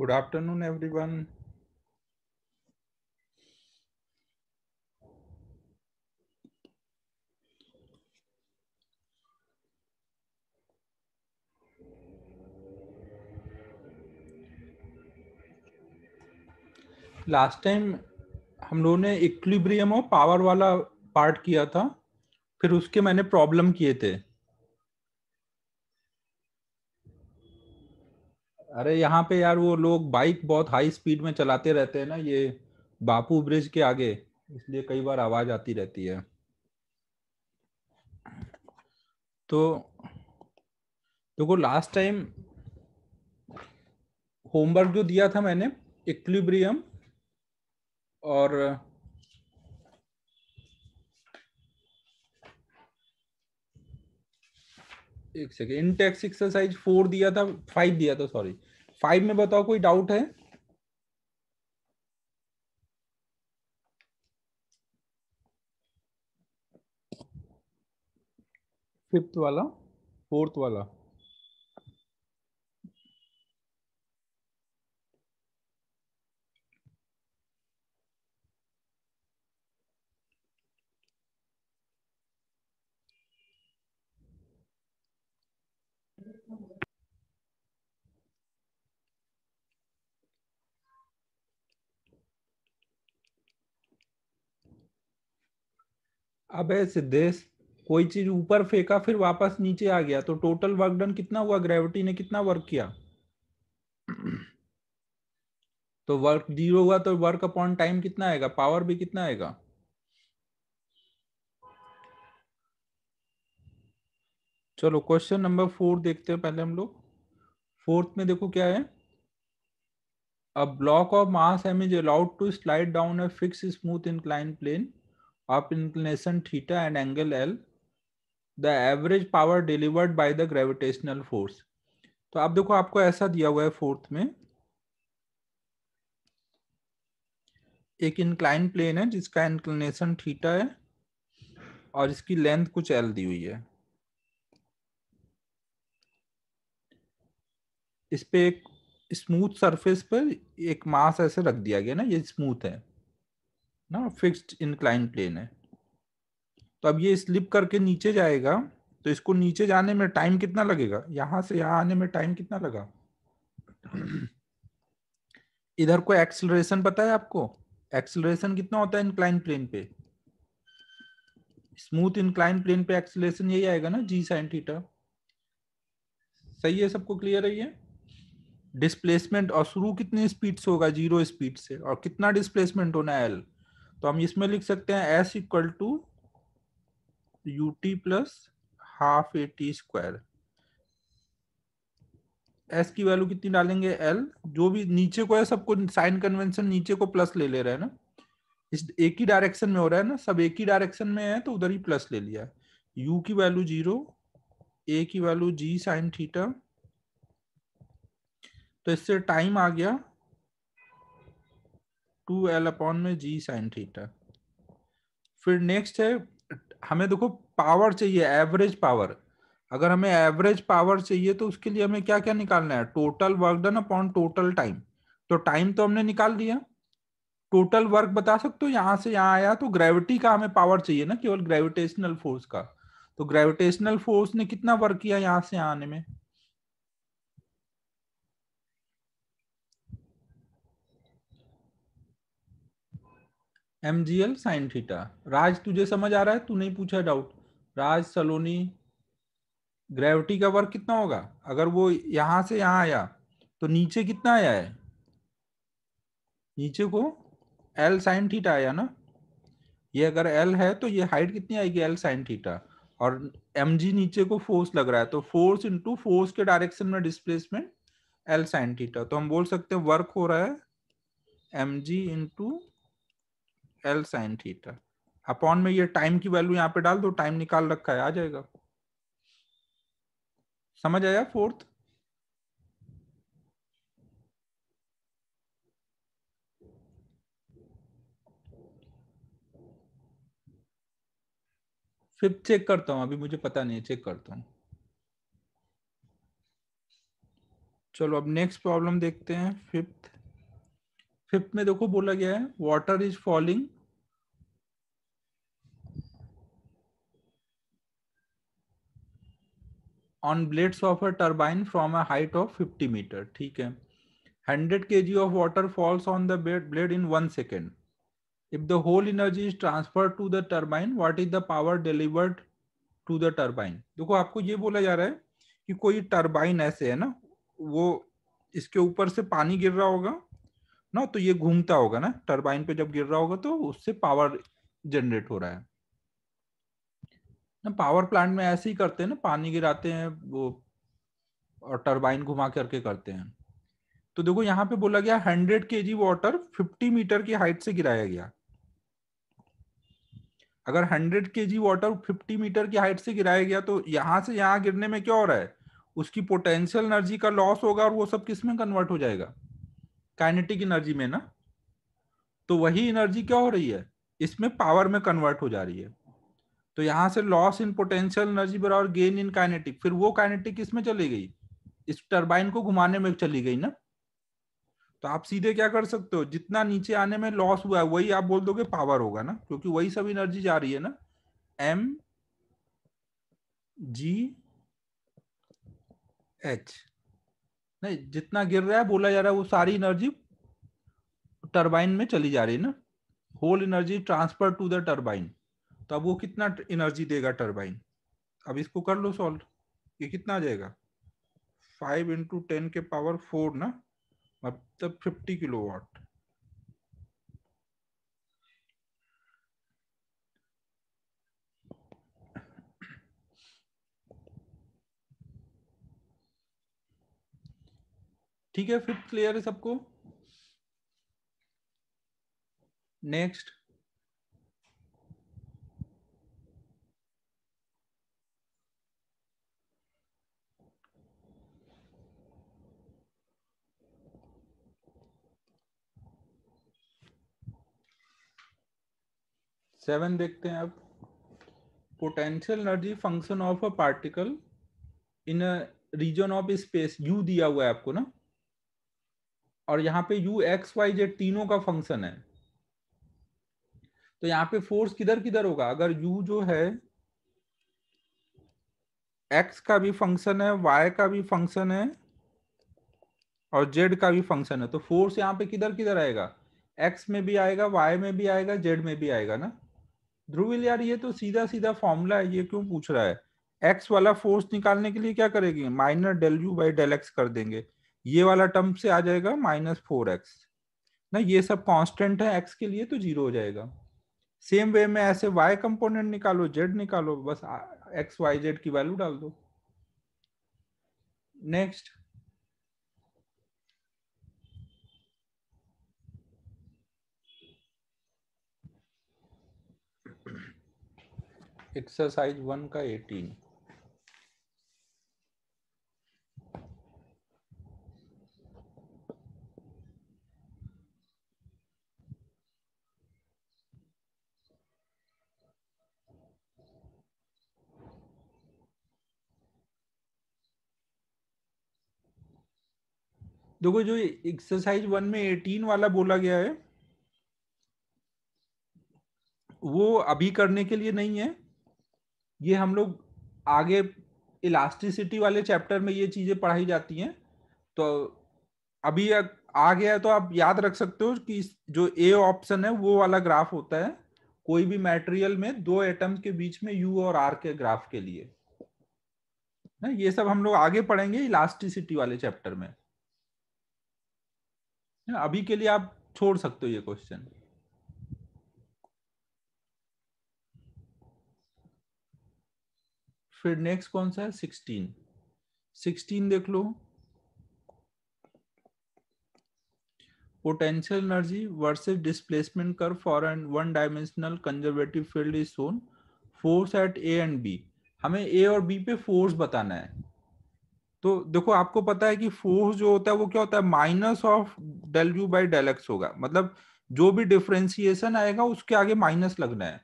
Good afternoon, everyone. Last time हम लोगों ने इक्लिब्रियम और पावर वाला पार्ट किया था फिर उसके मैंने प्रॉब्लम किए थे अरे यहाँ पे यार वो लोग बाइक बहुत हाई स्पीड में चलाते रहते हैं ना ये बापू ब्रिज के आगे इसलिए कई बार आवाज आती रहती है तो देखो तो लास्ट टाइम होमवर्क जो दिया था मैंने इक्लिब्रियम और एक सेकेंड इंटेक्स एक्सरसाइज फोर दिया था फाइव दिया था सॉरी फाइव में बताओ कोई डाउट है फिफ्थ वाला फोर्थ वाला अबे सिद्धेश कोई चीज ऊपर फेंका फिर वापस नीचे आ गया तो टोटल वर्क डन कितना हुआ ग्रेविटी ने कितना वर्क किया तो वर्क जीरो हुआ तो वर्क अपॉन टाइम कितना आएगा पावर भी कितना आएगा चलो क्वेश्चन नंबर फोर देखते हैं पहले हम लोग फोर्थ में देखो क्या है a block of mass M is allowed to slide down a fix smooth incline plane of inclination theta and angle L, the average power delivered by the gravitational force. तो आप देखो आपको ऐसा दिया हुआ है फोर्थ में एक इंक्लाइन प्लेन है जिसका इंक्लिनेशन थीटा है और इसकी लेंथ कुछ एल दी हुई है इस पे एक स्मूथ सरफेस पर एक मास ऐसे रख दिया गया ना ये स्मूथ है ना फिक्स्ड इनक्लाइन प्लेन है तो अब ये स्लिप करके नीचे जाएगा तो इसको नीचे जाने में टाइम कितना लगेगा यहां से यहां आने में टाइम कितना लगा इधर को एक्सिलेशन पता है आपको एक्सिलेशन कितना होता है इनक्लाइन प्लेन पे स्मूथ इनक्लाइन प्लेन पे एक्सिलेशन यही आएगा ना जी साइन थीटा सही है सबको क्लियर है ये डिस्प्लेसमेंट और शुरू कितने स्पीड से होगा जीरो स्पीड से और कितना डिस्प्लेसमेंट होना है एल तो हम इसमें लिख सकते हैं S equal to U T plus half A T square S की वैल्यू कितनी डालेंगे एल जो भी नीचे को है सबको साइन कन्वेंशन नीचे को प्लस ले ले रहे हैं ना इस एक ही डायरेक्शन में हो रहा है ना सब एक ही डायरेक्शन में है तो उधर ही प्लस ले लिया यू की वैल्यू जीरो ए की वैल्यू जी साइन थीटा तो इससे टाइम आ गया टू एल अपॉन में जी साइन थीटा फिर नेक्स्ट है हमें देखो पावर चाहिए एवरेज पावर अगर हमें एवरेज पावर चाहिए तो उसके लिए हमें क्या क्या निकालना है total work done upon total time तो टाइम तो हमने निकाल दिया टोटल वर्क बता सकते हो यहाँ से यहाँ आया तो ग्रेविटी का हमें पावर चाहिए ना केवल ग्रेविटेशनल फोर्स का तो ग्रेविटेशनल फोर्स ने कितना वर्क किया यहाँ से आने में M G L sine theta Raj तुझे समझ आ रहा है तू नहीं पूछा डाउट राज सलोनी ग्रेविटी का वर्क कितना होगा अगर वो यहां से यहां आया तो नीचे कितना आया है नीचे को एल साइन थीटा आया ना ये अगर एल है तो ये हाइट कितनी आएगी एल साइन थीटा और एम जी नीचे को फोर्स लग रहा है तो फोर्स इंटू फोर्स के डायरेक्शन में डिस्प्लेसमेंट एल साइन थीटा तो हम बोल सकते हैं वर्क हो रहा है M G into L sine theta upon में ये टाइम की वैल्यू यहाँ पे डाल दो टाइम निकाल रखा है आ जाएगा समझ आया फोर्थ फिफ्थ चेक करता हूं अभी मुझे पता नहीं चेक करता हूं चलो अब नेक्स्ट प्रॉब्लम देखते हैं फिफ्थ फिफ्थ में देखो बोला गया है water is falling on blades of a turbine from a height of 50 metre ठीक है 100 kg of water falls on the blade in 1 second if the whole energy is transferred to the turbine what is the power delivered to the turbine देखो आपको ये बोला जा रहा है कि कोई टरबाइन ऐसे है ना वो इसके ऊपर से पानी गिर रहा होगा ना तो ये घूमता होगा ना टर्बाइन पे जब गिर रहा होगा तो उससे पावर जनरेट हो रहा है ना पावर प्लांट में ऐसे ही करते हैं ना पानी गिराते हैं वो और टर्बाइन घुमा करके करते हैं तो देखो यहाँ पे बोला गया hundred K G water fifty metre की हाइट से गिराया गया अगर hundred K G water fifty metre की हाइट से गिराया गया तो यहां से यहाँ गिरने में क्या हो रहा है उसकी पोटेंशियल एनर्जी का लॉस होगा और वो सब किस में कन्वर्ट हो जाएगा काइनेटिक एनर्जी में ना तो वही एनर्जी क्या हो रही है इसमें पावर में कन्वर्ट हो जा रही है तो यहां से लॉस इन पोटेंशियल एनर्जी बराबर गेन इन काइनेटिक फिर वो काइनेटिक इसमें चली गई इस टर्बाइन को घुमाने में चली गई ना तो आप सीधे क्या कर सकते हो जितना नीचे आने में लॉस हुआ है वही आप बोल दोगे पावर होगा ना क्योंकि वही सब एनर्जी जा रही है ना एम जी एच नहीं जितना गिर रहा है बोला जा रहा है वो सारी एनर्जी टरबाइन में चली जा रही है ना whole energy transfer to the turbine तो अब वो कितना एनर्जी देगा टरबाइन अब इसको कर लो सॉल्व ये कितना जाएगा फाइव इंटू टेन के पावर फोर ना मतलब फिफ्टी किलो वॉट ठीक है फिफ्थ क्लियर है सबको नेक्स्ट सेवन देखते हैं अब potential energy function of a particle in a region of space U दिया हुआ है आपको ना और यहाँ पे यू एक्स वाई जेड तीनों का फंक्शन है तो यहाँ पे फोर्स किधर किधर होगा अगर u जो है x का भी फंक्शन है y का भी फंक्शन है और z का भी फंक्शन है तो फोर्स यहाँ पे किधर किधर आएगा x में भी आएगा y में भी आएगा z में भी आएगा ना ध्रुविल यार ये तो सीधा सीधा फॉर्मूला है ये क्यों पूछ रहा है x वाला फोर्स निकालने के लिए क्या करेगी minus del U by del X कर देंगे ये वाला टर्म से आ जाएगा माइनस फोर एक्स ना ये सब कांस्टेंट है एक्स के लिए तो जीरो हो जाएगा सेम वे में ऐसे वाई कंपोनेंट निकालो जेड निकालो बस एक्स वाई जेड की वैल्यू डाल दो नेक्स्ट एक्सरसाइज वन का एटीन देखो जो एक्सरसाइज वन में एटीन वाला बोला गया है वो अभी करने के लिए नहीं है ये हम लोग आगे इलास्टिसिटी वाले चैप्टर में ये चीजें पढ़ाई जाती हैं तो अभी आ गया तो आप याद रख सकते हो कि जो ए ऑप्शन है वो वाला ग्राफ होता है कोई भी मटेरियल में दो एटम्स के बीच में यू और आर के ग्राफ के लिए ना ये सब हम लोग आगे पढ़ेंगे इलास्टिसिटी वाले चैप्टर में अभी के लिए आप छोड़ सकते हो ये क्वेश्चन फिर नेक्स्ट कौन सा है सिक्सटीन सिक्सटीन देख लो potential energy versus displacement curve for an one dimensional conservative field is shown force at A and B हमें ए और बी पे फोर्स बताना है तो देखो आपको पता है कि फोर्स जो होता है वो क्या होता है minus of del U by del X होगा मतलब जो भी डिफ्रेंसिएशन आएगा उसके आगे माइनस लगना है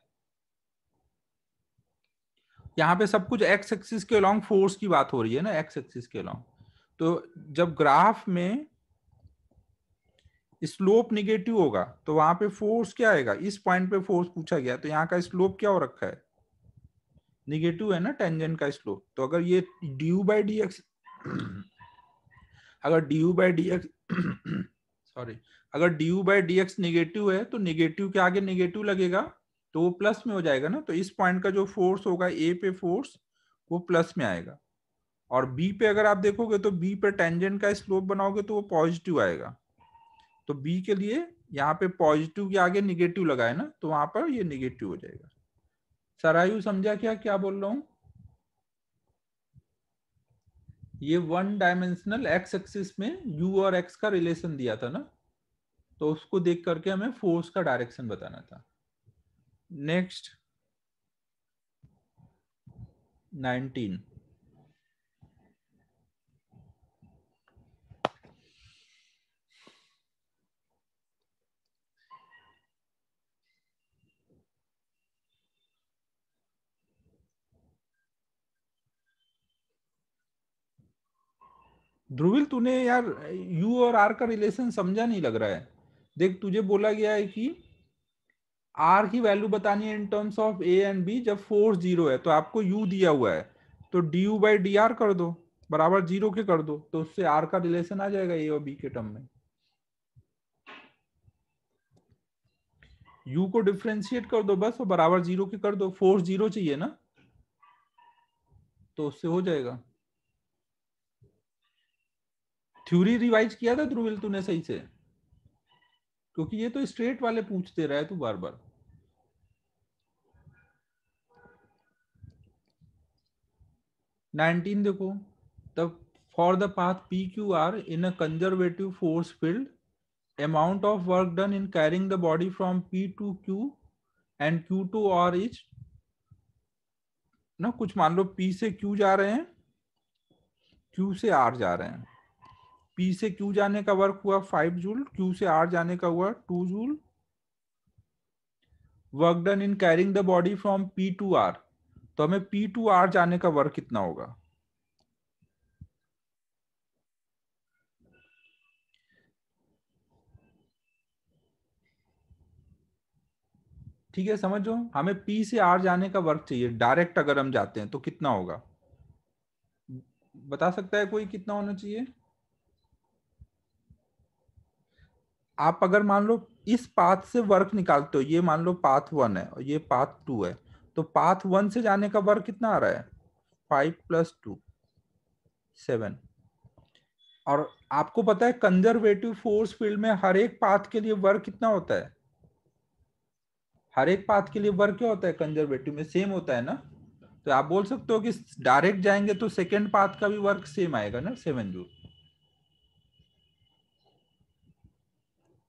यहाँ पे सब कुछ एक्स एक्सिस के अलॉन्ग फोर्स की बात हो रही है ना एक्स एक्सिस के अलॉन्ग तो जब ग्राफ में स्लोप निगेटिव होगा तो वहां पे फोर्स क्या आएगा इस पॉइंट पे फोर्स पूछा गया तो यहाँ का स्लोप क्या हो रखा है निगेटिव है ना टेंजेंट का स्लोप तो अगर ये ड्यू बाई डी एक्स अगर D U by D X sorry अगर D U by D X negative है तो निगेटिव के आगे निगेटिव लगेगा तो वो प्लस में हो जाएगा ना तो इस पॉइंट का जो फोर्स होगा ए पे फोर्स वो प्लस में आएगा और बी पे अगर आप देखोगे तो बी पे टेंजेंट का स्लोप बनाओगे तो वो पॉजिटिव आएगा तो बी के लिए यहाँ पे पॉजिटिव के आगे निगेटिव लगाए ना तो वहां पर ये निगेटिव हो जाएगा सरायू समझा क्या क्या बोल रहा हूँ ये वन डायमेंशनल एक्स एक्सिस में यू और एक्स का रिलेशन दिया था ना तो उसको देख करके हमें फोर्स का डायरेक्शन बताना था नेक्स्ट नाइनटीन ध्रुविल तूने यार यू और आर का रिलेशन समझा नहीं लग रहा है देख तुझे बोला गया है कि आर की वैल्यू बतानी है in terms of A and B जब फोर्स जीरो है तो आपको यू दिया हुआ है तो D U by D R कर दो बराबर जीरो के कर दो तो उससे आर का रिलेशन आ जाएगा ए और बी के टर्म में यू को डिफ्रेंशिएट कर दो बस और बराबर जीरो के कर दो फोर्स जीरो चाहिए ना तो उससे हो जाएगा थ्योरी रिवाइज किया था ध्रुविल तूने सही से क्योंकि ये तो स्ट्रेट वाले पूछते रहे तू बार बार नाइनटीन देखो तब for the path P Q R in a conservative force field amount of work done in carrying the body from P to Q and Q to R is ना कुछ मान लो पी से क्यू जा रहे हैं Q से are जा रहे हैं पी से क्यू जाने का वर्क हुआ फाइव जूल क्यू से आर जाने का हुआ two joule work done in carrying the body from P to R तो हमें पी टू आर जाने का वर्क कितना होगा ठीक है समझो हमें पी से आर जाने का वर्क चाहिए डायरेक्ट अगर हम जाते हैं तो कितना होगा बता सकता है कोई कितना होना चाहिए आप अगर मान लो इस पाथ से वर्क निकालते हो ये मान लो पाथ वन है और ये पाथ टू है तो पाथ वन से जाने का वर्क कितना आ रहा है फाइव प्लस टू सेवन और आपको पता है कंजर्वेटिव फोर्स फील्ड में हर एक पाथ के लिए वर्क कितना होता है हर एक पाथ के लिए वर्क क्या होता है कंजर्वेटिव में सेम होता है ना तो आप बोल सकते हो कि डायरेक्ट जाएंगे तो सेकेंड पाथ का भी वर्क सेम आएगा ना सेवन जूल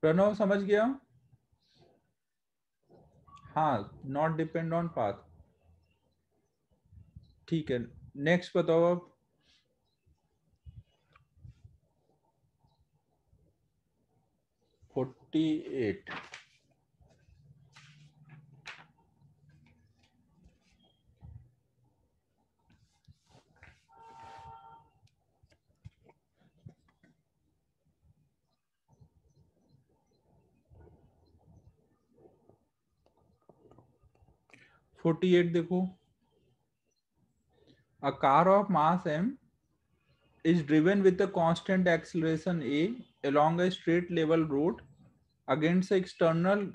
प्रणव समझ गया हाँ नॉट डिपेंड ऑन पाथ ठीक है नेक्स्ट बताओ आप फोर्टी एट फोर्टी एट देखो a car of mass M is driven with a constant acceleration A along a straight level road against external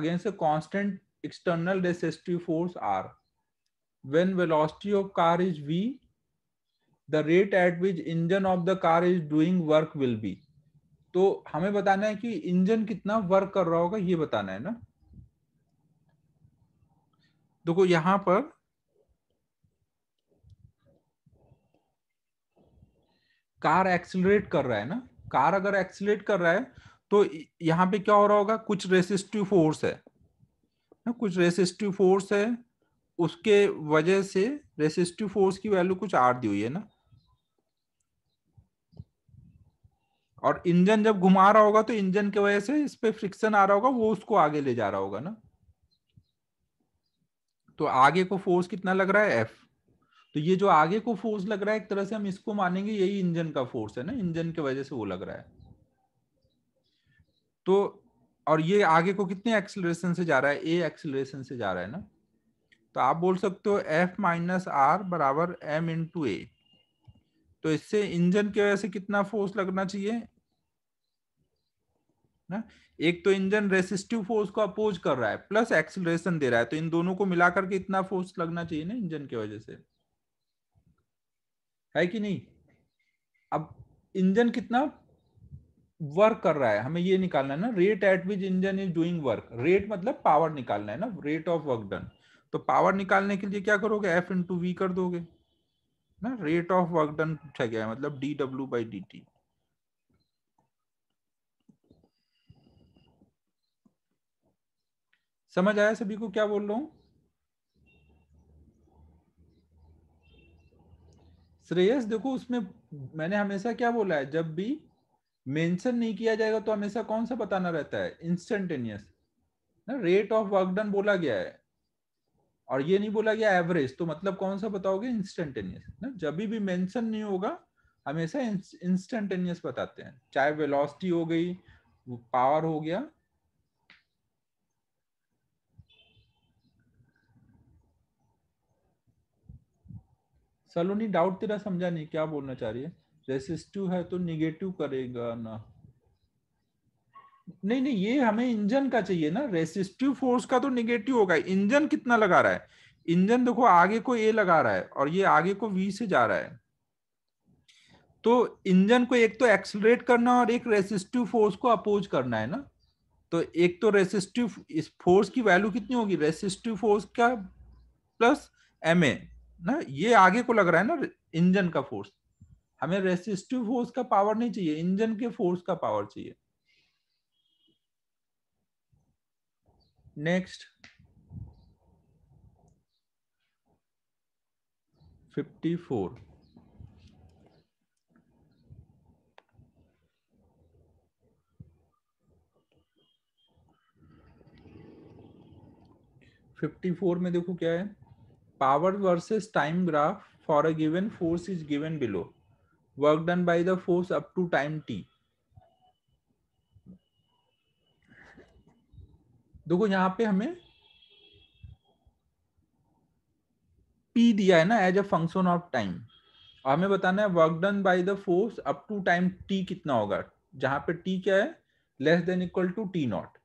against a constant external resistive force R when velocity of car is V the rate at which engine of the car is doing work will be तो हमें बताना है कि engine कितना work कर रहा होगा ये बताना है ना देखो यहां पर कार एक्सिलरेट कर रहा है ना कार अगर एक्सिलेट कर रहा है तो यहां पे क्या हो रहा होगा कुछ रेसिस्टिव फोर्स है ना कुछ रेसिस्टिव फोर्स है उसके वजह से रेसिस्टिव फोर्स की वैल्यू कुछ आर दी हुई है ना और इंजन जब घुमा रहा होगा तो इंजन की वजह से इस पे फ्रिक्शन आ रहा होगा वो उसको आगे ले जा रहा होगा ना तो आगे को फोर्स कितना लग रहा है एफ तो ये जो आगे को फोर्स लग रहा है एक तरह से हम इसको मानेंगे यही इंजन का फोर्स है ना इंजन की वजह से वो लग रहा है तो और ये आगे को कितने एक्सिलेशन से जा रहा है ए एक्सिलेशन से जा रहा है ना तो आप बोल सकते हो एफ माइनस आर बराबर एम टू ए तो इससे इंजन की वजह से कितना फोर्स लगना चाहिए ना एक तो इंजन रेसिस्टिव फोर्स को अपोज कर रहा है प्लस एक्सिलेशन दे रहा है तो इन दोनों को मिलाकर के इतना फोर्स लगना चाहिए ना इंजन की वजह से है कि नहीं अब इंजन कितना वर्क कर रहा है हमें ये निकालना है ना rate at which engine is doing work rate मतलब पावर निकालना है ना रेट ऑफ वर्क डन तो पावर निकालने के लिए क्या करोगे एफ इंटू वी कर दोगे ना रेट ऑफ वर्क डन पूछा गया है मतलब D W by D T समझ आया सभी को क्या बोल रहा हूं श्रेयस देखो उसमें मैंने हमेशा क्या बोला है जब भी मेंशन नहीं किया जाएगा तो हमेशा कौन सा बताना रहता है इंस्टेंटेनियस ना रेट ऑफ वर्क डन बोला गया है और ये नहीं बोला गया एवरेज तो मतलब कौन सा बताओगे इंस्टेंटेनियस ना जब भी मेंशन नहीं होगा हमेशा इंस्टेंटेनियस बताते हैं चाहे वेलोसिटी हो गई पावर हो गया सलोनी डाउट तेरा समझा नहीं क्या बोलना चाह रही है रेसिस्टिव है तो निगेटिव करेगा ना नहीं नहीं ये हमें इंजन का चाहिए ना रेसिस्टिव फोर्स का तो निगेटिव होगा इंजन कितना लगा रहा है इंजन देखो आगे को ए लगा रहा है और ये आगे को वी से जा रहा है तो इंजन को एक तो एक्सलरेट करना और एक रेसिस्टिव फोर्स को अपोज करना है ना तो एक तो रेसिस्टिव इस फोर्स की वैल्यू कितनी होगी रेसिस्टिव फोर्स का प्लस एम ए ना ये आगे को लग रहा है ना इंजन का फोर्स हमें रेसिस्टिव फोर्स का पावर नहीं चाहिए इंजन के फोर्स का पावर चाहिए नेक्स्ट 54 54 में देखो क्या है power versus time graph for a given force is given below. Work done by the force up to time t. देखो यहाँ पे हमें p दिया है ना as a function of time और हमें बताना है work done by the force up to time t कितना होगा जहां पे t क्या है less than equal to T naught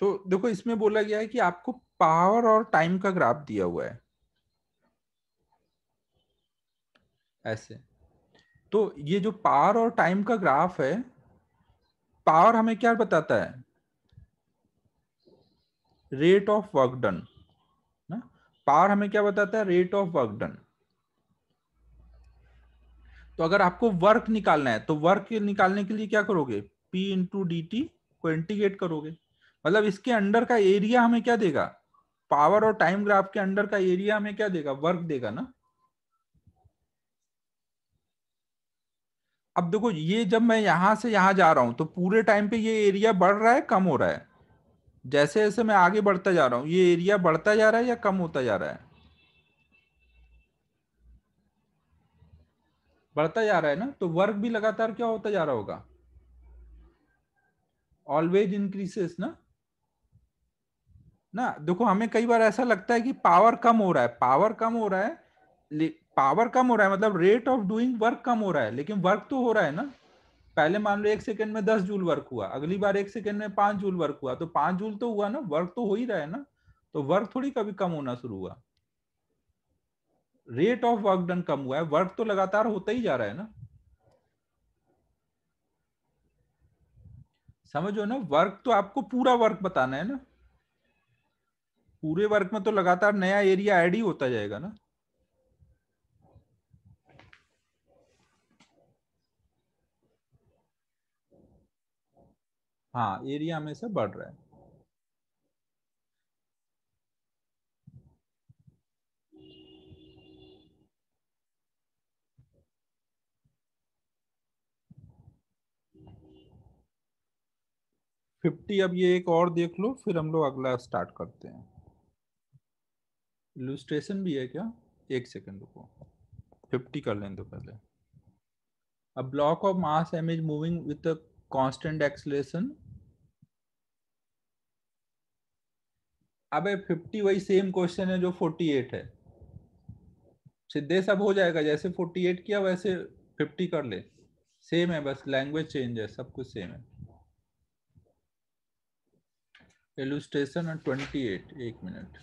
तो देखो इसमें बोला गया है कि आपको पावर और टाइम का ग्राफ दिया हुआ है ऐसे तो ये जो पावर और टाइम का ग्राफ है पावर हमें क्या बताता है रेट ऑफ वर्क डन ना पावर हमें क्या बताता है रेट ऑफ वर्क डन तो अगर आपको वर्क निकालना है तो वर्क निकालने के लिए क्या करोगे पी इंटू डी टी को इंटीग्रेट करोगे मतलब इसके अंडर का एरिया हमें क्या देगा पावर और टाइम ग्राफ के अंडर का एरिया हमें क्या देगा वर्क देगा ना अब देखो ये जब मैं यहां से यहां जा रहा हूं तो पूरे टाइम पे ये एरिया बढ़ रहा है कम हो रहा है जैसे जैसे मैं आगे बढ़ता जा रहा हूं ये एरिया बढ़ता जा रहा है या कम होता जा रहा है बढ़ता जा रहा है ना तो वर्क भी लगातार क्या होता जा रहा होगा ऑलवेज इंक्रीसेस ना ना देखो हमें कई बार ऐसा लगता है कि पावर कम हो रहा है पावर कम हो रहा है पावर कम हो रहा है मतलब रेट ऑफ डूइंग वर्क कम हो रहा है लेकिन वर्क तो हो रहा है ना पहले मान लो एक सेकंड में दस जूल वर्क हुआ अगली बार एक सेकेंड में पांच जूल वर्क हुआ तो पांच जूल तो हुआ ना वर्क तो हो ही रहा है ना तो वर्क थोड़ी कभी कम होना शुरू हुआ रेट ऑफ वर्क डन कम हुआ है वर्क तो लगातार होता ही जा रहा है ना समझो ना वर्क तो आपको पूरा वर्क बताना है ना पूरे वर्क में तो लगातार नया एरिया ऐड ही होता जाएगा ना हाँ एरिया में से बढ़ रहा है फिफ्टी अब ये एक और देख लो फिर हम लोग अगला स्टार्ट करते हैं इलुस्ट्रेशन भी है क्या एक सेकंड रुको फिफ्टी कर लें तो पहले a block of mass M is moving with a constant acceleration अबे फिफ्टी वही सेम क्वेश्चन है जो फोर्टी एट है सीधे सब हो जाएगा जैसे फोर्टी एट किया वैसे फिफ्टी कर ले सेम है बस लैंग्वेज चेंज है सब कुछ सेम है एलुस्ट्रेशन ट्वेंटी एट एक मिनट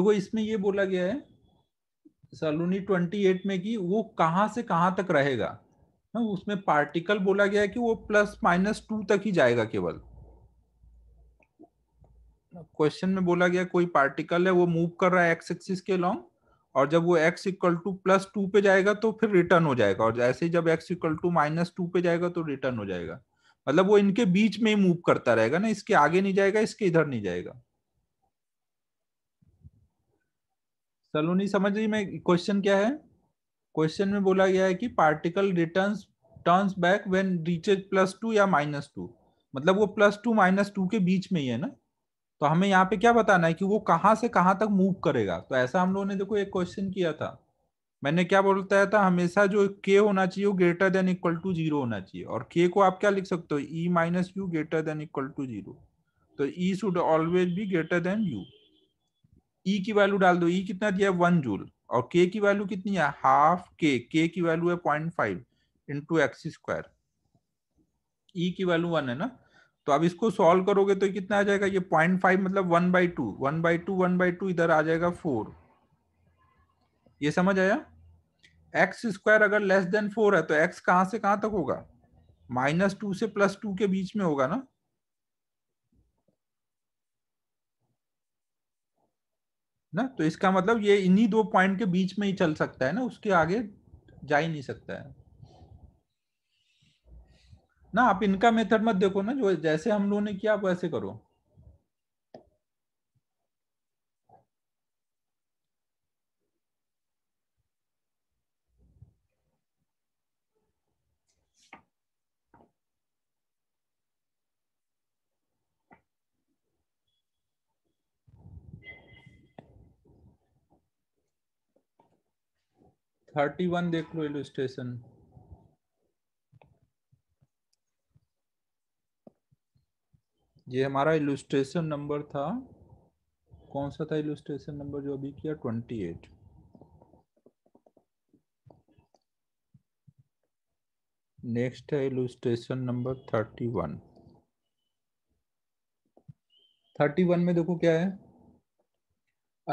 देखो तो इसमें ये बोला गया है सालोनी 28 में कि वो कहाँ से कहाँ तक रहेगा ना हाँ, उसमें पार्टिकल बोला गया है कि वो प्लस माइनस टू तक ही जाएगा केवल क्वेश्चन में बोला गया कोई पार्टिकल है वो मूव कर रहा है एक्स एक्सिस के लॉन्ग और जब वो x equal to plus two पे जाएगा तो फिर रिटर्न हो जाएगा और जैसे ही जब x equal to minus two पे जाएगा तो रिटर्न हो जाएगा मतलब वो इनके बीच में ही मूव करता रहेगा ना इसके आगे नहीं जाएगा इसके इधर नहीं जाएगा सलोनी समझ रही मैं क्वेश्चन क्या है क्वेश्चन में बोला गया है कि particle return turns back when reaches plus two या माइनस टू मतलब वो प्लस टू माइनस टू के बीच में ही है ना तो हमें यहाँ पे क्या बताना है कि वो कहाँ से कहाँ तक मूव करेगा तो ऐसा हम लोगों ने देखो एक क्वेश्चन किया था मैंने क्या बोलता था हमेशा जो के होना चाहिए वो greater than equal to zero होना चाहिए और के को आप क्या लिख सकते हो E minus U greater than equal to zero तो E should always be greater than U E e की वैल्यू डाल दो ई e कितना दिया वन जूल और के की वैल्यू कितनी है हाफ के के की वैल्यू है point five into X square E की वैल्यू वन है ना तो अब इसको सॉल्व करोगे तो कितना आ जाएगा ये पॉइंट फाइव मतलब one by two one by two one by two इधर आ जाएगा फोर ये समझ आया एक्स स्क्वायर अगर लेस देन फोर है तो एक्स कहां से कहां तक होगा माइनस टू से प्लस टू के बीच में होगा ना ना तो इसका मतलब ये इन्हीं दो पॉइंट के बीच में ही चल सकता है ना उसके आगे जा ही नहीं सकता है ना आप इनका मेथड मत देखो ना जो जैसे हम लोगों ने किया आप वैसे करो थर्टी वन देख लो इलुस्ट्रेशन ये हमारा इलुस्ट्रेशन नंबर था कौन सा था इलुस्ट्रेशन नंबर जो अभी किया ट्वेंटी एट नेक्स्ट है illustration number thirty one thirty one में देखो क्या है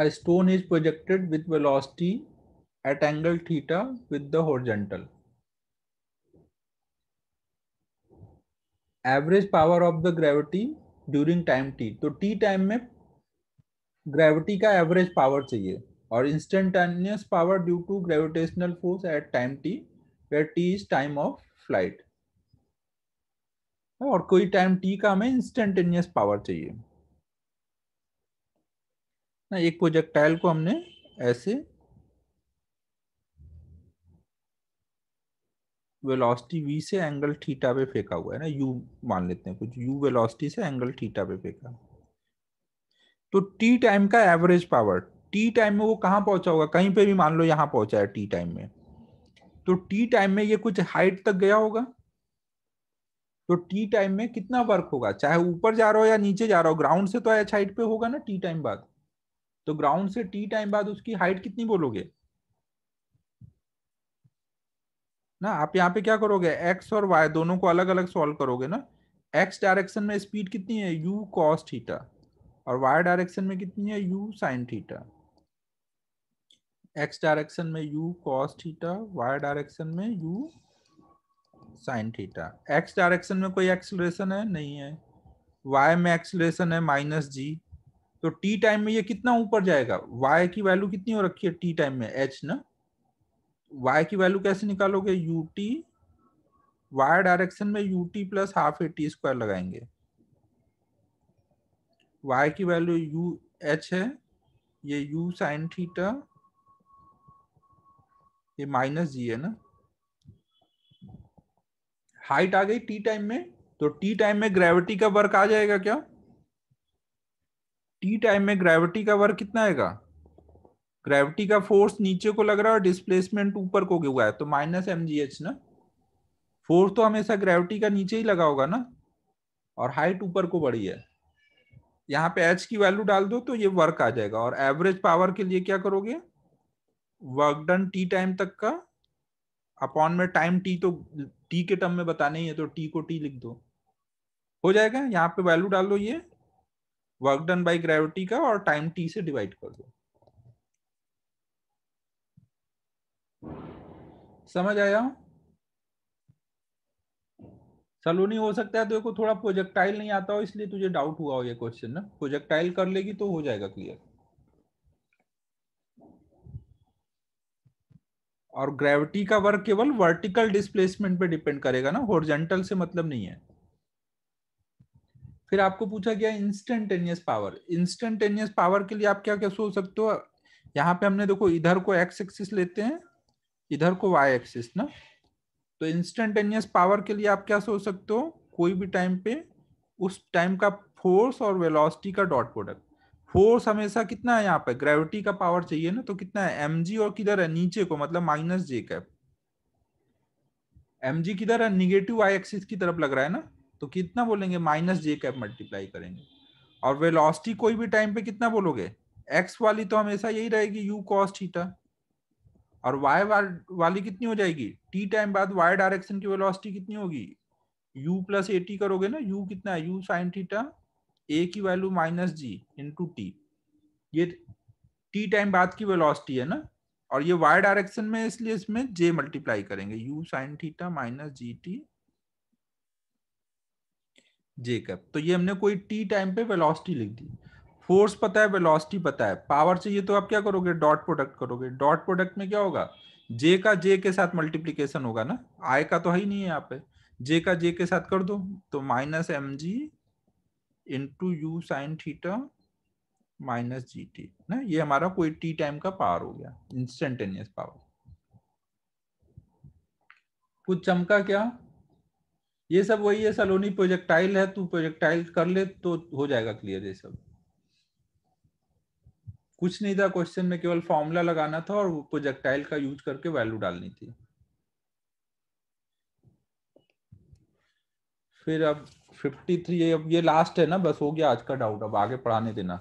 a stone is projected with velocity at angle theta with the horizontal. Average power of the gravity during time t. तो T time में gravity का average power चाहिए और instantaneous power due to gravitational force at time T where T is time of flight और कोई time T का हमें instantaneous power चाहिए ना एक प्रोजेक्टाइल को हमने ऐसे वेलोसिटी वी से एंगल थीटा पे फेंका हुआ है ना यू मान लेते हैं कुछ यू वेलोसिटी से एंगल थीटा पे फेंका तो टी टाइम का एवरेज पावर टी टाइम में वो कहाँ पहुंचा होगा कहीं पे भी मान लो यहाँ पहुंचा है टी टाइम में तो टी टाइम में ये कुछ हाइट तक गया होगा तो टी टाइम में कितना वर्क होगा चाहे ऊपर जा रहा हो या नीचे जा रहा हो ग्राउंड से तो एच हाइट पे होगा ना टी टाइम बाद तो ग्राउंड से टी टाइम बाद उसकी हाइट कितनी बोलोगे ना आप यहाँ पे क्या करोगे एक्स और वाई दोनों को अलग अलग सॉल्व करोगे ना एक्स डायरेक्शन में स्पीड कितनी है यू कॉस थीटा और वाई डायरेक्शन में कितनी है U sine theta X direction में U cos theta Y direction में U sine theta X direction में कोई एक्सलेशन है नहीं है वाई में एक्सलेशन है माइनस जी तो टी टाइम में ये कितना ऊपर जाएगा वाई की वैल्यू कितनी हो रखी है टी टाइम में एच ना y की वैल्यू कैसे निकालोगे यू टी वाई डायरेक्शन में U T plus half A T square लगाएंगे y की वैल्यू यू एच है ये u साइन थीटा ये माइनस जी है ना हाइट आ गई टी टाइम में तो टी टाइम में ग्रेविटी का वर्क आ जाएगा क्या टी टाइम में ग्रेविटी का वर्क कितना आएगा ग्रेविटी का फोर्स नीचे को लग रहा है और डिस्प्लेसमेंट ऊपर को क्यों है तो माइनस एम ना फोर्स तो हमेशा ग्रेविटी का नीचे ही लगा होगा ना और हाइट ऊपर को बढ़ी है यहाँ पे एच की वैल्यू डाल दो तो ये वर्क आ जाएगा और एवरेज पावर के लिए क्या करोगे वर्क डन टी टाइम तक का अपॉन में टाइम टी तो टी के टर्म में बताने ही है तो टी को टी लिख दो हो जाएगा यहाँ पे वैल्यू डाल दो ये वर्क डन बाय ग्रेविटी का और टाइम टी से डिवाइड कर दो समझ आया हूं सलोनी हो सकता है तो को थोड़ा प्रोजेक्टाइल नहीं आता हो इसलिए तुझे डाउट हुआ हो ये क्वेश्चन ना प्रोजेक्टाइल कर लेगी तो हो जाएगा क्लियर और ग्रेविटी का वर्क केवल वर्टिकल डिस्प्लेसमेंट पे डिपेंड करेगा ना हॉर्जेंटल से मतलब नहीं है फिर आपको पूछा गया इंस्टेंटेनियस पावर इंस्टेंटेनियस पावर के लिए आप क्या क्या सोच सकते हो यहाँ पे हमने देखो इधर को एक्स एक्सिस लेते हैं इधर को वाई एक्सिस ना तो इंस्टेंटेनियस पावर के लिए आप क्या सोच सकते हो कोई भी टाइम पे उस टाइम का फोर्स और वेलोसिटी का डॉट प्रोडक्ट फोर्स हमेशा कितना है यहाँ पे ग्रेविटी का पावर चाहिए ना तो कितना है एम जी और किधर है नीचे को मतलब minus J cap M G किधर है निगेटिव आई एक्सिस की तरफ लग रहा है ना तो कितना बोलेंगे माइनस जे कैप मल्टीप्लाई करेंगे और वेलोसिटी कोई भी टाइम पे कितना बोलोगे एक्स वाली तो हमेशा यही रहेगी यू कॉस थीटा और वाई वाली कितनी हो जाएगी टी टाइम बाद y डायरेक्शन की वेलोसिटी कितनी होगी u प्लस ए टी करोगे ना u कितना है u साइन थीटा a की वैल्यू माइनस जी इंटू टी ये टी टाइम बाद की वेलोसिटी है ना और ये वाई डायरेक्शन में इसलिए इसमें जे मल्टीप्लाई करेंगे U sine theta minus G T J cap तो ये हमने कोई टी टाइम पे वेलोसिटी लिख दी फोर्स पता है वेलोसिटी पता है पावर चाहिए तो आप क्या करोगे डॉट प्रोडक्ट करोगे डॉट प्रोडक्ट में क्या होगा जे का जे के साथ मल्टीप्लीकेशन होगा ना आय का तो है ही नहीं है यहाँ पे जे का जे के साथ कर दो तो minus M G into U sine theta minus G T ना ये हमारा कोई टी टाइम का पावर हो गया इंस्टेंटेनियस पावर कुछ चमका क्या ये सब वही है सलोनी प्रोजेक्टाइल है तू प्रोजेक्टाइल कर ले तो हो जाएगा क्लियर ये सब कुछ नहीं था क्वेश्चन में केवल फॉर्मूला लगाना था और प्रोजेक्टाइल का यूज करके वैल्यू डालनी थी फिर अब 53 अब ये लास्ट है ना बस हो गया आज का डाउट अब आगे पढ़ाने देना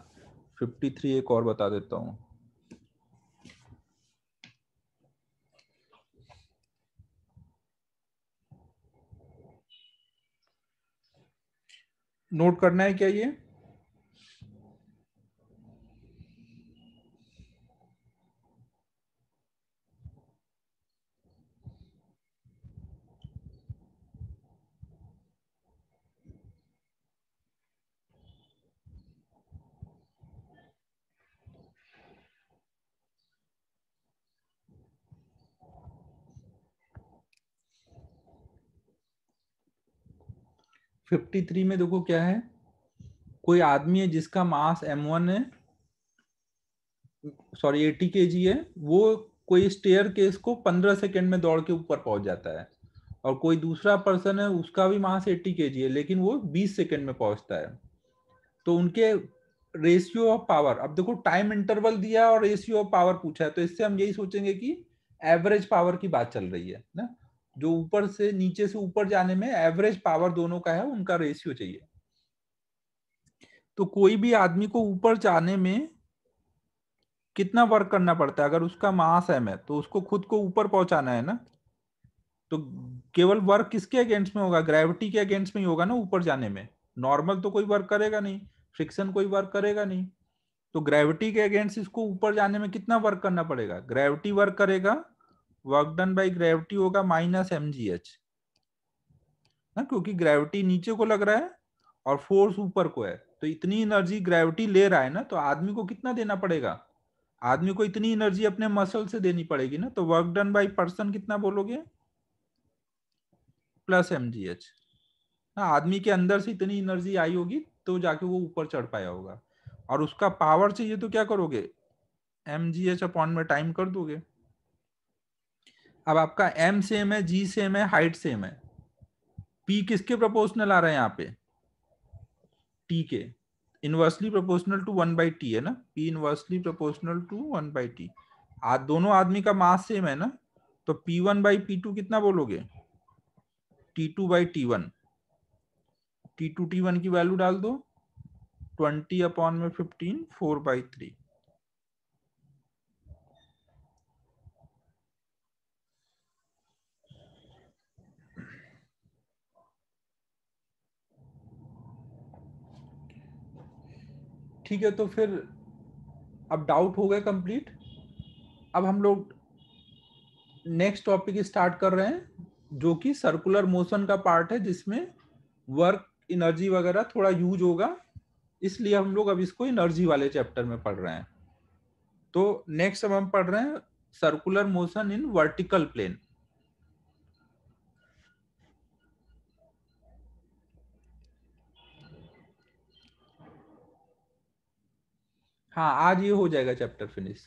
53 एक और बता देता हूँ नोट करना है क्या ये 53 में देखो क्या है कोई आदमी है जिसका मास m1 है सॉरी 80 के है वो कोई स्टेयर केस को 15 सेकेंड में दौड़ के ऊपर पहुंच जाता है और कोई दूसरा पर्सन है उसका भी मास 80 के है लेकिन वो 20 सेकेंड में पहुंचता है तो उनके रेशियो ऑफ पावर अब देखो टाइम इंटरवल दिया और रेशियो ऑफ पावर पूछा है तो इससे हम यही सोचेंगे कि एवरेज पावर की बात चल रही है ना जो ऊपर से नीचे से ऊपर जाने में एवरेज पावर दोनों का है उनका रेशियो चाहिए तो कोई भी आदमी को ऊपर जाने में कितना वर्क करना पड़ता है अगर उसका मास एम है तो उसको खुद को ऊपर पहुंचाना है ना तो केवल वर्क किसके अगेंस्ट में होगा ग्रेविटी के अगेंस्ट में ही होगा ना ऊपर जाने में नॉर्मल तो कोई वर्क करेगा नहीं फ्रिक्शन कोई वर्क करेगा नहीं तो ग्रेविटी के अगेंस्ट इसको ऊपर जाने में कितना वर्क करना पड़ेगा ग्रेविटी वर्क करेगा वर्क डन बाई ग्रेविटी होगा माइनस एम जी एच ना क्योंकि ग्रेविटी नीचे को लग रहा है और फोर्स ऊपर को है तो इतनी एनर्जी ग्रेविटी ले रहा है ना तो आदमी को कितना देना पड़ेगा आदमी को इतनी एनर्जी अपने मसल से देनी पड़ेगी ना तो वर्क डन बाई पर्सन कितना बोलोगे प्लस एम जी एच ना आदमी के अंदर से इतनी एनर्जी आई होगी तो जाके वो ऊपर चढ़ पाया होगा और उसका पावर चाहिए तो क्या करोगे एम जी एच अपॉन में टाइम कर दोगे अब आपका एम सेम है जी सेम है हाइट सेम है पी किसके प्रोपोर्शनल आ रहा है यहाँ पे टी के inversely proportional to one by T है ना P inversely proportional to one by T आज दोनों आदमी का मास सेम है ना तो P one by P two कितना बोलोगे T two by T one T to T one की वैल्यू डाल दो ट्वेंटी अपॉन में फिफ्टीन फोर बाई थ्री ठीक है तो फिर अब डाउट हो गया कंप्लीट अब हम लोग नेक्स्ट टॉपिक स्टार्ट कर रहे हैं जो कि सर्कुलर मोशन का पार्ट है जिसमें वर्क एनर्जी वगैरह थोड़ा यूज होगा इसलिए हम लोग अब इसको एनर्जी वाले चैप्टर में पढ़ रहे हैं तो नेक्स्ट अब हम पढ़ रहे हैं circular motion in vertical plane हाँ आज ये हो जाएगा चैप्टर फिनिश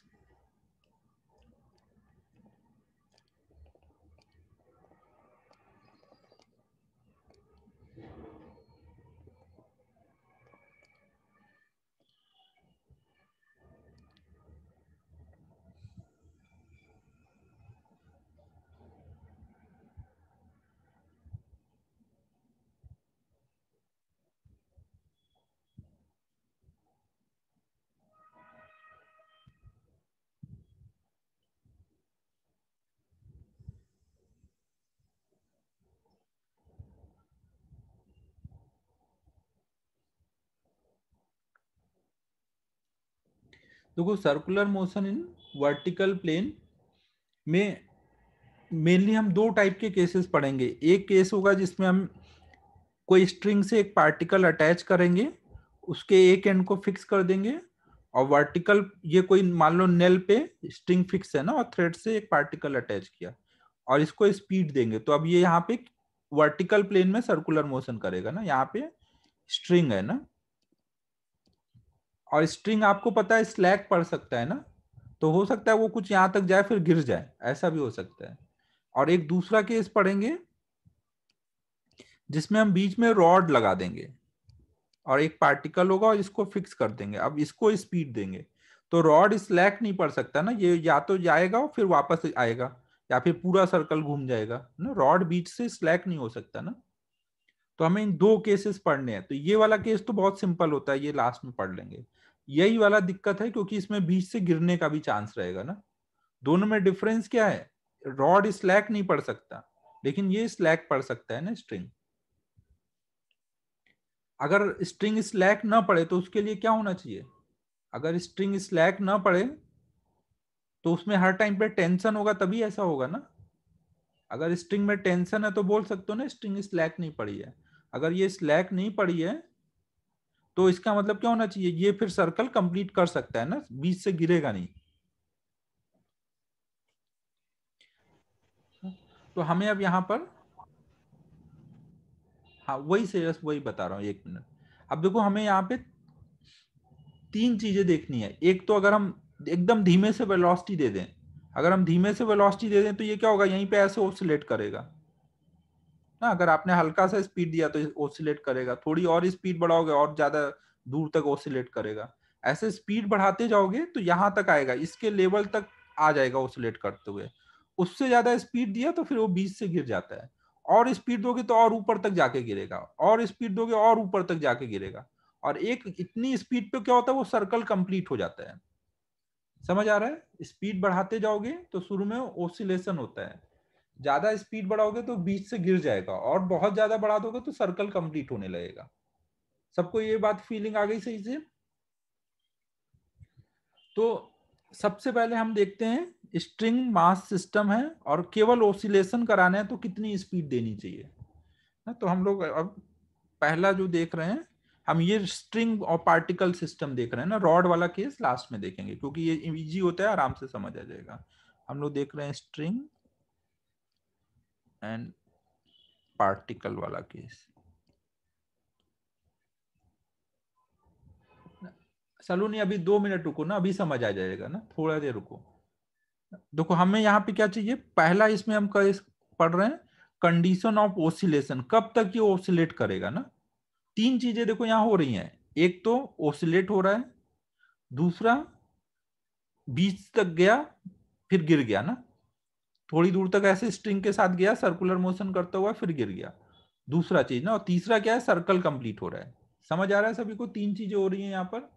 देखो circular motion in vertical plane में मेनली हम दो टाइप के केसेस पढ़ेंगे एक केस होगा जिसमें हम कोई स्ट्रिंग से एक पार्टिकल अटैच करेंगे उसके एक एंड को फिक्स कर देंगे और वर्टिकल ये कोई मान लो नेल पे स्ट्रिंग फिक्स है ना और थ्रेड से एक पार्टिकल अटैच किया और इसको स्पीड देंगे तो अब ये यहाँ पे वर्टिकल प्लेन में सर्कुलर मोशन करेगा ना यहाँ पे स्ट्रिंग है ना और स्ट्रिंग आपको पता है स्लैक पड़ सकता है ना तो हो सकता है वो कुछ यहाँ तक जाए फिर गिर जाए ऐसा भी हो सकता है और एक दूसरा केस पढ़ेंगे जिसमें हम बीच में रॉड लगा देंगे और एक पार्टिकल होगा और इसको फिक्स कर देंगे अब इसको स्पीड देंगे तो रॉड स्लैक नहीं पड़ सकता ना ये या तो जाएगा और फिर वापस आएगा या फिर पूरा सर्कल घूम जाएगा ना रॉड बीच से स्लैक नहीं हो सकता ना तो हमें इन दो केसेस पढ़ने हैं तो ये वाला केस तो बहुत सिंपल होता है ये लास्ट में पढ़ लेंगे यही वाला दिक्कत है क्योंकि इसमें बीच से गिरने का भी चांस रहेगा ना दोनों में डिफरेंस क्या है रॉड स्लैक नहीं पड़ सकता लेकिन ये स्लैक पड़ सकता है ना स्ट्रिंग अगर स्ट्रिंग स्लैक ना पड़े तो उसके लिए क्या होना चाहिए अगर स्ट्रिंग स्लैक ना पड़े तो उसमें हर टाइम पे टेंशन होगा तभी ऐसा होगा ना अगर स्ट्रिंग में टेंशन है तो बोल सकते हो ना स्ट्रिंग स्लैक नहीं पड़ी है अगर ये स्लैक नहीं पड़ी है तो इसका मतलब क्या होना चाहिए ये फिर सर्कल कंप्लीट कर सकता है ना बीच से गिरेगा नहीं तो हमें अब यहां पर हाँ वही से बस वही बता रहा हूं एक मिनट अब देखो हमें यहां पे तीन चीजें देखनी है एक तो अगर हम एकदम धीमे से वेलोसिटी दे दें अगर हम धीमे से वेलोसिटी दे दें तो ये क्या होगा यहीं पे ऐसे ऑसिलेट करेगा ना अगर आपने हल्का सा स्पीड दिया तो ओसिलेट करेगा थोड़ी और स्पीड बढ़ाओगे और ज्यादा दूर तक ओसिलेट करेगा ऐसे स्पीड बढ़ाते जाओगे तो यहाँ तक आएगा इसके लेवल तक आ जाएगा ओसिलेट करते हुए उससे ज्यादा स्पीड दिया तो फिर वो बीच से गिर जाता है और स्पीड दोगे तो और ऊपर तक जाके गिरेगा और स्पीड दोगे और ऊपर तक जाके गिरेगा और एक इतनी स्पीड पे क्या होता है वो सर्कल कंप्लीट हो जाता है समझ आ रहा है स्पीड बढ़ाते जाओगे तो शुरू में ओसिलेशन होता है ज्यादा स्पीड बढ़ाओगे तो बीच से गिर जाएगा और बहुत ज्यादा बढ़ा दोगे तो सर्कल कंप्लीट होने लगेगा सबको ये बात फीलिंग आ गई सही से तो सबसे पहले हम देखते हैं स्ट्रिंग मास सिस्टम है और केवल ओसिलेशन कराना है तो कितनी स्पीड देनी चाहिए ना तो हम लोग अब पहला जो देख रहे हैं हम ये स्ट्रिंग और पार्टिकल सिस्टम देख रहे हैं ना रॉड वाला केस लास्ट में देखेंगे क्योंकि ये इजी होता है आराम से समझ आ जाएगा हम लोग देख रहे हैं स्ट्रिंग एंड पार्टिकल वाला केस नहीं अभी दो मिनट रुको ना अभी समझ आ जाएगा ना थोड़ा देर रुको देखो हमें यहाँ पे क्या चाहिए पहला इसमें हम पढ़ रहे हैं कंडीशन ऑफ ओसिलेशन कब तक ये ओसिलेट करेगा ना तीन चीजें देखो यहाँ हो रही हैं एक तो ओसिलेट हो रहा है दूसरा बीच तक गया फिर गिर गया ना थोड़ी दूर तक ऐसे स्ट्रिंग के साथ गया सर्कुलर मोशन करता हुआ फिर गिर गया दूसरा चीज ना और तीसरा क्या है सर्कल कंप्लीट हो रहा है समझ आ रहा है सभी को तीन चीजें हो रही है यहाँ पर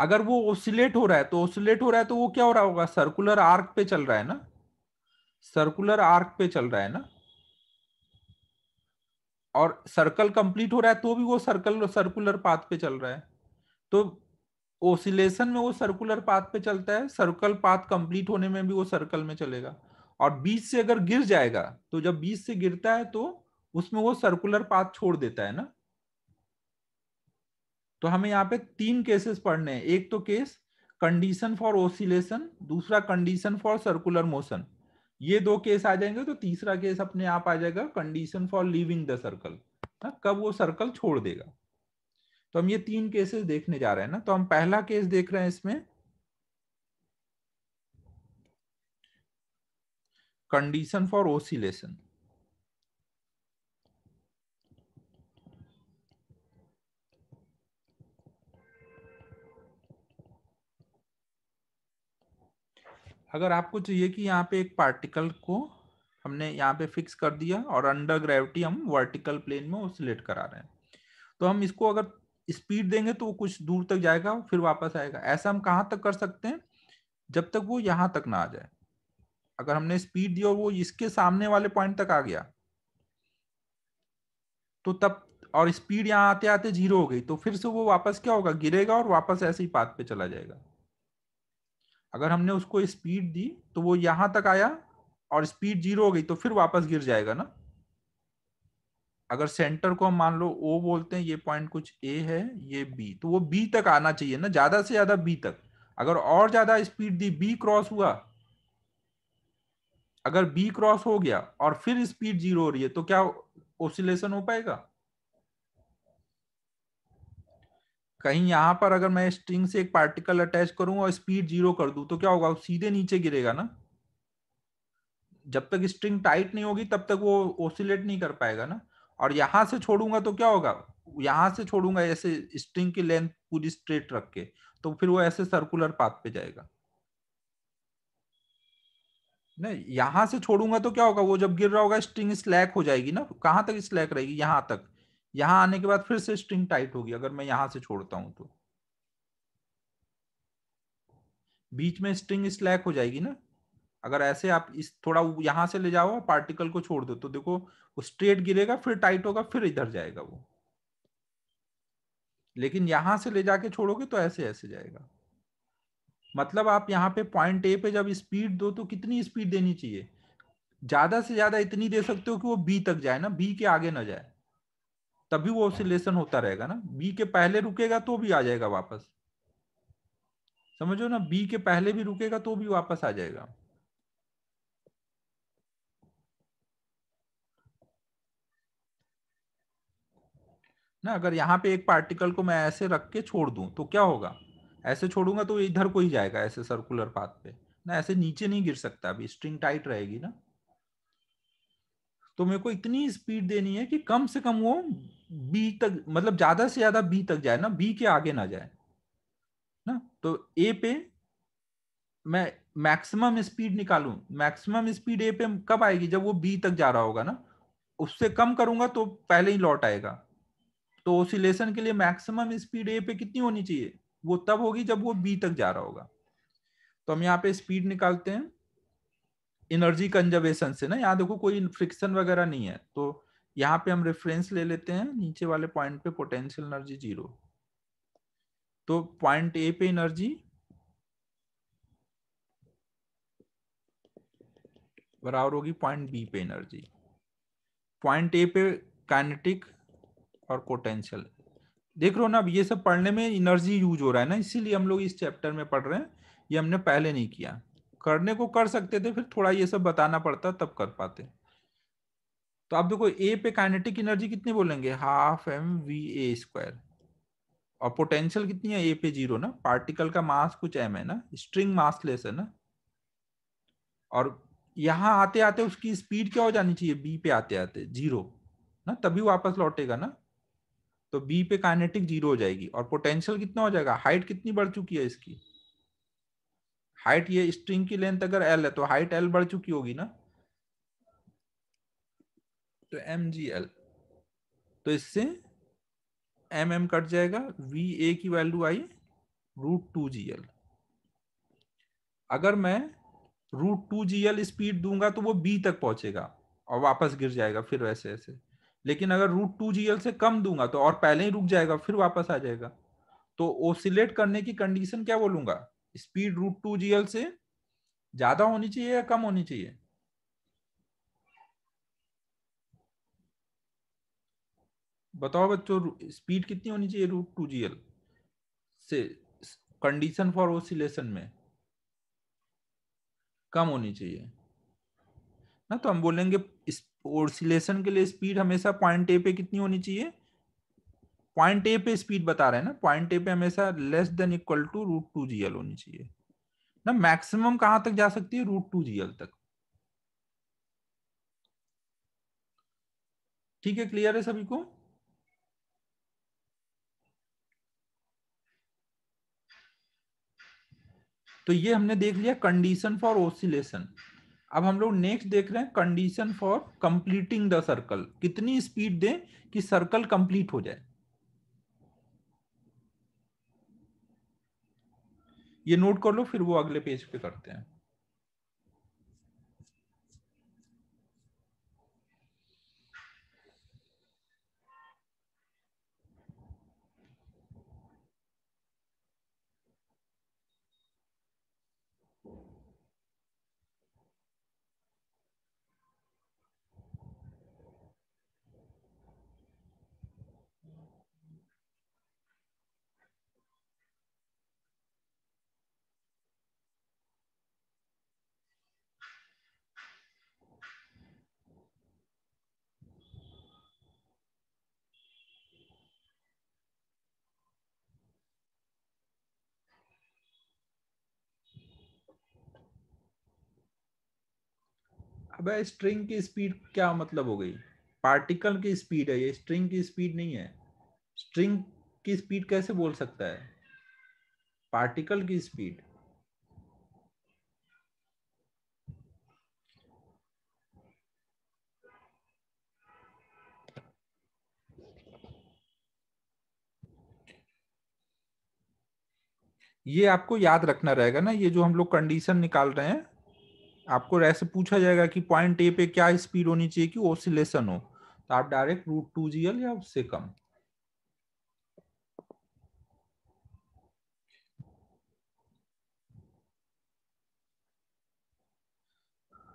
अगर वो ओसिलेट हो रहा है तो ओसिलेट हो रहा है तो वो क्या हो रहा होगा सर्कुलर आर्क पे चल रहा है ना सर्कुलर आर्क पे चल रहा है ना और सर्कल कंप्लीट हो रहा है तो भी वो सर्कल सर्कुलर पाथ पे चल रहा है तो ओसिलेशन में वो सर्कुलर पाथ पे चलता है सर्कल पाथ कंप्लीट होने में भी वो सर्कल में चलेगा और बीच से अगर गिर जाएगा तो जब बीच से गिरता है तो उसमें वो सर्कुलर पाथ छोड़ देता है ना तो हमें यहाँ पे तीन केसेस पढ़ने हैं एक तो केस कंडीशन फॉर ओसिलेशन दूसरा कंडीशन फॉर सर्कुलर मोशन ये दो केस आ जाएंगे तो तीसरा केस अपने आप आ जाएगा condition for living the circle कब वो सर्कल छोड़ देगा तो हम ये तीन केसेस देखने जा रहे हैं ना तो हम पहला केस देख रहे हैं इसमें कंडीशन फॉर ओसिलेशन अगर आपको चाहिए कि यहाँ पे एक पार्टिकल को हमने यहाँ पे फिक्स कर दिया और अंडर ग्रेविटी हम वर्टिकल प्लेन में ओसिलेट करा रहे हैं तो हम इसको अगर स्पीड देंगे तो वो कुछ दूर तक जाएगा फिर वापस आएगा ऐसा हम कहाँ तक कर सकते हैं जब तक वो यहाँ तक ना आ जाए अगर हमने स्पीड दी और वो इसके सामने वाले पॉइंट तक आ गया तो तब और स्पीड यहाँ आते आते जीरो हो गई तो फिर से वो वापस क्या होगा गिरेगा और वापस ऐसे ही पाथ पे चला जाएगा अगर हमने उसको स्पीड दी तो वो यहाँ तक आया और स्पीड जीरो हो गई तो फिर वापस गिर जाएगा ना अगर सेंटर को हम मान लो ओ बोलते हैं ये पॉइंट कुछ ए है ये बी तो वो बी तक आना चाहिए ना ज्यादा से ज्यादा बी तक अगर और ज्यादा स्पीड दी बी क्रॉस हुआ अगर बी क्रॉस हो गया और फिर स्पीड जीरो हो रही है तो क्या ओसिलेशन हो पाएगा कहीं यहां पर अगर मैं स्ट्रिंग से एक पार्टिकल अटैच करूं और स्पीड जीरो कर दू तो क्या होगा सीधे नीचे गिरेगा ना जब तक स्ट्रिंग टाइट नहीं होगी तब तक वो ओसिलेट नहीं कर पाएगा ना और यहां से छोड़ूंगा तो क्या होगा यहां से छोड़ूंगा ऐसे स्ट्रिंग की लेंथ पूरी स्ट्रेट रख के तो फिर वो ऐसे सर्कुलर पाथ पे जाएगा नहीं यहां से छोड़ूंगा तो क्या होगा वो जब गिर रहा होगा स्ट्रिंग स्लैक हो जाएगी ना कहां तक स्लैक रहेगी यहां तक यहां आने के बाद फिर से स्ट्रिंग टाइट होगी अगर मैं यहां से छोड़ता हूं तो बीच में स्ट्रिंग स्लैक हो जाएगी ना अगर ऐसे आप इस थोड़ा यहाँ से ले जाओ पार्टिकल को छोड़ दो तो देखो वो स्ट्रेट गिरेगा फिर टाइट होगा फिर इधर जाएगा वो लेकिन यहां से ले जाके छोड़ोगे तो ऐसे ऐसे जाएगा मतलब आप यहाँ पे पॉइंट ए पे जब स्पीड दो तो कितनी स्पीड देनी चाहिए ज्यादा से ज्यादा इतनी दे सकते हो कि वो बी तक जाए ना बी के आगे ना जाए तभी वो ऑसिलेशन होता रहेगा ना बी के पहले रुकेगा तो भी आ जाएगा वापस समझो ना बी के पहले भी रुकेगा तो भी वापस आ जाएगा ना अगर यहाँ पे एक पार्टिकल को मैं ऐसे रख के छोड़ दूं तो क्या होगा ऐसे छोड़ूंगा तो इधर को ही जाएगा ऐसे सर्कुलर पाथ पे ना ऐसे नीचे नहीं गिर सकता अभी स्ट्रिंग टाइट रहेगी ना तो मेरे को इतनी स्पीड देनी है कि कम से कम वो बी तक मतलब ज्यादा से ज्यादा बी तक जाए ना बी के आगे ना जाए ना तो ए पे मैं मैक्सिमम स्पीड निकालू मैक्सिमम स्पीड ए पे कब आएगी जब वो बी तक जा रहा होगा ना उससे कम करूंगा तो पहले ही लौट आएगा तो ओसिलेशन के लिए मैक्सिमम स्पीड ए पे कितनी होनी चाहिए वो तब होगी जब वो बी तक जा रहा होगा तो हम यहाँ पे स्पीड निकालते हैं एनर्जी कंजर्वेशन से ना यहाँ देखो कोई फ्रिक्शन वगैरह नहीं है तो यहाँ पे हम रेफरेंस ले लेते हैं नीचे वाले पॉइंट पे पोटेंशियल एनर्जी जीरो तो पॉइंट ए पे एनर्जी बराबर होगी पॉइंट बी पे एनर्जी पॉइंट ए पे काइनेटिक और पोटेंशियल देख रहे हो ना अब ये सब पढ़ने में एनर्जी यूज हो रहा है ना इसीलिए हम लोग इस चैप्टर में पढ़ रहे हैं ये हमने पहले नहीं किया करने को कर सकते थे फिर थोड़ा ये सब बताना पड़ता तब कर पाते तो आप देखो ए पे काइनेटिक एनर्जी कितनी बोलेंगे half M V A square और पोटेंशियल कितनी है ए पे जीरो ना पार्टिकल का मास कुछ एम है ना स्ट्रिंग मासलेस है ना और यहाँ आते आते उसकी स्पीड क्या हो जानी चाहिए बी पे आते आते जीरो ना तभी वापस लौटेगा ना तो बी पे काइनेटिक जीरो हो जाएगी और पोटेंशियल कितना हो जाएगा हाइट कितनी बढ़ चुकी है इसकी हाइट ये स्ट्रिंग की लेंथ अगर एल है तो हाइट एल बढ़ चुकी होगी ना तो एम जी एल तो इससे एम एम कट जाएगा वी ए की वैल्यू आई रूट टू जी एल अगर मैं root two G L speed दूंगा तो वो बी तक पहुंचेगा और वापस गिर जाएगा फिर वैसे ऐसे लेकिन अगर रूट टू जी से कम दूंगा तो और पहले ही रुक जाएगा फिर वापस आ जाएगा तो ओसिलेट करने की कंडीशन क्या बोलूंगा स्पीड रूट टू जी से ज्यादा होनी चाहिए या कम होनी चाहिए बताओ बच्चों स्पीड कितनी होनी चाहिए रूट टू जी से कंडीशन फॉर ओसिलेशन में कम होनी चाहिए ना तो हम बोलेंगे ओसिलेशन के लिए स्पीड हमेशा पॉइंट ए पे कितनी होनी चाहिए पॉइंट ए पे स्पीड बता रहे हैं ना पॉइंट ए पे हमेशा less than equal to root two G L होनी चाहिए ना मैक्सिमम कहां तक जा सकती है रूट टू जी एल तक ठीक है क्लियर है सभी को तो ये हमने देख लिया कंडीशन फॉर ओसिलेशन अब हम लोग नेक्स्ट देख रहे हैं condition for completing the circle कितनी स्पीड दें कि सर्कल कंप्लीट हो जाए ये नोट कर लो फिर वो अगले पेज पे करते हैं भाई स्ट्रिंग की स्पीड क्या मतलब हो गई पार्टिकल की स्पीड है ये स्ट्रिंग की स्पीड नहीं है स्ट्रिंग की स्पीड कैसे बोल सकता है पार्टिकल की स्पीड ये आपको याद रखना रहेगा ना ये जो हम लोग कंडीशन निकाल रहे हैं आपको ऐसे पूछा जाएगा कि पॉइंट ए पे क्या स्पीड होनी चाहिए कि ओसिलेशन हो तो आप डायरेक्ट रूट टू जी या उससे कम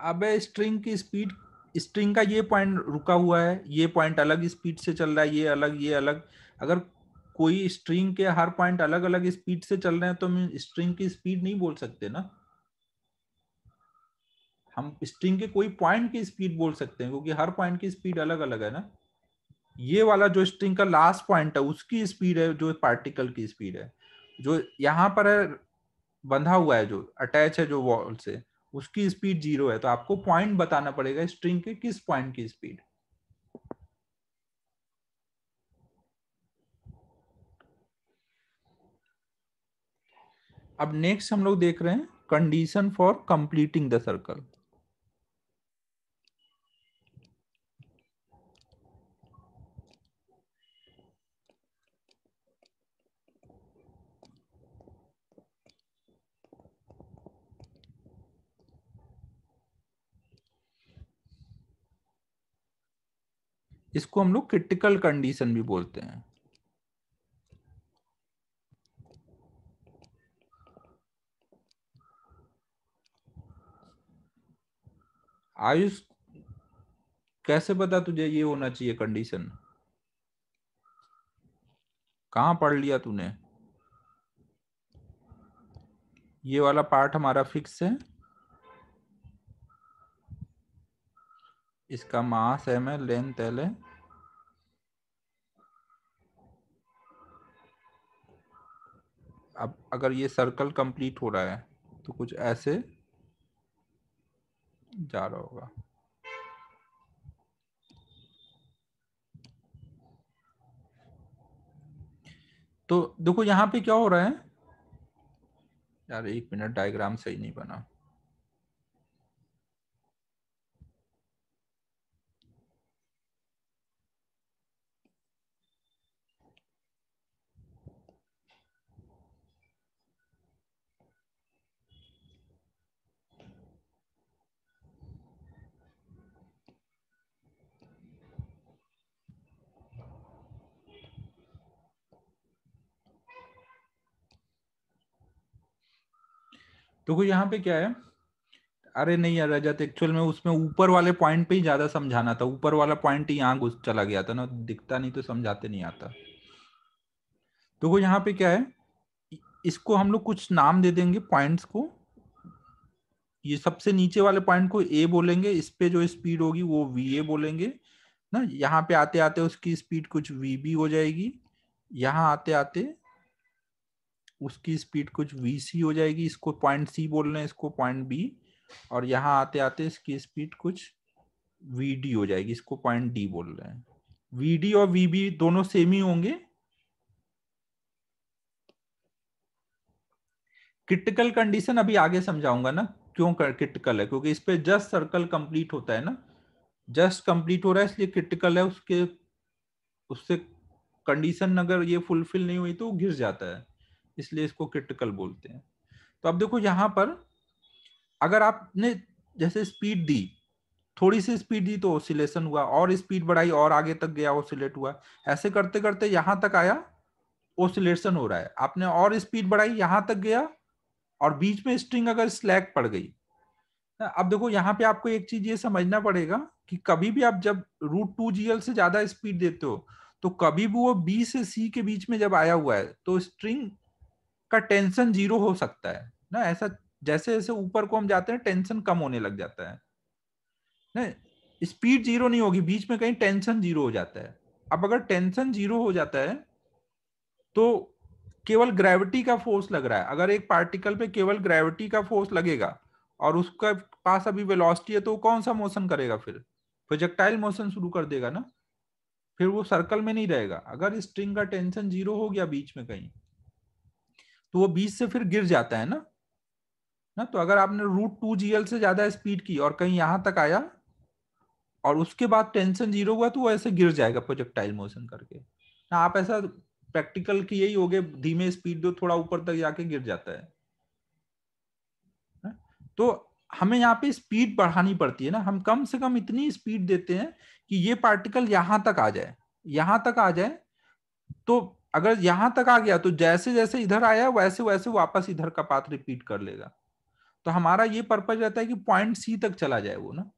अब स्ट्रिंग की स्पीड स्ट्रिंग का ये पॉइंट रुका हुआ है ये पॉइंट अलग स्पीड से चल रहा है ये अलग ये अलग अगर कोई स्ट्रिंग के हर पॉइंट अलग अलग स्पीड से चल रहे हैं तो हम स्ट्रिंग की स्पीड नहीं बोल सकते ना हम स्ट्रिंग के कोई पॉइंट की स्पीड बोल सकते हैं क्योंकि हर पॉइंट की स्पीड अलग अलग है ना ये वाला जो स्ट्रिंग का लास्ट पॉइंट है उसकी स्पीड है जो पार्टिकल की स्पीड है जो यहाँ पर है बंधा हुआ है जो अटैच है जो वॉल से उसकी स्पीड जीरो है तो आपको पॉइंट बताना पड़ेगा स्ट्रिंग के किस पॉइंट की स्पीड अब नेक्स्ट हम लोग देख रहे हैं condition for completing the circle इसको हम लोग क्रिटिकल कंडीशन भी बोलते हैं आयुष कैसे पता तुझे ये होना चाहिए कंडीशन कहा पढ़ लिया तूने ये वाला पार्ट हमारा फिक्स है इसका मास एम है लेंथ एल है अब अगर ये सर्कल कंप्लीट हो रहा है तो कुछ ऐसे जा रहा होगा तो देखो यहां पे क्या हो रहा है यार एक मिनट डायग्राम सही नहीं बना देखो यहाँ पे क्या है अरे नहीं यार रजत एक्चुअल में उसमें ऊपर वाले पॉइंट पे ही ज्यादा समझाना था ऊपर वाला पॉइंट ही यहाँ घुस चला गया था ना दिखता नहीं तो समझाते नहीं आता देखो यहाँ पे क्या है इसको हम लोग कुछ नाम दे देंगे पॉइंट्स को ये सबसे नीचे वाले पॉइंट को ए बोलेंगे इस पे जो स्पीड होगी वो वी ए बोलेंगे ना यहाँ पे आते आते उसकी स्पीड कुछ वी बी हो जाएगी यहाँ आते आते उसकी स्पीड कुछ वी सी हो जाएगी इसको पॉइंट सी बोल रहे हैं इसको पॉइंट बी और यहाँ आते आते इसकी स्पीड कुछ वी डी हो जाएगी इसको पॉइंट डी बोल रहे हैं वी डी और वी बी दोनों सेम ही होंगे क्रिटिकल कंडीशन अभी आगे समझाऊंगा ना क्यों क्रिटिकल है क्योंकि इस पर जस्ट सर्कल कंप्लीट होता है ना जस्ट कंप्लीट हो रहा है इसलिए क्रिटिकल है उसके उससे कंडीशन अगर ये फुलफिल नहीं हुई तो गिर जाता है इसलिए इसको क्रिटिकल बोलते हैं तो अब देखो यहाँ पर अगर आपने जैसे स्पीड दी थोड़ी सी स्पीड दी तो ऑसिलेशन हुआ और स्पीड बढ़ाई और आगे तक गया ऑसिलेट हुआ ऐसे करते करते यहाँ तक आया ऑसिलेशन हो रहा है आपने और स्पीड बढ़ाई यहाँ तक गया और बीच में स्ट्रिंग अगर स्लैक पड़ गई अब देखो यहाँ पे आपको एक चीज ये समझना पड़ेगा कि कभी भी आप जब रूट टू जी से ज्यादा स्पीड देते हो तो कभी भी वो बी से सी के बीच में जब आया हुआ है तो स्ट्रिंग का टेंशन जीरो हो सकता है ना ऐसा जैसे जैसे ऊपर को हम जाते हैं टेंशन कम होने लग जाता है ना स्पीड जीरो नहीं होगी बीच में कहीं टेंशन जीरो हो जाता है अब अगर टेंशन जीरो हो जाता है तो केवल ग्रेविटी का फोर्स लग रहा है अगर एक पार्टिकल पे केवल ग्रेविटी का फोर्स लगेगा और उसका पास अभी वेलोसिटी है तो कौन सा मोशन करेगा फिर प्रोजेक्टाइल मोशन शुरू कर देगा ना फिर वो सर्कल में नहीं रहेगा अगर स्ट्रिंग का टेंशन जीरो हो गया बीच में कहीं तो वो बीच से फिर गिर जाता है ना ना तो अगर आपने रूट टू जी एल से ज्यादा स्पीड की और कहीं यहां तक आया और उसके बाद टेंशन जीरो हुआ तो वो ऐसे गिर जाएगा प्रोजेक्टाइल मोशन करके ना आप ऐसा प्रैक्टिकल की यही हो गए धीमे स्पीड दो थोड़ा ऊपर तक जाके गिर जाता है ना? तो हमें यहाँ पे स्पीड बढ़ानी पड़ती है ना हम कम से कम इतनी स्पीड देते हैं कि ये पार्टिकल यहां तक आ जाए यहां तक आ जाए तो अगर यहां तक आ गया तो जैसे जैसे इधर आया वैसे वैसे वापस इधर का पाथ रिपीट कर लेगा तो हमारा ये पर्पज रहता है कि पॉइंट सी तक चला जाए वो ना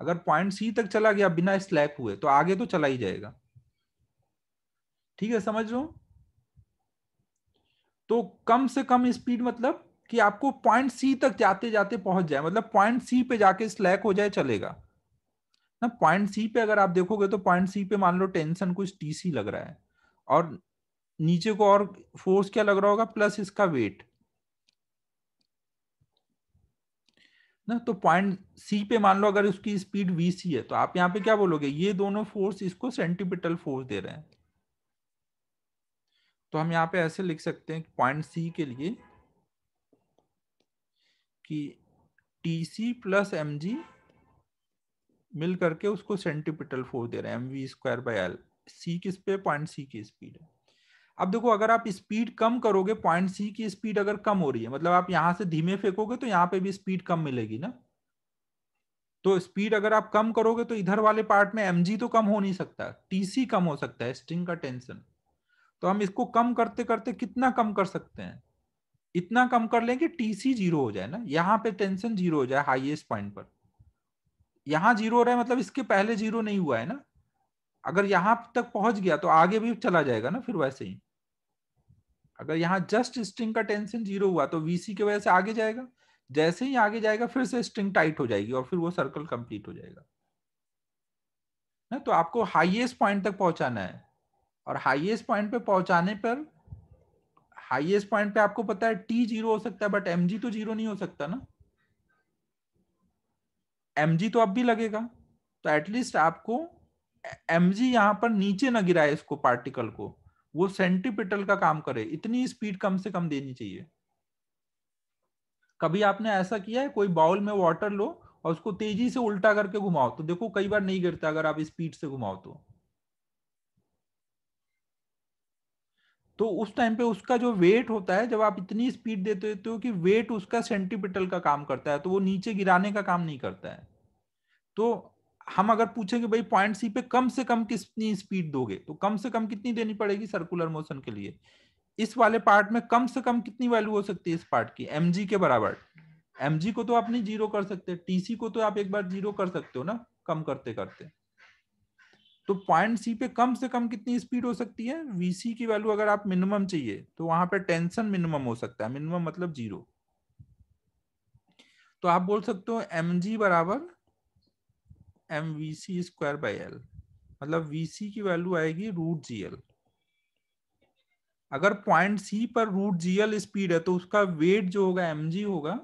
अगर पॉइंट सी तक चला गया बिना स्लैप हुए तो आगे तो चला ही जाएगा ठीक है समझ लो तो कम से कम स्पीड मतलब कि आपको पॉइंट सी तक जाते जाते पहुंच जाए मतलब पॉइंट सी पे जाके स्लैक हो जाए चलेगा ना पॉइंट सी पे अगर आप देखोगे तो पॉइंट सी पे मान लो टेंशन कुछ टीसी लग रहा है और नीचे को और फोर्स क्या लग रहा होगा प्लस इसका वेट ना तो पॉइंट सी पे मान लो अगर उसकी स्पीड वी सी है तो आप यहां पे क्या बोलोगे ये दोनों फोर्स इसको सेंटिपिटल फोर्स दे रहे हैं तो हम यहाँ पे ऐसे लिख सकते हैं पॉइंट सी के लिए कि T C plus M G मिल करके उसको सेंटिपिटल फोर्स दे रहे हैं M V square by L C किस पे पॉइंट सी की स्पीड है अब देखो अगर आप स्पीड कम करोगे पॉइंट सी की स्पीड अगर कम हो रही है मतलब आप यहां से धीमे फेंकोगे तो यहाँ पे भी स्पीड कम मिलेगी ना तो स्पीड अगर आप कम करोगे तो इधर वाले पार्ट में एम तो कम हो नहीं सकता टीसी कम हो सकता है स्ट्रिंग का टेंशन तो हम इसको कम करते करते कितना कम कर सकते हैं इतना कम कर लेंगे टीसी जीरो हो जाए ना यहाँ पे टेंशन जीरो हो जाए हाईएस्ट पॉइंट पर यहाँ जीरो हो रहा है मतलब इसके पहले जीरो नहीं हुआ है ना अगर यहां तक पहुंच गया तो आगे भी चला जाएगा ना फिर वैसे ही अगर यहाँ जस्ट स्ट्रिंग का टेंशन जीरो हुआ तो वीसी की वजह से आगे जाएगा जैसे ही आगे जाएगा फिर से स्ट्रिंग टाइट हो जाएगी और फिर वो सर्कल कंप्लीट हो जाएगा ना तो आपको हाईएस्ट पॉइंट तक पहुंचाना है और हाईएस्ट पॉइंट पे पहुंचाने पर हाईएस्ट पॉइंट पे आपको पता है टी जीरो हो सकता है बट एम तो जीरो नहीं हो सकता ना एम तो अब भी लगेगा तो एटलीस्ट आपको एम जी यहाँ पर नीचे ना गिराए इसको पार्टिकल को वो सेंटीपिटल का काम करे इतनी स्पीड कम से कम देनी चाहिए कभी आपने ऐसा किया है कोई बाउल में वाटर लो और उसको तेजी से उल्टा करके घुमाओ तो देखो कई बार नहीं गिरता अगर आप स्पीड से घुमाओ तो तो उस टाइम पे उसका जो वेट होता है जब आप इतनी स्पीड देते देते हो कि वेट उसका सेंटीपिटल का काम करता है तो वो नीचे गिराने का काम नहीं करता है तो हम अगर पूछे कि भाई पॉइंट सी पे कम से कम कितनी स्पीड दोगे तो कम से कम कितनी देनी पड़ेगी सर्कुलर मोशन के लिए इस वाले पार्ट में कम से कम कितनी वैल्यू हो सकती है इस पार्ट की एम के बराबर एम को तो आप नहीं जीरो कर सकते टीसी को तो आप एक बार जीरो कर सकते हो ना कम करते करते तो पॉइंट सी पे कम से कम कितनी स्पीड हो सकती है वीसी की वैल्यू अगर आप मिनिमम चाहिए तो वहां पे टेंशन मिनिमम हो सकता है मिनिमम मतलब जीरो तो आप बोल सकते हो एम बराबर M V C square by L मतलब वी सी की वैल्यू आएगी रूट जी एल अगर पॉइंट सी पर रूट जी एल स्पीड है तो उसका वेट जो होगा एम जी होगा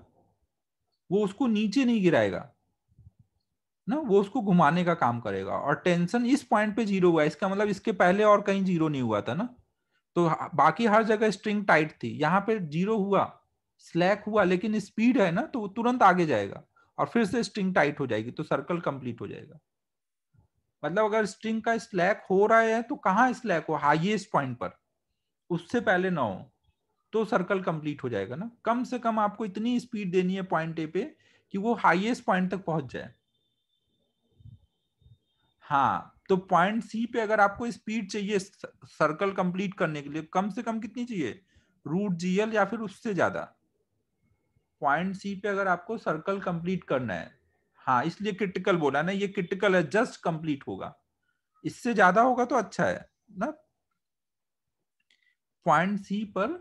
वो उसको नीचे नहीं गिराएगा ना वो उसको घुमाने का काम करेगा और टेंशन इस पॉइंट पे जीरो हुआ इसका मतलब इसके पहले और कहीं जीरो नहीं हुआ था ना तो बाकी हर जगह स्ट्रिंग टाइट थी यहाँ पे जीरो हुआ स्लैक हुआ लेकिन स्पीड है ना तो तुरंत आगे जाएगा और फिर से स्ट्रिंग टाइट हो जाएगी तो सर्कल कंप्लीट हो जाएगा मतलब अगर स्ट्रिंग का स्लैक हो रहा है तो कहाँ स्लैक हो हाइएस्ट पॉइंट पर उससे पहले ना हो तो सर्कल कंप्लीट हो जाएगा ना कम से कम आपको इतनी स्पीड देनी है पॉइंट ए पे कि वो हाइएस्ट पॉइंट तक पहुंच जाए हाँ तो पॉइंट सी पे अगर आपको स्पीड चाहिए सर्कल कंप्लीट करने के लिए कम से कम कितनी चाहिए रूट जीएल या फिर उससे ज्यादा पॉइंट सी पे अगर आपको सर्कल कंप्लीट करना है हाँ इसलिए क्रिटिकल बोला ना ये क्रिटिकल है जस्ट कंप्लीट होगा इससे ज्यादा होगा तो अच्छा है ना पॉइंट सी पर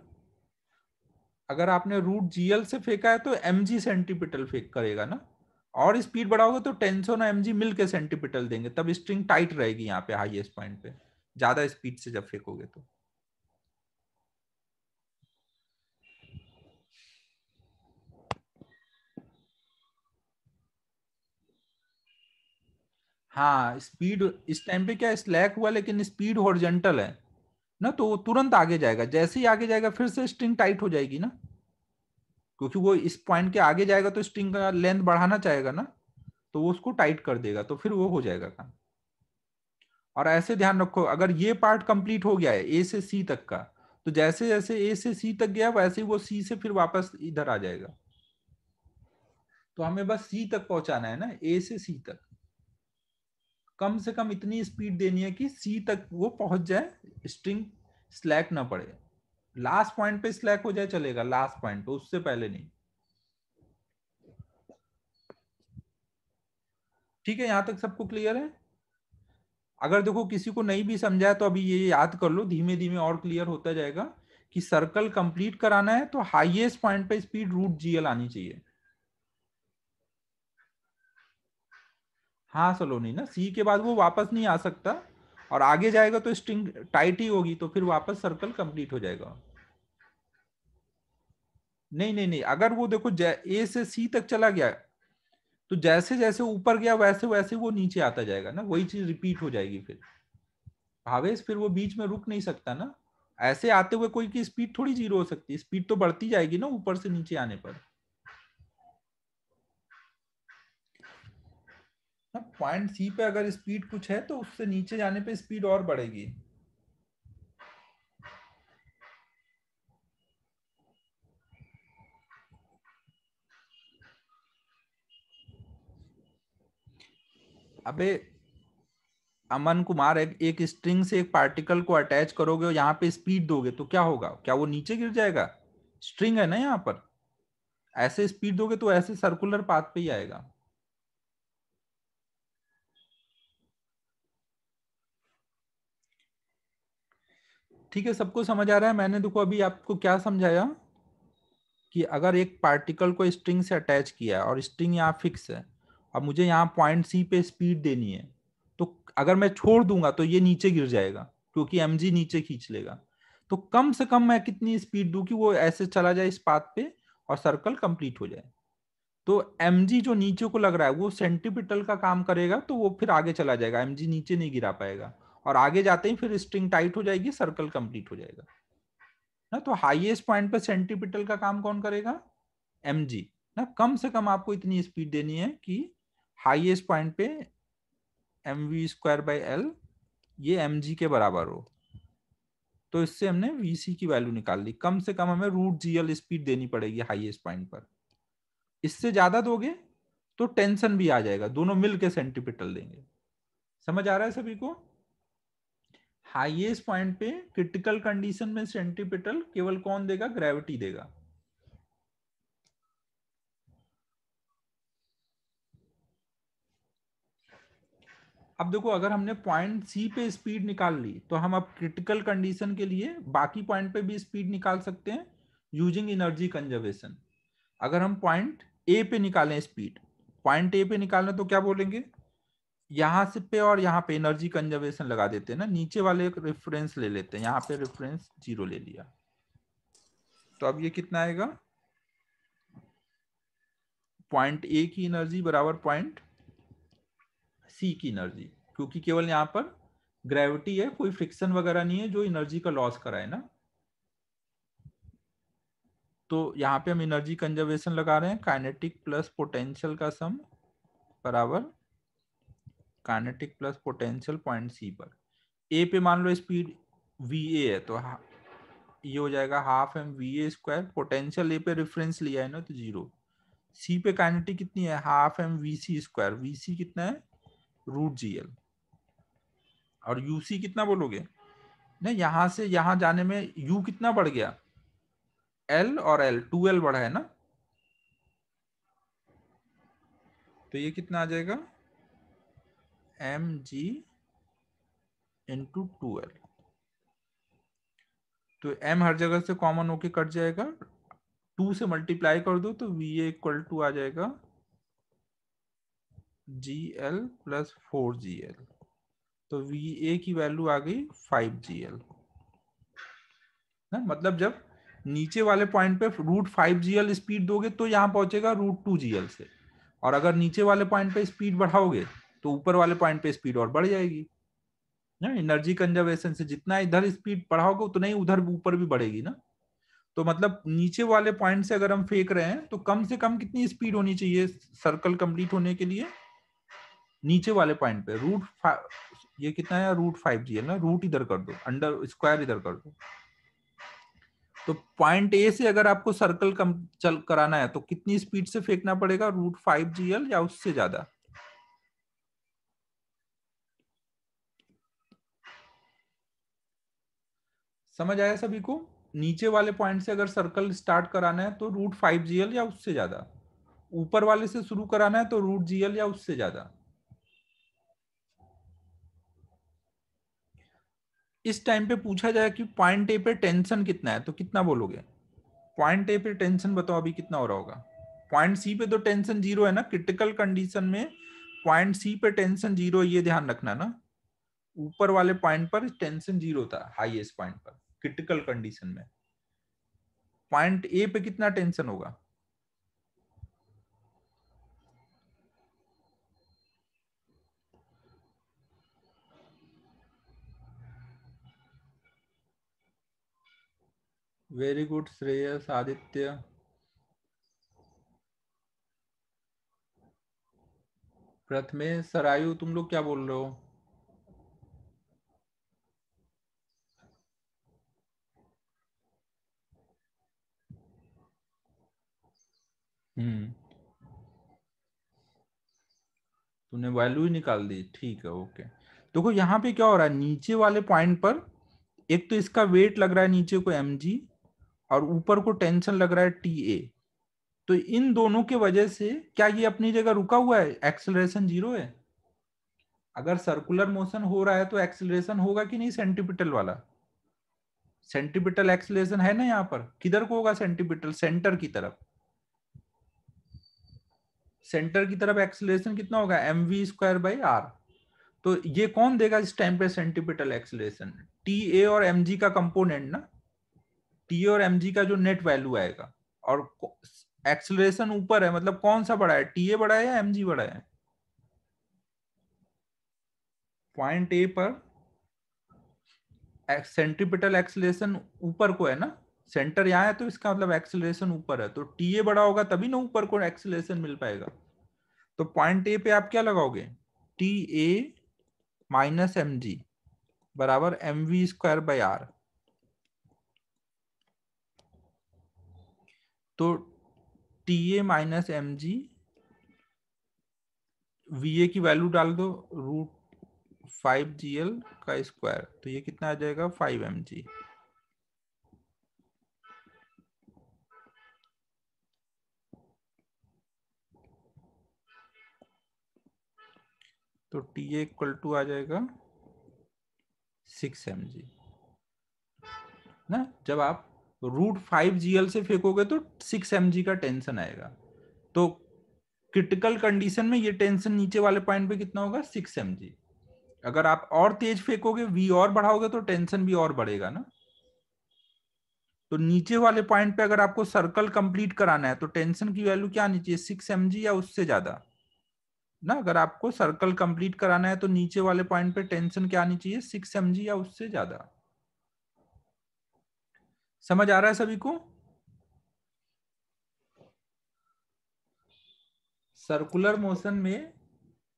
अगर आपने रूट जीएल से फेंका है तो एम जी सेंटीपिटल फेंक करेगा ना और स्पीड बढ़ाओगे तो टेंसोन ना एम जी मिल सेंटीपिटल देंगे तब स्ट्रिंग टाइट रहेगी यहाँ पे हाईएस्ट पॉइंट पे ज्यादा स्पीड से जब फेंकोगे तो हाँ स्पीड इस टाइम पे क्या स्लैक हुआ लेकिन स्पीड हॉरिजेंटल है ना तो तुरंत आगे जाएगा जैसे ही आगे जाएगा फिर से स्ट्रिंग टाइट हो जाएगी ना क्योंकि वो इस पॉइंट के आगे जाएगा तो स्ट्रिंग का लेंथ बढ़ाना चाहेगा ना तो वो उसको टाइट कर देगा तो फिर वो हो जाएगा काम और ऐसे ध्यान रखो अगर ये पार्ट कंप्लीट हो गया है ए से सी तक का तो जैसे जैसे ए से सी तक गया वैसे ही वो सी से फिर वापस इधर आ जाएगा तो हमें बस सी तक पहुंचाना है ना ए से सी तक कम से कम इतनी स्पीड देनी है कि सी तक वो पहुंच जाए स्ट्रिंग स्लैक ना पड़े लास्ट पॉइंट पे स्लैक हो जाए चलेगा लास्ट पॉइंट पे उससे पहले नहीं ठीक है यहां तक सबको क्लियर है अगर देखो किसी को नहीं भी समझा तो अभी ये याद कर लो धीमे धीमे और क्लियर होता जाएगा कि सर्कल कंप्लीट कराना है तो हाईएस्ट पॉइंट पे स्पीड रूट जीएल आनी चाहिए हाँ सलोनी ना सी के बाद वो वापस नहीं आ सकता और आगे जाएगा तो स्ट्रिंग टाइट ही होगी तो फिर वापस सर्कल कंप्लीट हो जाएगा नहीं नहीं नहीं अगर वो देखो ए से सी तक चला गया तो जैसे जैसे ऊपर गया वैसे वैसे वो नीचे आता जाएगा ना वही चीज रिपीट हो जाएगी फिर भावेश फिर वो बीच में रुक नहीं सकता ना ऐसे आते हुए कोई की स्पीड थोड़ी जीरो हो सकती है स्पीड तो बढ़ती जाएगी ना ऊपर से नीचे आने पर पॉइंट सी पे अगर स्पीड कुछ है तो उससे नीचे जाने पे स्पीड और बढ़ेगी अबे अमन कुमार एक, एक स्ट्रिंग से एक पार्टिकल को अटैच करोगे और यहां पे स्पीड दोगे तो क्या होगा क्या वो नीचे गिर जाएगा स्ट्रिंग है ना यहां पर ऐसे स्पीड दोगे तो ऐसे सर्कुलर पाथ पे ही आएगा ठीक है सबको समझ आ रहा है मैंने देखो अभी आपको क्या समझाया कि अगर एक पार्टिकल को स्ट्रिंग से अटैच किया है और स्ट्रिंग यहाँ फिक्स है अब मुझे यहाँ पॉइंट सी पे स्पीड देनी है तो अगर मैं छोड़ दूंगा तो ये नीचे गिर जाएगा क्योंकि एम नीचे खींच लेगा तो कम से कम मैं कितनी स्पीड दू कि वो ऐसे चला जाए इस पाथ पे और सर्कल कंप्लीट हो जाए तो एम जो नीचे को लग रहा है वो सेंटीपिटल का काम करेगा तो वो फिर आगे चला जाएगा एम नीचे नहीं गिरा पाएगा और आगे जाते ही फिर स्ट्रिंग टाइट हो जाएगी सर्कल कंप्लीट हो जाएगा ना तो हाईएस्ट पॉइंट पे सेंटीपिटल का काम कौन करेगा एम ना कम से कम आपको इतनी स्पीड देनी है कि हाईएस्ट पॉइंट पे M V square by L ये एम के बराबर हो तो इससे हमने वी की वैल्यू निकाल ली कम से कम हमें रूट जी स्पीड देनी पड़ेगी हाईएस्ट पॉइंट पर इससे ज्यादा दोगे तो टेंशन भी आ जाएगा दोनों मिलके सेंटीपिटल देंगे समझ आ रहा है सभी को हाईएस्ट पॉइंट पे क्रिटिकल कंडीशन में सेंट्रीपिटल केवल कौन देगा ग्रेविटी देगा अब देखो अगर हमने पॉइंट सी पे स्पीड निकाल ली तो हम अब क्रिटिकल कंडीशन के लिए बाकी पॉइंट पे भी स्पीड निकाल सकते हैं यूजिंग एनर्जी कंजर्वेशन अगर हम पॉइंट ए पे निकालें स्पीड पॉइंट ए पे निकालना तो क्या बोलेंगे यहाँ से पे और यहाँ पे एनर्जी कंजर्वेशन लगा देते हैं ना नीचे वाले एक रेफरेंस ले लेते हैं यहाँ पे रेफरेंस जीरो ले लिया तो अब ये कितना आएगा पॉइंट ए की एनर्जी बराबर पॉइंट सी की एनर्जी क्योंकि केवल यहाँ पर ग्रेविटी है कोई फ्रिक्शन वगैरह नहीं है जो एनर्जी का लॉस कराए ना तो यहाँ पे हम एनर्जी कंजर्वेशन लगा रहे हैं काइनेटिक प्लस पोटेंशियल का सम बराबर kinetic plus potential point C पर ए पे मान लो स्पीड वी ए है तो ये हो जाएगा half M V A square potential A पे रेफरेंस लिया है ना तो जीरो सी पे काइनेटिक कितनी है half M V C square V C कितना है रूट जी एल और यू सी कितना बोलोगे नहीं यहाँ से यहाँ जाने में यू कितना बढ़ गया एल और एल टू एल बढ़ा है ना तो ये कितना आ जाएगा M G into two L तो m हर जगह से कॉमन होके कट जाएगा टू से मल्टीप्लाई कर दो तो वी ए इक्वल टू आ जाएगा G L plus four G L तो वी ए की वैल्यू आ गई फाइव जी एल मतलब जब नीचे वाले पॉइंट पे root five G L speed दोगे तो यहां पहुंचेगा रूट टू जी एल से और अगर नीचे वाले पॉइंट पे स्पीड बढ़ाओगे तो ऊपर वाले पॉइंट पे स्पीड और बढ़ जाएगी ना एनर्जी कंजर्वेशन से जितना इधर स्पीड बढ़ाओगे उतना ही उधर ऊपर भी बढ़ेगी ना तो मतलब नीचे वाले पॉइंट से अगर हम फेंक रहे हैं तो कम से कम कितनी स्पीड होनी चाहिए सर्कल कंप्लीट होने के लिए नीचे वाले पॉइंट पे रूट फाइव ये कितना है रूट फाइव जी है ना रूट इधर कर दो अंडर स्क्वायर इधर कर दो तो पॉइंट ए से अगर आपको सर्कल कम चल कराना है तो कितनी स्पीड से फेंकना पड़ेगा रूट फाइव जी एल या उससे ज्यादा समझ आया सभी को नीचे वाले पॉइंट से अगर सर्कल स्टार्ट कराना है तो रूट फाइव जीएल या उससे ज्यादा ऊपर वाले से शुरू कराना है तो रूट जीएल या उससे ज्यादा इस टाइम पे पूछा जाए कि पॉइंट ए पे टेंशन कितना है तो कितना बोलोगे पॉइंट ए पे टेंशन बताओ अभी कितना हो रहा होगा पॉइंट सी पे तो टेंशन जीरो है ना क्रिटिकल कंडीशन में पॉइंट सी पे टेंशन जीरो ये ध्यान रखना ना ऊपर वाले पॉइंट पर टेंशन जीरो था हाईएस्ट पॉइंट पर क्रिटिकल कंडीशन में पॉइंट ए पे कितना टेंशन होगा वेरी गुड श्रेयस आदित्य प्रथमेश सरायु तुम लोग क्या बोल रहे हो हम्म। तूने वैल्यू ही निकाल दी ठीक है ओके देखो यहाँ पे क्या हो रहा है नीचे वाले पॉइंट पर एक तो इसका वेट लग रहा है नीचे को एम और ऊपर को टेंशन लग रहा है टी ए तो इन दोनों के वजह से क्या ये अपनी जगह रुका हुआ है एक्सेलरेशन जीरो है अगर सर्कुलर मोशन हो रहा है तो एक्सेलरेशन होगा कि नहीं सेंटीपिटल वाला सेंटीपिटल एक्सेलरेशन है ना यहाँ पर किधर को होगा सेंटीपिटल सेंटर की तरफ सेंटर की तरफ एक्सलेशन कितना होगा M V square by R तो ये कौन देगा इस टाइम पे सेंटिपिटल एक्सलेशन टी ए और एम जी का कंपोनेंट ना टी और एम जी का जो नेट वैल्यू आएगा और एक्सलेशन ऊपर है मतलब कौन सा बड़ा है टी ए बड़ा है या एम जी बड़ा है पॉइंट ए पर सेंट्रीपिटल एक्सलेशन ऊपर को है ना सेंटर यहाँ है तो इसका मतलब एक्सेलरेशन ऊपर है तो टी ए बड़ा होगा तभी ना ऊपर को एक्सेलरेशन मिल पाएगा तो पॉइंट ए पे आप क्या लगाओगे T A minus M G बराबर M V square by R तो T A minus M G V A की वैल्यू डाल दो रूट फाइव जी एल का स्क्वायर तो ये कितना आ जाएगा फाइव एम जी तो टी इक्वल टू आ जाएगा सिक्स एम जी ना जब आप रूट फाइव जी एल से फेंकोगे तो सिक्स एम जी का टेंशन आएगा तो क्रिटिकल कंडीशन में ये टेंशन नीचे वाले पॉइंट पे कितना होगा सिक्स एम जी अगर आप और तेज फेंकोगे वी और बढ़ाओगे तो टेंशन भी और बढ़ेगा ना तो नीचे वाले पॉइंट पे अगर आपको सर्कल कंप्लीट कराना है तो टेंशन की वैल्यू क्या आनी चाहिए सिक्स एम जी या उससे ज्यादा ना अगर आपको सर्कल कंप्लीट कराना है तो नीचे वाले पॉइंट पे टेंशन क्या आनी चाहिए सिक्स एम या उससे ज्यादा समझ आ रहा है सभी को सर्कुलर मोशन में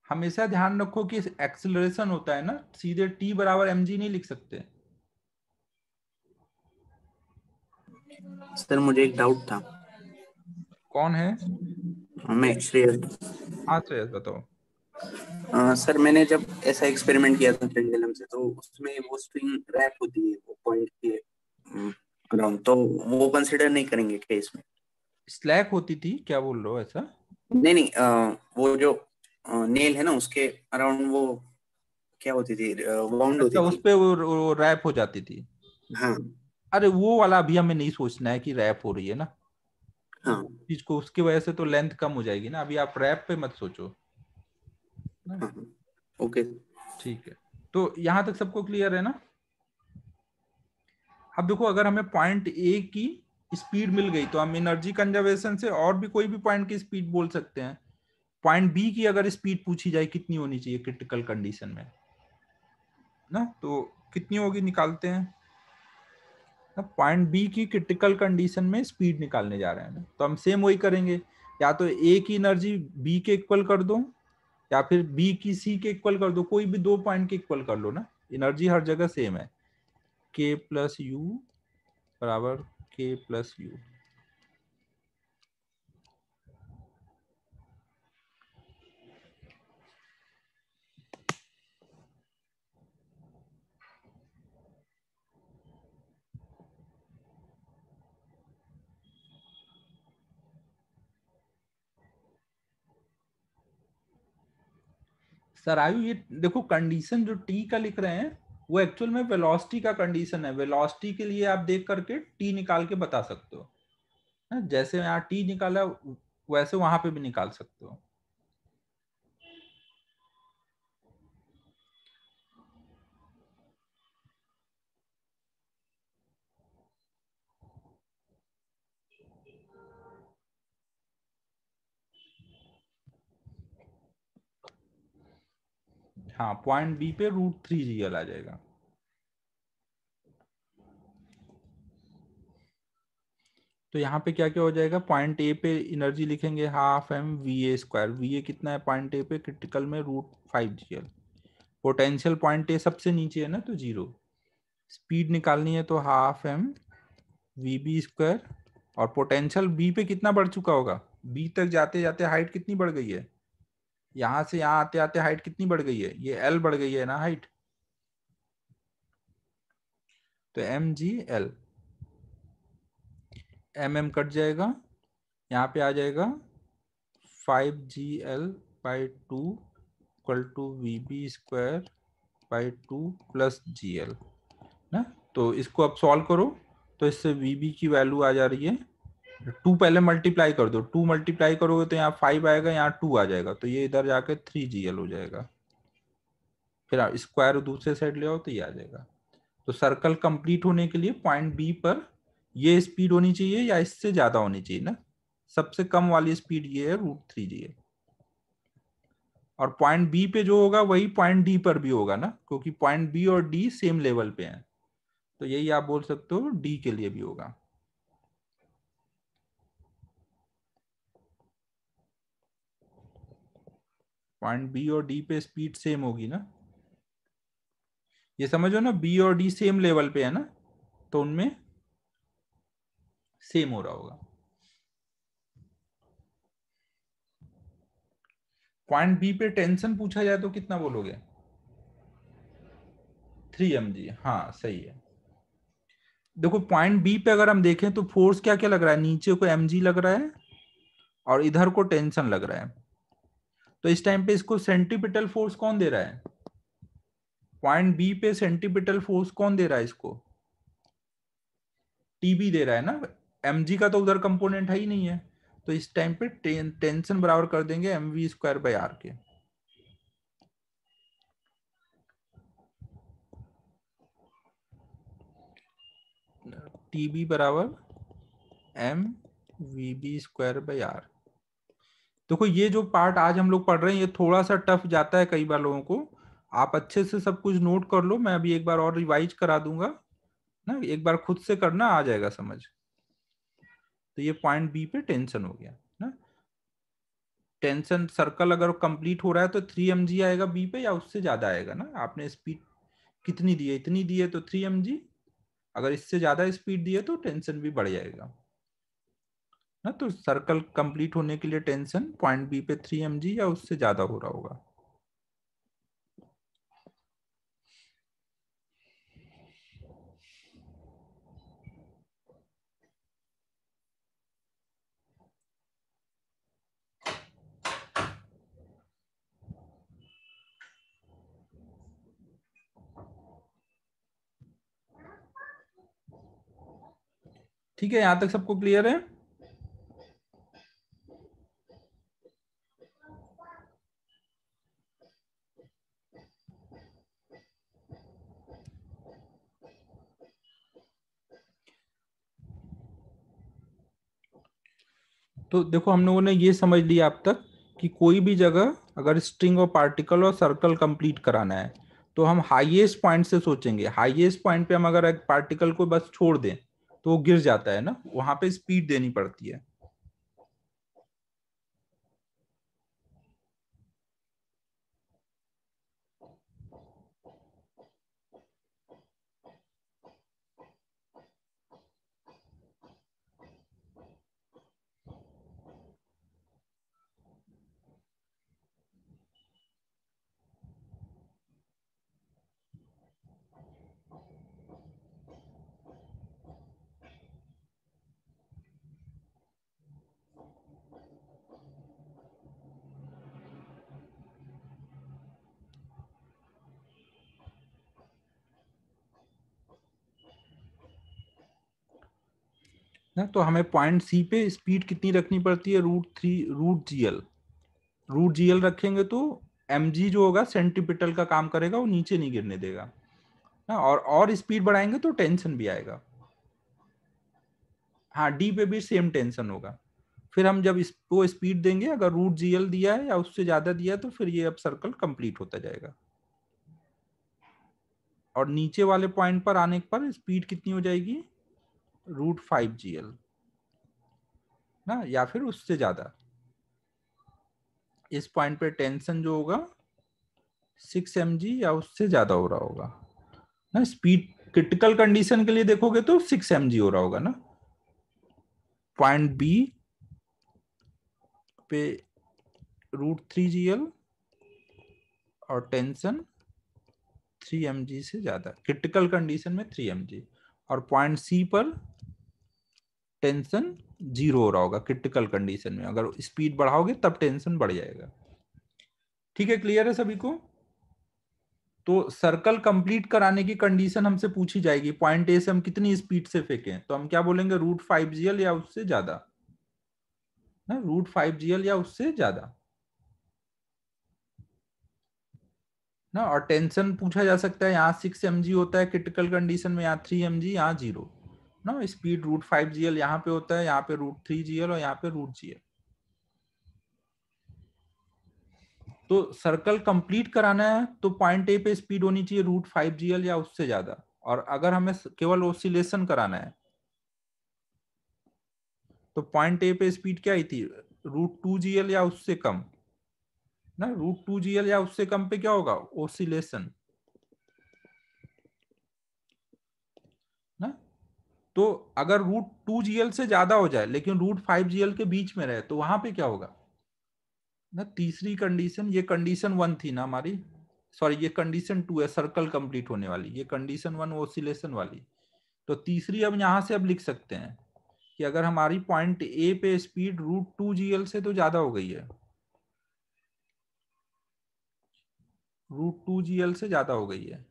हमेशा ध्यान रखो कि एक्सेलरेशन होता है ना सीधे t बराबर एम नहीं लिख सकते सर मुझे एक डाउट था कौन है मैं श्रेयस हाँ श्रेयस तो बताओ आ, सर मैंने जब ऐसा एक्सपेरिमेंट किया था पेंडुलम से तो उसमें वो स्ट्रिंग रैप होती है वो पॉइंट के अराउंड तो वो कंसीडर नहीं करेंगे केस में स्लैक होती थी क्या बोल रहे हो ऐसा नहीं नहीं आ, वो जो आ, नेल है ना उसके अराउंड वो क्या होती थी वाउंड होती अच्छा, उस पे वो, वो रैप हो जाती थी हाँ अरे वो वाला अभी हमें नहीं सोचना है कि रैप हो रही है ना हाँ. चीज को उसकी वजह से तो लेंथ कम हो जाएगी ना अभी आप रैप पे मत सोचो ओके हाँ, हाँ। ठीक है तो यहां तक सबको क्लियर है ना अब देखो अगर हमें पॉइंट ए की स्पीड मिल गई तो हम एनर्जी कंजर्वेशन से और भी कोई भी पॉइंट की स्पीड बोल सकते हैं पॉइंट बी की अगर स्पीड पूछी जाए कितनी होनी चाहिए क्रिटिकल कंडीशन में ना तो कितनी होगी निकालते हैं पॉइंट बी की क्रिटिकल कंडीशन में स्पीड निकालने जा रहे हैं तो हम सेम वही करेंगे या तो ए की एनर्जी बी के इक्वल कर दो या फिर बी की सी के इक्वल कर दो कोई भी दो पॉइंट के इक्वल कर लो ना एनर्जी हर जगह सेम है के प्लस यू बराबर के प्लस यू सर आयु ये देखो कंडीशन जो टी का लिख रहे हैं वो एक्चुअल में वेलोसिटी का कंडीशन है वेलोसिटी के लिए आप देख करके टी निकाल के बता सकते हो हाँ, जैसे यहाँ टी निकाला वैसे वहां पे भी निकाल सकते हो हाँ पॉइंट बी पे रूट थ्री जी आ जाएगा तो यहाँ पे क्या क्या हो जाएगा पॉइंट ए पे एनर्जी लिखेंगे half M V A square V A कितना है पॉइंट ए पे क्रिटिकल में root five G L potential point A सबसे नीचे है ना तो जीरो स्पीड निकालनी है तो half M V B square और पोटेंशियल बी पे कितना बढ़ चुका होगा बी तक जाते जाते हाइट कितनी बढ़ गई है यहां से यहाँ आते आते हाइट कितनी बढ़ गई है ये एल बढ़ गई है ना हाइट तो M G L M M cut जाएगा यहाँ पे आ जाएगा five G L by two equal to V B square by two plus G L ना तो इसको अब सॉल्व करो तो इससे वी बी की वैल्यू आ जा रही है टू पहले मल्टीप्लाई कर दो टू मल्टीप्लाई करोगे तो यहाँ फाइव आएगा यहाँ टू आ जाएगा तो ये इधर जाके थ्री जी एल हो जाएगा फिर आप स्क्वायर दूसरे साइड ले आओ तो ये आ जाएगा तो सर्कल कंप्लीट होने के लिए पॉइंट बी पर ये स्पीड होनी चाहिए या इससे ज्यादा होनी चाहिए ना सबसे कम वाली स्पीड ये है रूट थ्री जी एल और पॉइंट बी पे जो होगा वही पॉइंट डी पर भी होगा ना क्योंकि पॉइंट बी और डी सेम लेवल पे हैं तो यही आप बोल सकते हो डी के लिए भी होगा पॉइंट बी और डी पे स्पीड सेम होगी ना ये समझो ना बी और डी सेम लेवल पे है ना तो उनमें सेम हो रहा होगा पॉइंट बी पे टेंशन पूछा जाए तो कितना बोलोगे थ्री एम जी हाँ सही है देखो पॉइंट बी पे अगर हम देखें तो फोर्स क्या क्या लग रहा है नीचे को एम जी लग रहा है और इधर को टेंशन लग रहा है तो इस टाइम पे इसको सेंटीपिटल फोर्स कौन दे रहा है पॉइंट बी पे सेंटीपिटल फोर्स कौन दे रहा है इसको टीबी दे रहा है ना एम का तो उधर कंपोनेंट है ही नहीं है तो इस टाइम पे टेंशन बराबर कर देंगे M V square by R के टीबी बराबर M V B square by R देखो ये जो पार्ट आज हम लोग पढ़ रहे हैं ये थोड़ा सा टफ जाता है कई बार लोगों को आप अच्छे से सब कुछ नोट कर लो मैं अभी एक बार और रिवाइज करा दूंगा ना एक बार खुद से करना आ जाएगा समझ तो ये पॉइंट बी पे टेंशन हो गया ना टेंशन सर्कल अगर कंप्लीट हो रहा है तो थ्री एम जी आएगा बी पे या उससे ज्यादा आएगा ना आपने स्पीड कितनी दी है इतनी दी है तो थ्री एम जी अगर इससे ज्यादा स्पीड दी है तो टेंशन भी बढ़ जाएगा ना तो सर्कल कंप्लीट होने के लिए टेंशन पॉइंट बी पे थ्री एम या उससे ज्यादा हो रहा होगा ठीक है यहां तक सबको क्लियर है तो देखो हम लोगों ने ये समझ लिया अब तक कि कोई भी जगह अगर स्ट्रिंग और पार्टिकल और सर्कल कंप्लीट कराना है तो हम हाईएस्ट पॉइंट से सोचेंगे हाईएस्ट पॉइंट पे हम अगर एक पार्टिकल को बस छोड़ दें तो वो गिर जाता है ना वहां पे स्पीड देनी पड़ती है है तो हमें पॉइंट सी पे स्पीड कितनी रखनी पड़ती है root three root G L root G L रखेंगे तो एम जी जो होगा सेंटीपिटल का काम करेगा वो नीचे नहीं गिरने देगा ना और और स्पीड बढ़ाएंगे तो टेंशन भी आएगा हाँ डी पे भी सेम टेंशन होगा फिर हम जब इसको स्पीड देंगे अगर रूट जी एल दिया है या उससे ज़्यादा दिया है तो फिर ये अब सर्कल कंप्लीट होता जाएगा और नीचे वाले पॉइंट पर आने पर स्पीड कितनी हो जाएगी रूट फाइव जी एल ना या फिर उससे ज्यादा इस पॉइंट पे टेंशन जो होगा सिक्स एम जी या उससे ज्यादा हो रहा होगा ना स्पीड क्रिटिकल कंडीशन के लिए देखोगे तो सिक्स एम जी हो रहा होगा ना पॉइंट बी पे रूट थ्री जी एल और टेंशन थ्री एम जी से ज्यादा क्रिटिकल कंडीशन में थ्री एम जी और पॉइंट सी पर टेंशन जीरो हो रहा होगा क्रिटिकल कंडीशन में अगर स्पीड बढ़ाओगे तब टेंशन बढ़ जाएगा ठीक है क्लियर है सभी को तो सर्कल कंप्लीट कराने की कंडीशन हमसे पूछी जाएगी पॉइंट ए से हम कितनी स्पीड से फेंकें तो हम क्या बोलेंगे रूट फाइव जीएल या उससे ज्यादा रूट फाइव जीएल या उससे ज्यादा ना और टेंशन पूछा जा सकता है यहाँ सिक्स एम होता है क्रिटिकल कंडीशन में यहाँ थ्री एम जी यहाँ जीरो ना speed root five G L यहाँ पे होता है यहाँ पे रूट थ्री जी एल और यहाँ पे रूट जी एल तो सर्कल कंप्लीट कराना है तो पॉइंट ए पे स्पीड होनी चाहिए रूट फाइव जी एल या उससे ज्यादा और अगर हमें केवल ओसिलेशन कराना है तो पॉइंट ए पे स्पीड क्या आई थी रूट टू जी एल या उससे कम ना रूट टू जी एल या उससे कम पे क्या होगा ओसिलेशन तो अगर रूट टू जीएल से ज्यादा हो जाए लेकिन रूट फाइव जीएल के बीच में रहे तो वहां पे क्या होगा ना तीसरी कंडीशन ये कंडीशन वन थी ना हमारी सॉरी ये कंडीशन टू है सर्कल कंप्लीट होने वाली ये कंडीशन वन ओसिलेशन वाली तो तीसरी अब यहां से अब लिख सकते हैं कि अगर हमारी पॉइंट ए पे स्पीड रूट टू जीएल से तो ज्यादा हो गई है रूट टू जीएल से ज्यादा हो गई है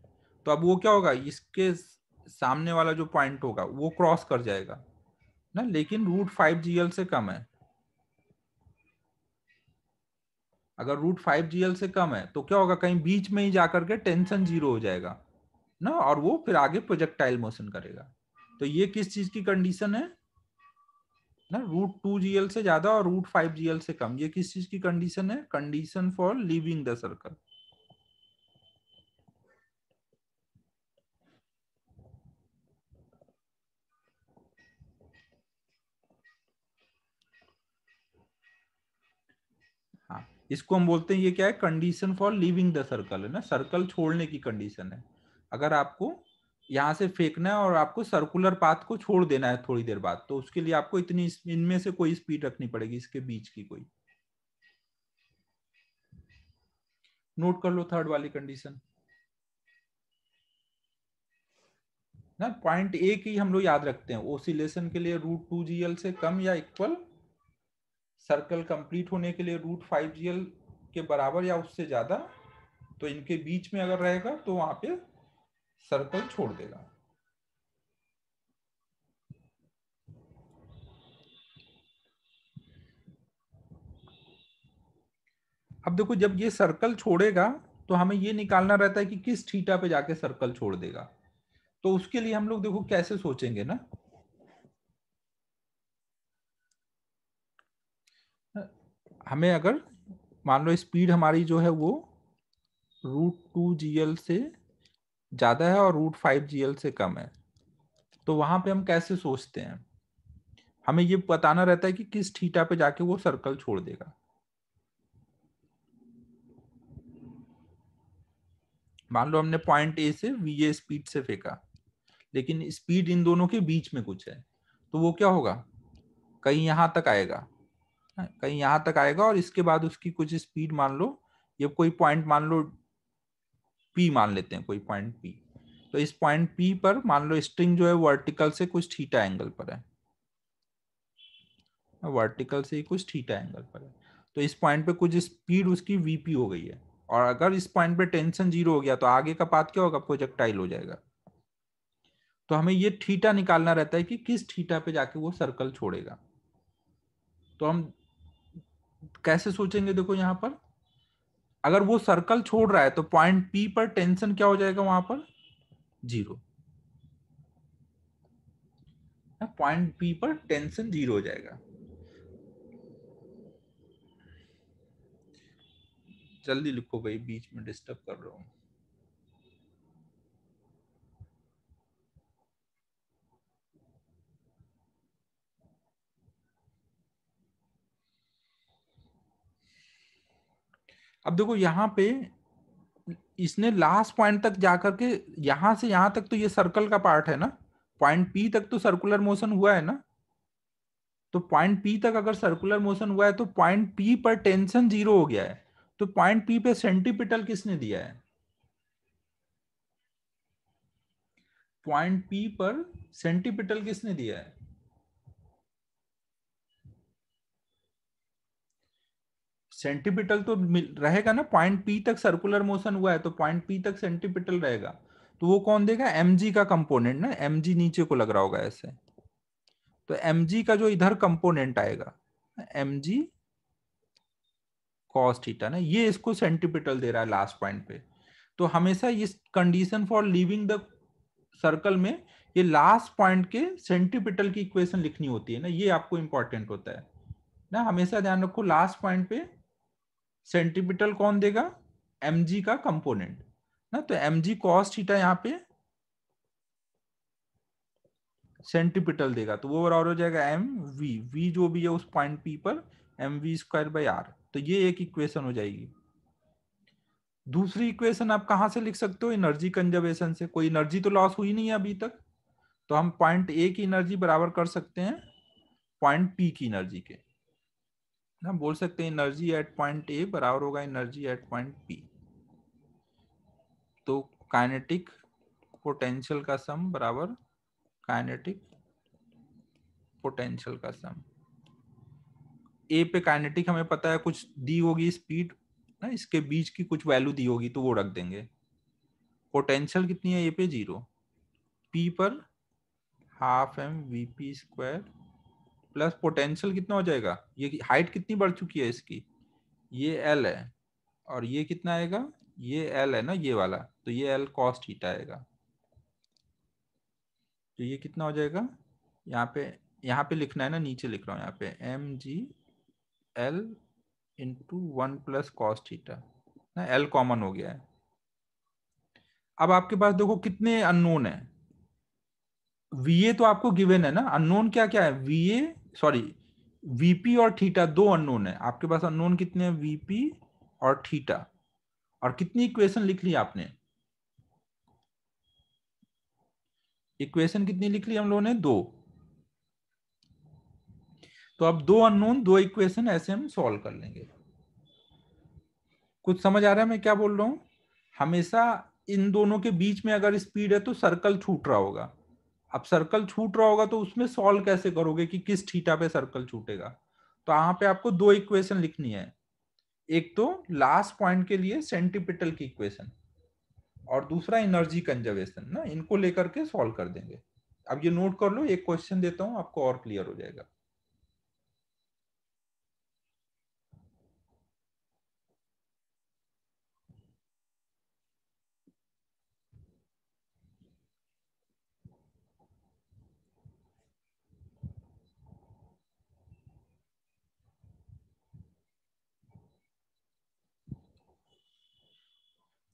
तो अब वो क्या होगा इसके सामने वाला जो पॉइंट होगा वो क्रॉस कर जाएगा ना लेकिन रूट फाइव जीएल से कम है अगर रूट फाइव जीएल से कम है तो क्या होगा कहीं बीच में ही जाकर के टेंशन जीरो हो जाएगा ना और वो फिर आगे प्रोजेक्टाइल मोशन करेगा तो ये किस चीज की कंडीशन है ना रूट टू जीएल से ज्यादा और रूट फाइव जीएल से कम ये किस चीज की कंडीशन है condition for living the circle इसको हम बोलते हैं ये क्या है condition for living the circle है ना सर्कल छोड़ने की कंडीशन है अगर आपको यहाँ से फेंकना है और आपको सर्कुलर पाथ को छोड़ देना है थोड़ी देर बाद तो उसके लिए आपको इतनी इनमें से कोई स्पीड रखनी पड़ेगी इसके बीच की कोई नोट कर लो थर्ड वाली कंडीशन ना पॉइंट ए की हम लोग याद रखते हैं ओसिलेशन के लिए रूट टू जी एल से कम या इक्वल सर्कल कंप्लीट होने के लिए रूट फाइव जी एल के बराबर या उससे ज़्यादा तो इनके बीच में अगर रहेगा तो वहां पे सर्कल छोड़ देगा अब देखो जब ये सर्कल छोड़ेगा तो हमें ये निकालना रहता है कि किस थीटा पे जाके सर्कल छोड़ देगा तो उसके लिए हम लोग देखो कैसे सोचेंगे ना हमें अगर मान लो स्पीड हमारी जो है वो रूट टू जी एल से ज़्यादा है और रूट फाइव जी एल से कम है तो वहाँ पे हम कैसे सोचते हैं हमें ये बताना रहता है कि किस थीटा पे जाके वो सर्कल छोड़ देगा मान लो हमने पॉइंट ए से वी ए स्पीड से फेंका लेकिन स्पीड इन दोनों के बीच में कुछ है तो वो क्या होगा कहीं यहाँ तक आएगा हाँ, कहीं यहां तक आएगा और इसके बाद उसकी कुछ स्पीड मान लो ये कोई पॉइंट मान लो पी मान लेते हैं कोई पॉइंट पी तो इस पॉइंट पी पर मान लो स्ट्रिंग जो है वर्टिकल से कुछ थीटा एंगल पर है वर्टिकल से कुछ थीटा एंगल पर है तो इस पॉइंट पे कुछ स्पीड उसकी वीपी हो गई है और अगर इस पॉइंट पे टेंशन जीरो हो गया तो आगे का पाथ क्या होगा प्रोजेक्टाइल हो जाएगा तो हमें ये थीटा निकालना रहता है कि किस थीटा पे जाके वो सर्कल छोड़ेगा तो हम कैसे सोचेंगे देखो यहाँ पर अगर वो सर्कल छोड़ रहा है तो पॉइंट पी पर टेंशन क्या हो जाएगा वहां पर जीरो पॉइंट पी पर टेंशन जीरो हो जाएगा जल्दी लिखो भाई बीच में डिस्टर्ब कर रहा हूं अब देखो यहाँ पे इसने लास्ट पॉइंट तक जा करके यहां से यहां तक तो ये सर्कल का पार्ट है ना पॉइंट पी तक तो सर्कुलर मोशन हुआ है ना तो पॉइंट पी तक अगर सर्कुलर मोशन हुआ है तो पॉइंट पी पर टेंशन जीरो हो गया है तो पॉइंट पी पे सेंटीपिटल किसने दिया है पॉइंट पी पर सेंटीपिटल किसने दिया है सेंटीपिटल तो रहेगा ना पॉइंट पी तक सर्कुलर मोशन हुआ है तो पॉइंट पी तक सेंटीपिटल रहेगा तो वो कौन देगा एम का कंपोनेंट ना एम नीचे को लग रहा होगा ऐसे तो एम का जो इधर कंपोनेंट आएगा एम जी थीटा ना ये इसको सेंटीपिटल दे रहा है लास्ट पॉइंट पे तो हमेशा इस condition for living the circle में ये लास्ट पॉइंट के सेंटीपिटल की इक्वेशन लिखनी होती है ना ये आपको इंपॉर्टेंट होता है ना हमेशा ध्यान रखो लास्ट पॉइंट पे सेंटीमीटर कौन देगा एम का कंपोनेंट ना तो एम जी कॉस्ट यहाँ पे सेंटीपिटल देगा तो वो बराबर हो जाएगा एम वी वी जो भी है उस पॉइंट पी पर M V square by R तो ये एक इक्वेशन हो जाएगी दूसरी इक्वेशन आप कहा से लिख सकते हो एनर्जी कंजर्वेशन से कोई एनर्जी तो लॉस हुई नहीं है अभी तक तो हम पॉइंट ए की एनर्जी बराबर कर सकते हैं पॉइंट पी की एनर्जी के हम बोल सकते हैं एनर्जी एट पॉइंट ए बराबर होगा एनर्जी एट पॉइंट पी तो काइनेटिक पोटेंशियल का सम बराबर काइनेटिक पोटेंशियल का सम ए पे काइनेटिक हमें पता है कुछ दी होगी स्पीड ना इसके बीच की कुछ वैल्यू दी होगी तो वो रख देंगे पोटेंशियल कितनी है ए पे जीरो पी पर half M V P square plus potential कितना हो जाएगा ये हाइट कितनी बढ़ चुकी है इसकी ये एल है और ये कितना आएगा ये एल है ना ये वाला तो ये एल कॉस्ट हीटा आएगा तो ये कितना हो जाएगा यहाँ पे यहाँ पे लिखना है ना नीचे लिख रहा हूँ यहाँ पे M G L into one plus cos theta ना एल कॉमन हो गया है अब आपके पास देखो कितने अननोन है ए तो आपको गिवन है ना अननोन क्या क्या है वीए सॉरी वीपी और थीटा दो अननोन है आपके पास अननोन कितने हैं वीपी और थीटा और कितनी इक्वेशन लिख ली आपने इक्वेशन कितनी लिख ली हम लोगों ने दो तो अब दो अननोन दो इक्वेशन ऐसे हम सॉल्व कर लेंगे कुछ समझ आ रहा है मैं क्या बोल रहा हूं हमेशा इन दोनों के बीच में अगर स्पीड है तो सर्कल छूट रहा होगा अब सर्कल छूट रहा होगा तो उसमें सॉल्व कैसे करोगे कि किस थीटा पे सर्कल छूटेगा तो यहाँ पे आपको दो इक्वेशन लिखनी है एक तो लास्ट पॉइंट के लिए सेंटिपिटल की इक्वेशन और दूसरा एनर्जी कंजर्वेशन ना इनको लेकर के सॉल्व कर देंगे अब ये नोट कर लो एक क्वेश्चन देता हूँ आपको और क्लियर हो जाएगा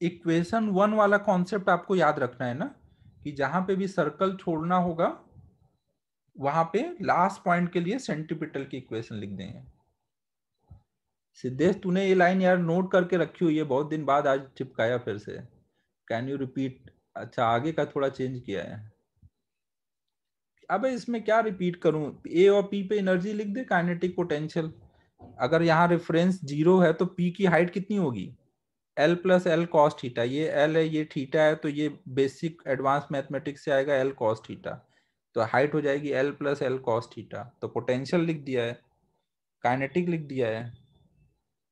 इक्वेशन वन वाला कॉन्सेप्ट आपको याद रखना है ना कि जहां पे भी सर्कल छोड़ना होगा वहां पे लास्ट पॉइंट के लिए सेंटीपिटल की इक्वेशन लिख देंगे सिद्धेश तूने ये लाइन यार नोट करके रखी हुई है बहुत दिन बाद आज चिपकाया फिर से कैन यू रिपीट अच्छा आगे का थोड़ा चेंज किया है अब इसमें क्या रिपीट करूं ए और पी पे एनर्जी लिख दे काइनेटिक पोटेंशियल अगर यहाँ रेफरेंस जीरो है तो पी की हाइट कितनी होगी L plus L cos theta ये एल है ये थीटा है तो ये बेसिक एडवांस मैथमेटिक्स से आएगा एल कॉस्ट थीटा तो हाइट हो जाएगी L plus L cos theta तो पोटेंशियल लिख दिया है काइनेटिक लिख दिया है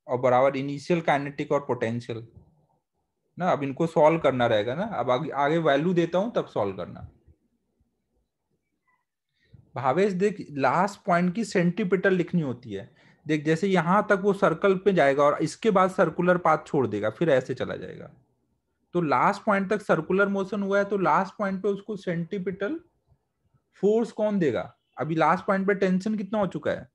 और बराबर इनिशियल काइनेटिक और पोटेंशियल ना अब इनको सॉल्व करना रहेगा ना अब आगे आगे वैल्यू देता हूं तब सॉल्व करना भावेश देख लास्ट पॉइंट की सेंटीमीटर लिखनी होती है देख जैसे यहां तक वो सर्कल पे जाएगा और इसके बाद सर्कुलर पाथ छोड़ देगा फिर ऐसे चला जाएगा तो लास्ट पॉइंट तक सर्कुलर मोशन हुआ है तो लास्ट पॉइंट पे उसको सेंटीपिटल फोर्स कौन देगा अभी लास्ट पॉइंट पे टेंशन कितना हो चुका है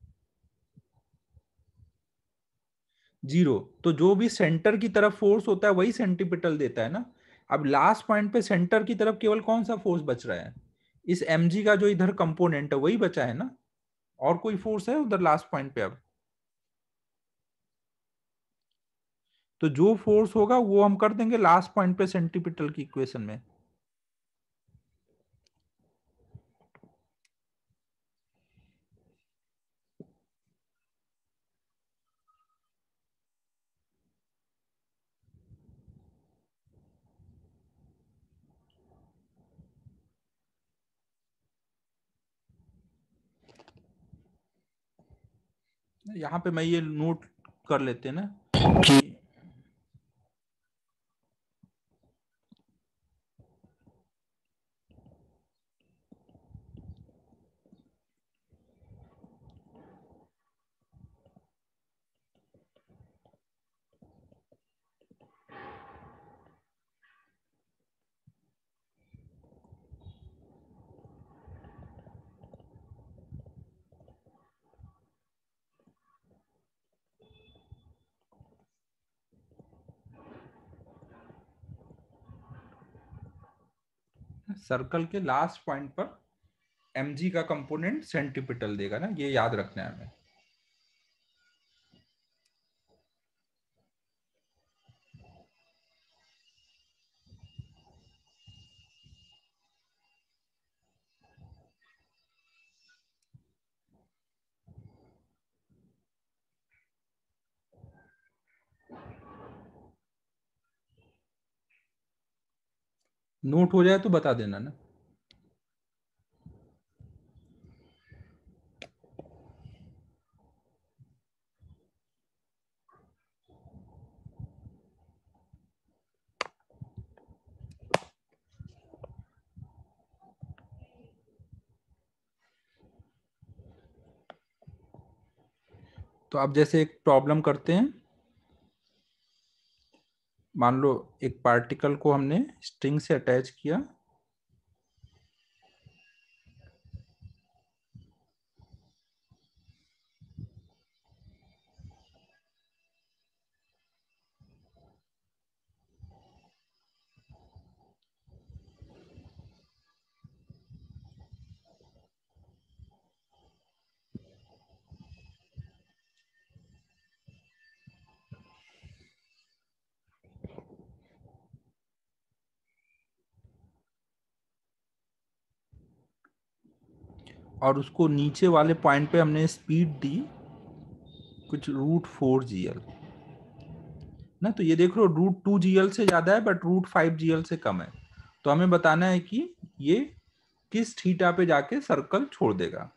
जीरो तो जो भी सेंटर की तरफ फोर्स होता है वही सेंटीपिटल देता है ना अब लास्ट पॉइंट पे सेंटर की तरफ केवल कौन सा फोर्स बच रहा है इस एम का जो इधर कंपोनेंट है वही बचा है ना और कोई फोर्स है उधर लास्ट पॉइंट पे अब तो जो फोर्स होगा वो हम कर देंगे लास्ट पॉइंट पे सेंटीपिटल की इक्वेशन में यहां पे मैं ये नोट कर लेते हैं ना कि सर्कल के लास्ट पॉइंट पर एम का कंपोनेंट सेंटीपिटल देगा ना ये याद रखना है हमें नोट हो जाए तो बता देना ना तो आप जैसे एक प्रॉब्लम करते हैं मान लो एक पार्टिकल को हमने स्ट्रिंग से अटैच किया और उसको नीचे वाले पॉइंट पे हमने स्पीड दी कुछ रूट फोर जी एल ना तो ये देख लो रूट टू जी एल से ज़्यादा है but root five G L से कम है तो हमें बताना है कि ये किस थीटा पे जाके सर्कल छोड़ देगा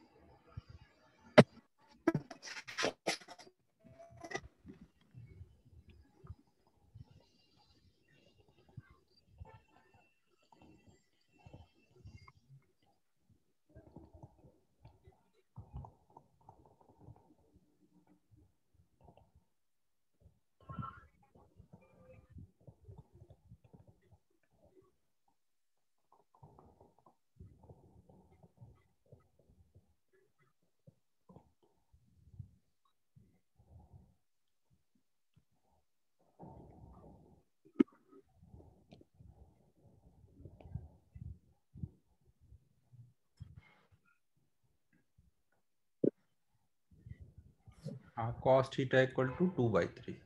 cos theta equal to 2 by 3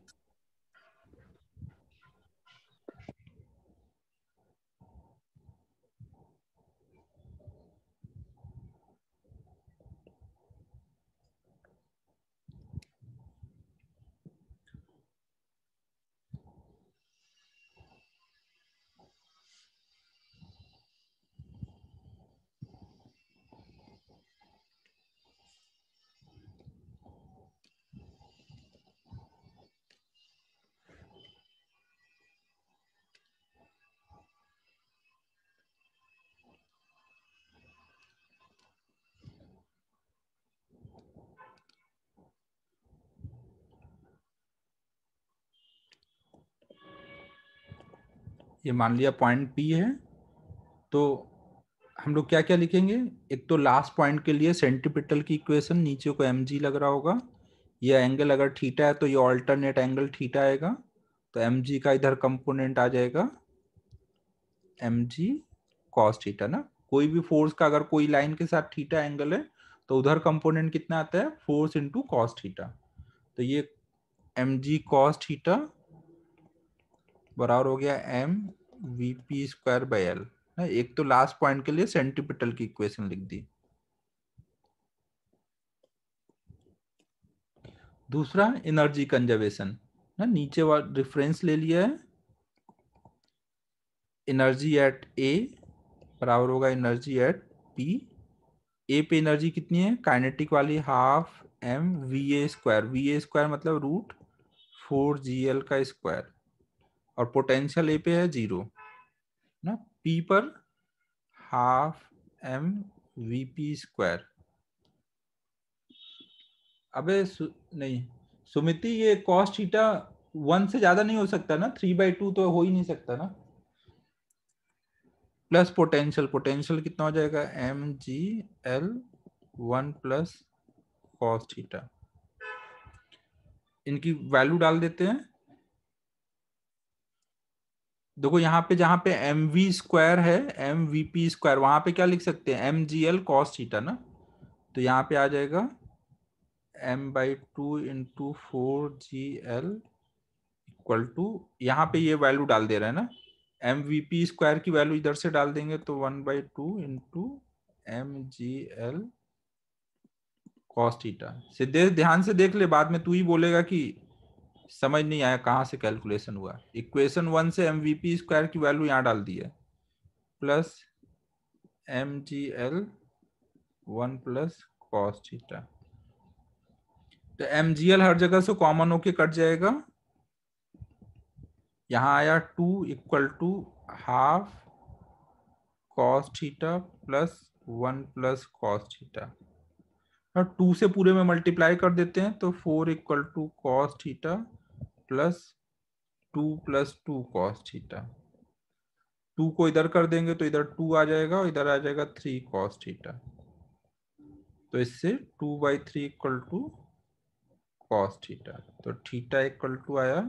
ये मान लिया पॉइंट पी है तो हम लोग क्या क्या लिखेंगे एक तो लास्ट पॉइंट के लिए सेंट्रीपिटल की इक्वेशन नीचे को एम लग रहा होगा ये एंगल अगर ठीटा है तो ये ऑल्टरनेट एंगल ठीटा आएगा तो एम का इधर कंपोनेंट आ जाएगा एम जी कॉस थीटा ना कोई भी फोर्स का अगर कोई लाइन के साथ ठीटा एंगल है तो उधर कंपोनेंट कितना आता है फोर्स इंटू कॉस्ट थीटा तो ये एम जी कॉस्ट थीटा बराबर हो गया M VP square by L एक तो लास्ट पॉइंट के लिए सेंटीपिटल की इक्वेशन लिख दी दूसरा एनर्जी कंजर्वेशन है नीचे रिफरेंस ले लिया है एनर्जी एट ए बराबर होगा एनर्जी एट पी ए पे एनर्जी कितनी है काइनेटिक वाली half M V A square V A square मतलब रूट फोर जी एल का स्क्वायर और पोटेंशियल ए पे है जीरो ना पी पर half M V P square अबे सु, नहीं सुमिति ये कॉस्ट थीटा वन से ज्यादा नहीं हो सकता ना थ्री बाई टू तो हो ही नहीं सकता ना प्लस पोटेंशियल पोटेंशियल कितना हो जाएगा M G L one plus cos theta इनकी वैल्यू डाल देते हैं देखो यहाँ पे जहाँ पे एम वी स्क्वायर है एम वी पी स्क्वायर वहां पे क्या लिख सकते हैं M G L cos theta ना तो यहाँ पे आ जाएगा M by two into four G L equal to यहाँ पे ये वैल्यू डाल दे रहा है ना एम वी पी स्क्वायर की वैल्यू इधर से डाल देंगे तो one by two into M G L cos theta Siddhesh ध्यान से देख ले बाद में तू ही बोलेगा कि समझ नहीं आया कहाँ से कैलकुलेशन हुआ इक्वेशन वन से एम स्क्वायर की वैल्यू यहाँ डाल दी है plus M G L one plus cos theta तो एम जी एल हर जगह से कॉमन होके कट जाएगा यहाँ आया two equal to half cos theta plus one plus cos theta और टू से पूरे में मल्टीप्लाई कर देते हैं तो four equal to cos theta plus two plus two cos theta two को इधर कर देंगे तो इधर टू आ जाएगा और इधर आ जाएगा थ्री कॉस थीटा तो इससे two by three equal to cos theta तो थीटा इक्वल टू आया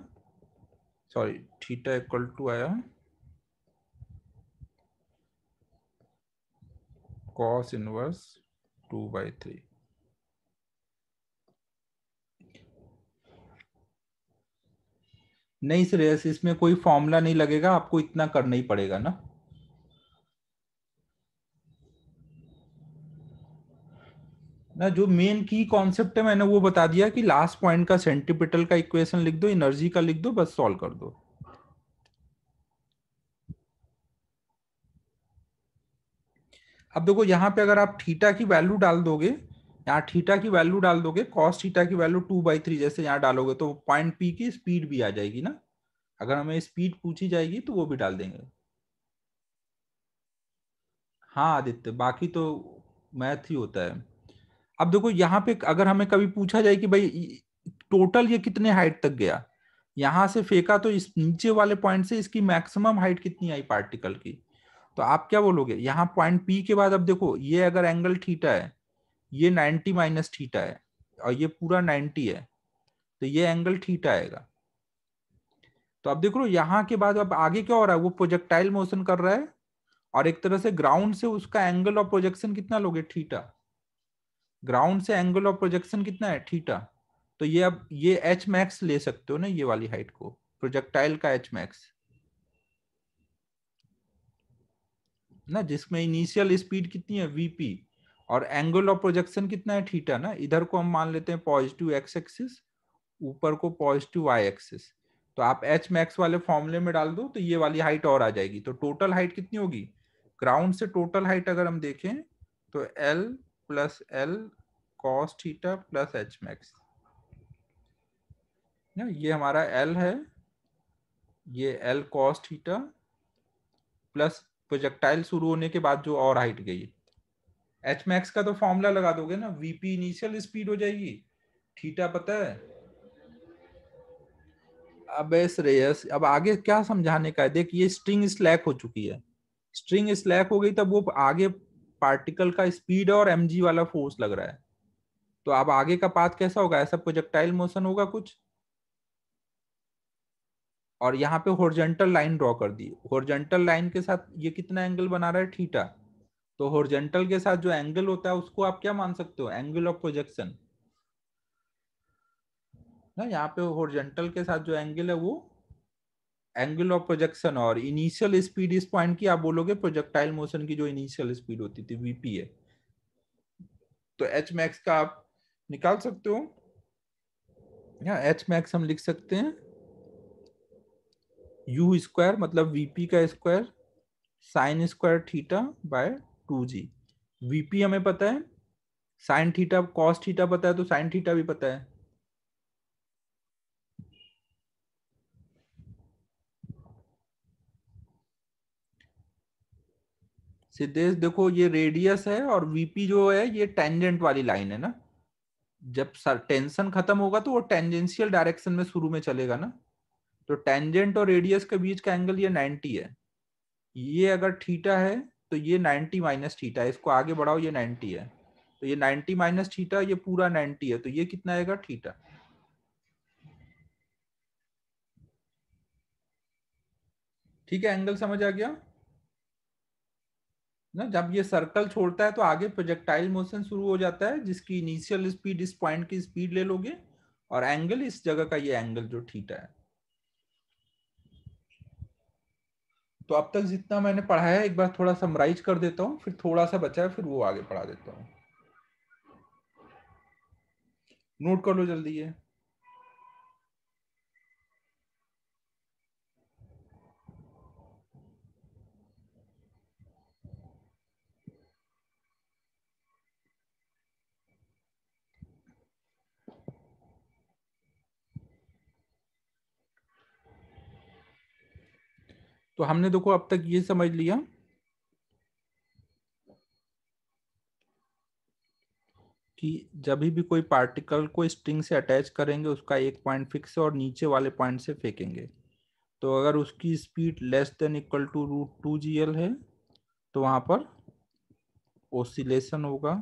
सॉरी थीटा इक्वल टू आया cos inverse two by three नहीं सर इसमें कोई फॉर्मूला नहीं लगेगा आपको इतना करना ही पड़ेगा ना ना जो मेन की कॉन्सेप्ट है मैंने वो बता दिया कि लास्ट पॉइंट का सेंटीपिटल का इक्वेशन लिख दो एनर्जी का लिख दो बस सॉल्व कर दो अब देखो यहां पे अगर आप थीटा की वैल्यू डाल दोगे यहाँ थीटा की वैल्यू डाल दोगे कॉस थीटा की वैल्यू टू बाई थ्री जैसे यहाँ डालोगे तो पॉइंट पी की स्पीड भी आ जाएगी ना अगर हमें स्पीड पूछी जाएगी तो वो भी डाल देंगे हाँ आदित्य बाकी तो मैथ ही होता है अब देखो यहाँ पे अगर हमें कभी पूछा जाए कि भाई टोटल ये कितने हाइट तक गया यहाँ से फेंका तो इस नीचे वाले पॉइंट से इसकी मैक्सिमम हाइट कितनी आई पार्टिकल की तो आप क्या बोलोगे यहाँ पॉइंट पी के बाद अब देखो ये अगर एंगल थीटा है ये 90 माइनस थीटा है और ये पूरा 90 है तो ये एंगल थीटा आएगा तो अब देख लो यहाँ के बाद अब आगे क्या हो रहा है वो प्रोजेक्टाइल मोशन कर रहा है और एक तरह से ग्राउंड से उसका एंगल ऑफ प्रोजेक्शन कितना लोगे थीटा ग्राउंड से एंगल ऑफ प्रोजेक्शन कितना है थीटा तो ये अब ये एच मैक्स ले सकते हो ना ये वाली हाइट को प्रोजेक्टाइल का एच मैक्स ना जिसमें इनिशियल स्पीड कितनी है वीपी और एंगल ऑफ प्रोजेक्शन कितना है थीटा ना इधर को हम मान लेते हैं पॉजिटिव एक्स एक्सिस ऊपर को पॉजिटिव वाई एक्सिस तो आप एच मैक्स वाले फॉर्मूले में डाल दो तो ये वाली हाइट और आ जाएगी तो टोटल हाइट कितनी होगी ग्राउंड से टोटल हाइट अगर हम देखें तो L plus L cos theta plus H max ना ये हमारा एल है ये L cos theta plus projectile शुरू होने के बाद जो और हाइट गई एच मैक्स का तो फॉर्मूला लगा दोगे ना वीपी इनिशियल स्पीड हो जाएगी थीटा पता है अब श्रेयस अब आगे क्या समझाने का है देख ये स्ट्रिंग स्लैक हो चुकी है स्ट्रिंग स्लैक हो गई तब वो आगे पार्टिकल का स्पीड और एम वाला फोर्स लग रहा है तो अब आगे का पाथ कैसा होगा ऐसा प्रोजेक्टाइल मोशन होगा कुछ और यहाँ पे होर्जेंटल लाइन ड्रॉ कर दी होर्जेंटल लाइन के साथ ये कितना एंगल बना रहा है थीटा तो हॉरिजॉन्टल के साथ जो एंगल होता है उसको आप क्या मान सकते हो एंगल ऑफ प्रोजेक्शन ना यहाँ पे हॉरिजॉन्टल के साथ जो एंगल है वो एंगल ऑफ प्रोजेक्शन और इनिशियल स्पीड इस पॉइंट की आप बोलोगे प्रोजेक्टाइल मोशन की जो इनिशियल स्पीड होती थी वीपी है तो एच मैक्स का आप निकाल सकते हो या एच मैक्स हम लिख सकते हैं यू स्क्वायर मतलब वीपी का square sine square theta by two G VP हमें पता है साइन थीटा कॉस थीटा पता है तो साइन थीटा भी पता है सिद्धेश देखो ये रेडियस है और वीपी जो है ये टेंजेंट वाली लाइन है ना जब टेंशन खत्म होगा तो वो टेंजेंशियल डायरेक्शन में शुरू में चलेगा ना तो टेंजेंट और रेडियस के बीच का एंगल ये 90 है ये अगर थीटा है तो ये 90 माइनस थीटा है इसको आगे बढ़ाओ ये 90 है तो ये 90 माइनस थीटा ये पूरा 90 है तो ये कितना आएगा थीटा ठीक है एंगल समझ आ गया ना जब ये सर्कल छोड़ता है तो आगे प्रोजेक्टाइल मोशन शुरू हो जाता है जिसकी इनिशियल स्पीड इस पॉइंट की स्पीड ले लोगे और एंगल इस जगह का ये एंगल जो थीटा है तो अब तक जितना मैंने पढ़ाया एक बार थोड़ा समराइज कर देता हूँ फिर थोड़ा सा बचा है फिर वो आगे पढ़ा देता हूँ नोट कर लो जल्दी ये तो हमने देखो अब तक ये समझ लिया कि जब भी कोई पार्टिकल को स्ट्रिंग से अटैच करेंगे उसका एक पॉइंट फिक्स है और नीचे वाले पॉइंट से फेंकेंगे तो अगर उसकी speed less than equal to root two G L है तो वहाँ पर ओसिलेशन होगा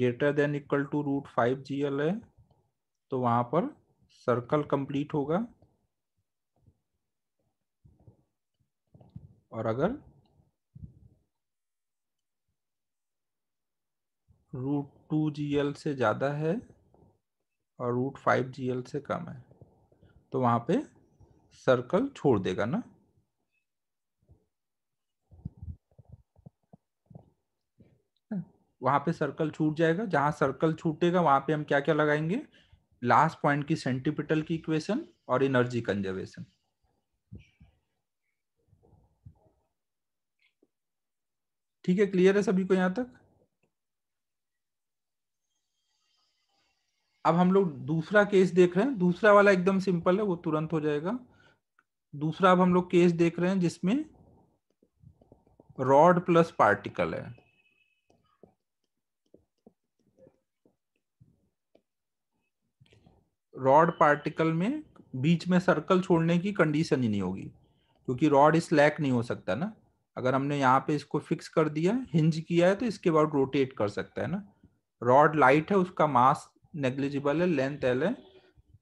greater than equal to root five G L है तो वहाँ पर सर्कल कंप्लीट होगा और अगर रूट टू जी एल से ज़्यादा है और रूट फाइव जी एल से कम है तो वहाँ पे सर्कल छोड़ देगा ना वहाँ पे सर्कल छूट जाएगा जहाँ सर्कल छूटेगा वहाँ पे हम क्या क्या लगाएंगे लास्ट पॉइंट की सेंटिपिटल की इक्वेशन और एनर्जी कंजर्वेशन ठीक है क्लियर है सभी को यहाँ तक अब हम लोग दूसरा केस देख रहे हैं दूसरा वाला एकदम सिंपल है वो तुरंत हो जाएगा दूसरा अब हम लोग केस देख रहे हैं जिसमें रॉड प्लस पार्टिकल है रॉड पार्टिकल में बीच में सर्कल छोड़ने की कंडीशन ही नहीं होगी क्योंकि रॉड स्लैक नहीं हो सकता ना अगर हमने यहाँ पे इसको फिक्स कर दिया हिंज किया है तो इसके बाद रोटेट कर सकता है ना रॉड लाइट है उसका मास नेग्लिजिबल है लेंथ एल है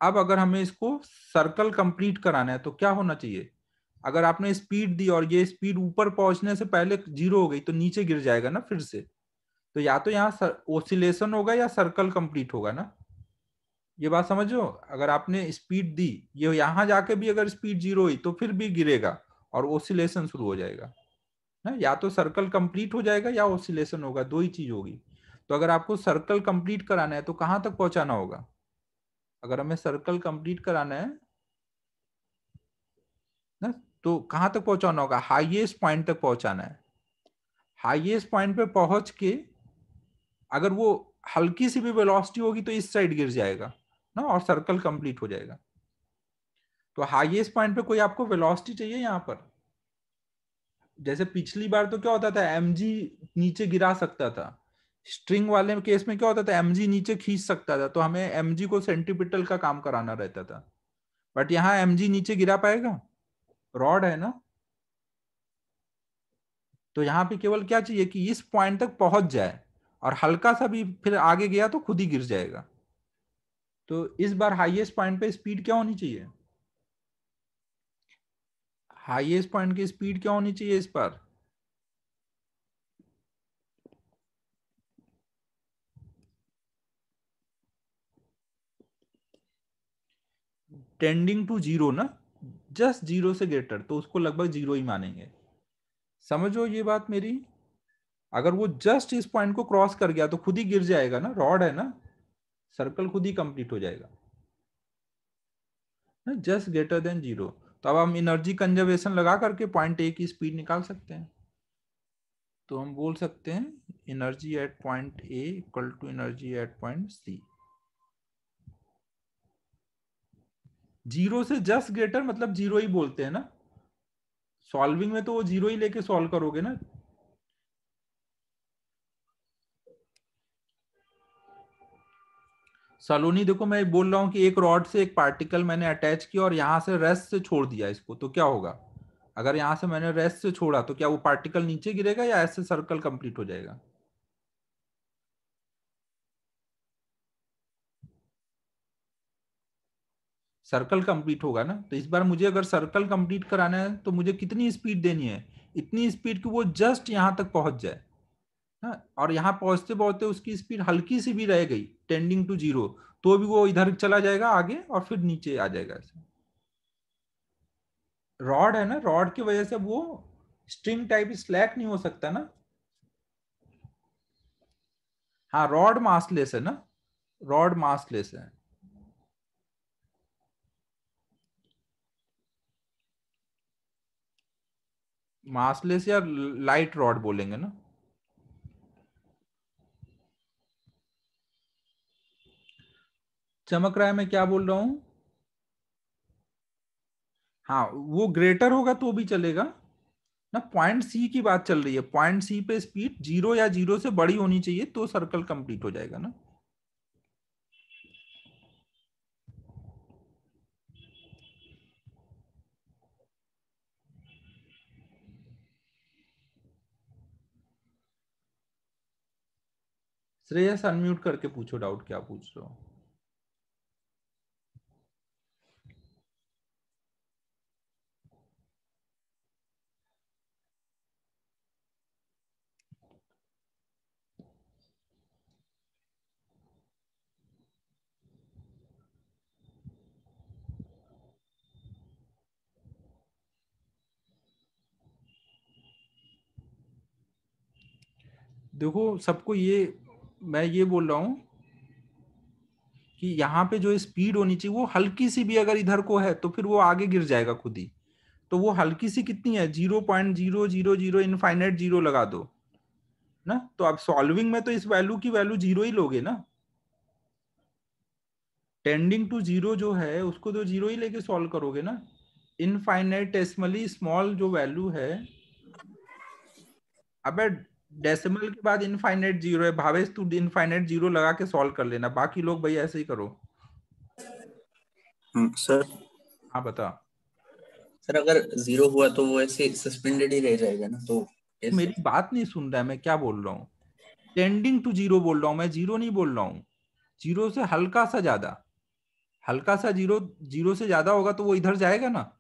अब अगर हमें इसको सर्कल कंप्लीट कराना है तो क्या होना चाहिए अगर आपने स्पीड दी और ये स्पीड ऊपर पहुंचने से पहले जीरो हो गई तो नीचे गिर जाएगा ना फिर से तो या तो यहाँ ओसिलेशन होगा या सर्कल कंप्लीट होगा ना ये बात समझो अगर आपने स्पीड दी ये यहाँ जाके भी अगर स्पीड जीरो हुई तो फिर भी गिरेगा और ओसिलेशन शुरू हो जाएगा ना या तो सर्कल कंप्लीट हो जाएगा या ऑसिलेशन होगा दो ही चीज होगी तो अगर आपको सर्कल कंप्लीट कराना है तो कहां तक पहुंचाना होगा अगर हमें सर्कल कंप्लीट कराना है ना तो कहां तक पहुंचाना होगा हाईएस्ट पॉइंट तक पहुंचाना है हाईएस्ट पॉइंट पे पहुंच के अगर वो हल्की सी भी वेलोसिटी होगी तो इस साइड गिर जाएगा ना और सर्कल कंप्लीट हो जाएगा तो हाईएस्ट पॉइंट पे कोई आपको वेलोसिटी चाहिए यहां पर जैसे पिछली बार तो क्या होता था एम नीचे गिरा सकता था स्ट्रिंग वाले केस में क्या होता था एम नीचे खींच सकता था तो हमें एम को सेंटीपिटल का काम कराना रहता था बट यहाँ एम नीचे गिरा पाएगा रॉड है ना तो यहाँ पे केवल क्या चाहिए कि इस पॉइंट तक पहुंच जाए और हल्का सा भी फिर आगे गया तो खुद ही गिर जाएगा तो इस बार हाईएस्ट पॉइंट पे स्पीड क्या होनी चाहिए हाईएस्ट पॉइंट की स्पीड क्या होनी चाहिए इस पर टेंडिंग टू जीरो ना जस्ट जीरो से ग्रेटर तो उसको लगभग जीरो ही मानेंगे समझो ये बात मेरी अगर वो जस्ट इस पॉइंट को क्रॉस कर गया तो खुद ही गिर जाएगा ना रॉड है ना सर्कल खुद ही कंप्लीट हो जाएगा ना जस्ट ग्रेटर देन जीरो तो अब हम एनर्जी कंजर्वेशन लगा करके पॉइंट ए की स्पीड निकाल सकते हैं तो हम बोल सकते हैं energy at point A equal to energy at point C zero से जस्ट ग्रेटर मतलब जीरो ही बोलते हैं ना सॉल्विंग में तो वो जीरो ही लेके सॉल्व करोगे ना सलोनी देखो मैं बोल रहा हूँ कि एक रॉड से एक पार्टिकल मैंने अटैच किया और यहाँ से रेस्ट से छोड़ दिया इसको तो क्या होगा अगर यहाँ से मैंने रेस्ट से छोड़ा तो क्या वो पार्टिकल नीचे गिरेगा या ऐसे सर्कल कंप्लीट हो जाएगा सर्कल कंप्लीट होगा ना तो इस बार मुझे अगर सर्कल कंप्लीट कराना है तो मुझे कितनी स्पीड देनी है इतनी स्पीड कि वो जस्ट यहाँ तक पहुंच जाए है हाँ, और यहाँ पहुंचते पहुंचते उसकी स्पीड हल्की सी भी रह गई टेंडिंग टू जीरो तो भी वो इधर चला जाएगा आगे और फिर नीचे आ जाएगा ऐसे रॉड है ना रॉड की वजह से वो स्ट्रिंग टाइप स्लैक नहीं हो सकता ना हाँ रॉड मासलेस है ना रॉड मासलेस है मासलेस या लाइट रॉड बोलेंगे ना चमक रहा है मैं क्या बोल रहा हूं हाँ वो ग्रेटर होगा तो भी चलेगा ना पॉइंट सी की बात चल रही है पॉइंट सी पे स्पीड जीरो या जीरो से बड़ी होनी चाहिए तो सर्कल कंप्लीट हो जाएगा ना श्रेयस अनम्यूट करके पूछो डाउट क्या पूछ रहे हो देखो सबको ये मैं ये बोल रहा हूँ कि यहाँ पे जो स्पीड होनी चाहिए वो हल्की सी भी अगर इधर को है तो फिर वो आगे गिर जाएगा खुद ही तो वो हल्की सी कितनी है zero point zero zero zero infinite zero लगा दो ना तो आप सॉल्विंग में तो इस वैल्यू की वैल्यू जीरो ही लोगे ना टेंडिंग टू जीरो जो है उसको तो जीरो ही लेके सॉल्व करोगे ना इनफाइनाइटली स्मॉल जो वैल्यू है अबे डेसिमल के बाद इनफाइनाइट जीरो है भावेश तू इनफाइनाइट जीरो लगा के सॉल्व कर लेना बाकी लोग भैया ऐसे ही करो हम्म, सर हाँ बता सर अगर जीरो हुआ तो वो ऐसे सस्पेंडेड ही रह जाएगा ना तो मेरी बात नहीं सुन रहा है मैं क्या बोल रहा हूँ टेंडिंग टू जीरो बोल रहा हूँ मैं जीरो नहीं बोल रहा हूँ जीरो से हल्का सा ज्यादा हल्का सा जीरो जीरो से ज्यादा होगा तो वो इधर जाएगा ना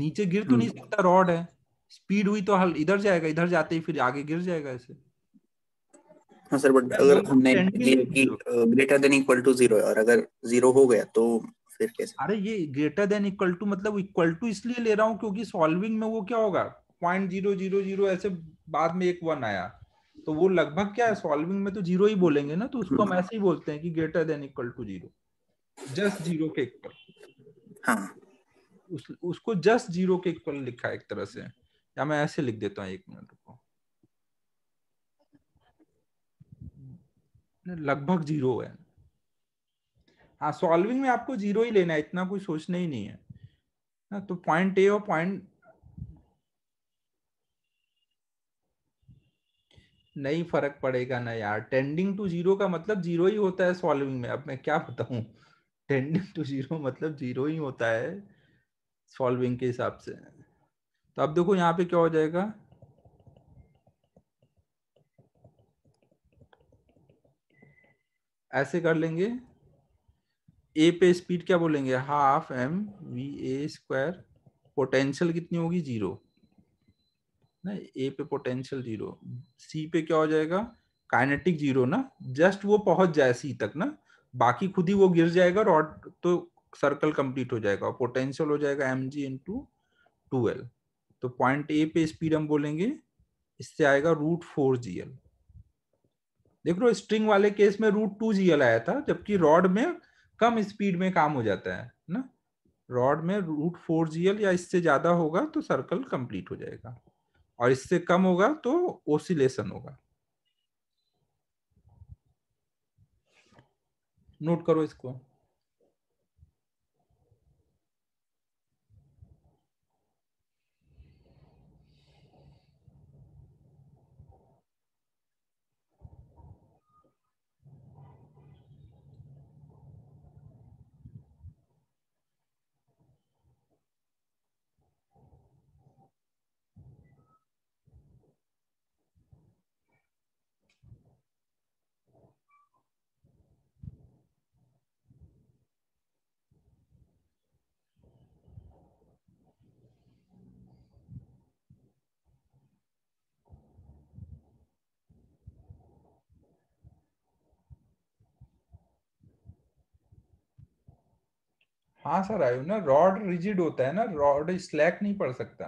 नीचे गिर तो हम्म। नहीं सकता रॉड है स्पीड हुई तो हल इधर जाएगा इधर जाते ही फिर आगे गिर जाएगा ऐसे हाँ सर बट अगर हमने greater than equal to zero और अगर जीरो हो गया तो फिर कैसे अरे ये ग्रेटर देन इक्वल टू मतलब इक्वल टू इसलिए ले रहा हूँ क्योंकि सॉल्विंग में वो क्या होगा पॉइंट जीरो जीरो जीरो ऐसे बाद में एक वन आया तो वो लगभग क्या है सॉल्विंग में तो जीरो ही बोलेंगे ना तो उसको हम हम्म। ऐसे ही बोलते हैं कि greater than equal to zero just zero के इक्वल हाँ उस, उसको जस्ट जीरो के इक्वल लिखा है एक तरह से या मैं ऐसे लिख देता हूँ एक मिनट को लगभग जीरो है हाँ सॉल्विंग में आपको जीरो ही लेना है इतना कोई सोचना ही नहीं है ना तो पॉइंट ए और पॉइंट नहीं फर्क पड़ेगा ना यार टेंडिंग टू जीरो का मतलब जीरो ही होता है सॉल्विंग में अब मैं क्या बताऊं टेंडिंग टू जीरो मतलब जीरो ही होता है सॉल्विंग के हिसाब से तो अब देखो यहाँ पे क्या हो जाएगा ऐसे कर लेंगे ए पे स्पीड क्या बोलेंगे half M V A square potential कितनी होगी जीरो ना ए पे पोटेंशियल जीरो सी पे क्या हो जाएगा काइनेटिक जीरो ना जस्ट वो पहुंच जाए सी तक ना बाकी खुद ही वो गिर जाएगा और तो सर्कल कंप्लीट हो जाएगा और पोटेंशियल हो जाएगा M G into two L तो पॉइंट ए पे स्पीड हम बोलेंगे इससे आएगा रूट फोर जी एल देख लो स्ट्रिंग वाले केस में रूट टू जी एल आया था जबकि रॉड में कम स्पीड में काम हो जाता है ना रॉड में रूट फोर जी एल या इससे ज्यादा होगा तो सर्कल कंप्लीट हो जाएगा और इससे कम होगा तो ओसिलेशन होगा नोट करो इसको हाँ सर आयु ना रॉड रिजिड होता है ना रॉड स्लैक नहीं पड़ सकता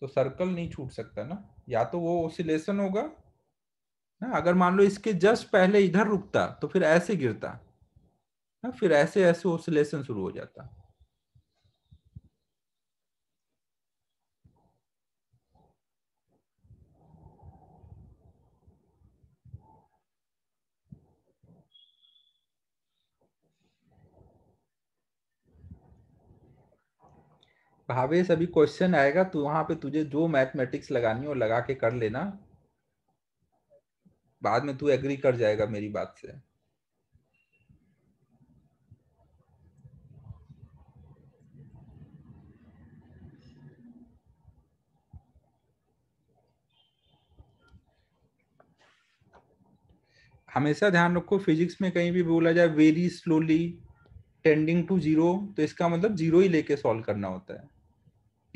तो सर्कल नहीं छूट सकता ना या तो वो ओसिलेशन होगा ना अगर मान लो इसके जस्ट पहले इधर रुकता तो फिर ऐसे गिरता ना फिर ऐसे ऐसे ओसिलेशन शुरू हो जाता भावे सभी क्वेश्चन आएगा तो वहां पे तुझे जो मैथमेटिक्स लगानी हो लगा के कर लेना बाद में तू एग्री कर जाएगा मेरी बात से हमेशा ध्यान रखो फिजिक्स में कहीं भी बोला जाए very slowly tending to zero तो इसका मतलब जीरो ही लेके सॉल्व करना होता है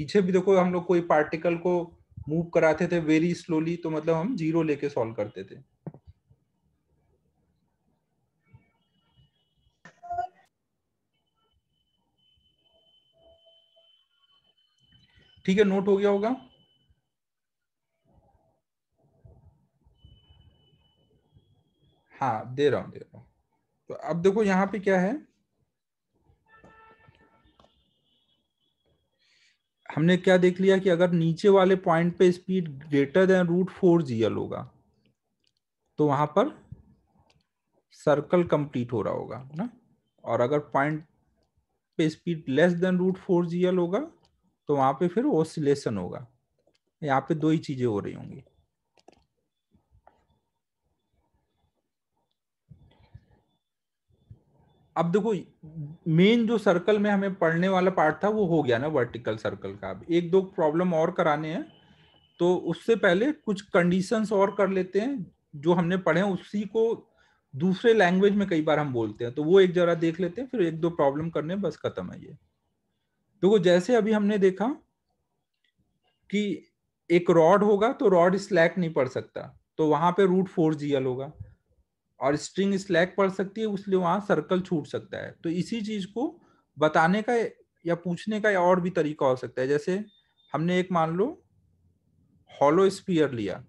पीछे भी देखो हम लोग कोई पार्टिकल को मूव कराते थे वेरी स्लोली तो मतलब हम जीरो लेके सॉल्व करते थे ठीक है नोट हो गया होगा हाँ दे रहा हूं दे रहा हूं तो अब देखो यहां पे क्या है हमने क्या देख लिया कि अगर नीचे वाले पॉइंट पे speed greater than root four G L होगा तो वहां पर सर्कल कंप्लीट हो रहा होगा ना और अगर पॉइंट पे speed less than root four G L होगा तो वहां पे फिर ओसिलेशन होगा यहाँ पे दो ही चीजें हो रही होंगी अब देखो मेन जो सर्कल में हमें पढ़ने वाला पार्ट था वो हो गया ना वर्टिकल सर्कल का अब एक दो प्रॉब्लम और कराने हैं तो उससे पहले कुछ कंडीशंस और कर लेते हैं जो हमने पढ़े हैं उसी को दूसरे लैंग्वेज में कई बार हम बोलते हैं तो वो एक जरा देख लेते हैं फिर एक दो प्रॉब्लम करने बस खत्म है ये देखो तो जैसे अभी हमने देखा कि एक रॉड होगा तो रॉड स्लैक नहीं पड़ सकता तो वहां पे रूट फोर जीएल होगा और स्ट्रिंग स्लैक पड़ सकती है उसलिए वहां सर्कल छूट सकता है तो इसी चीज को बताने का या पूछने का या और भी तरीका हो सकता है जैसे हमने एक मान लो हॉलो स्पीयर लिया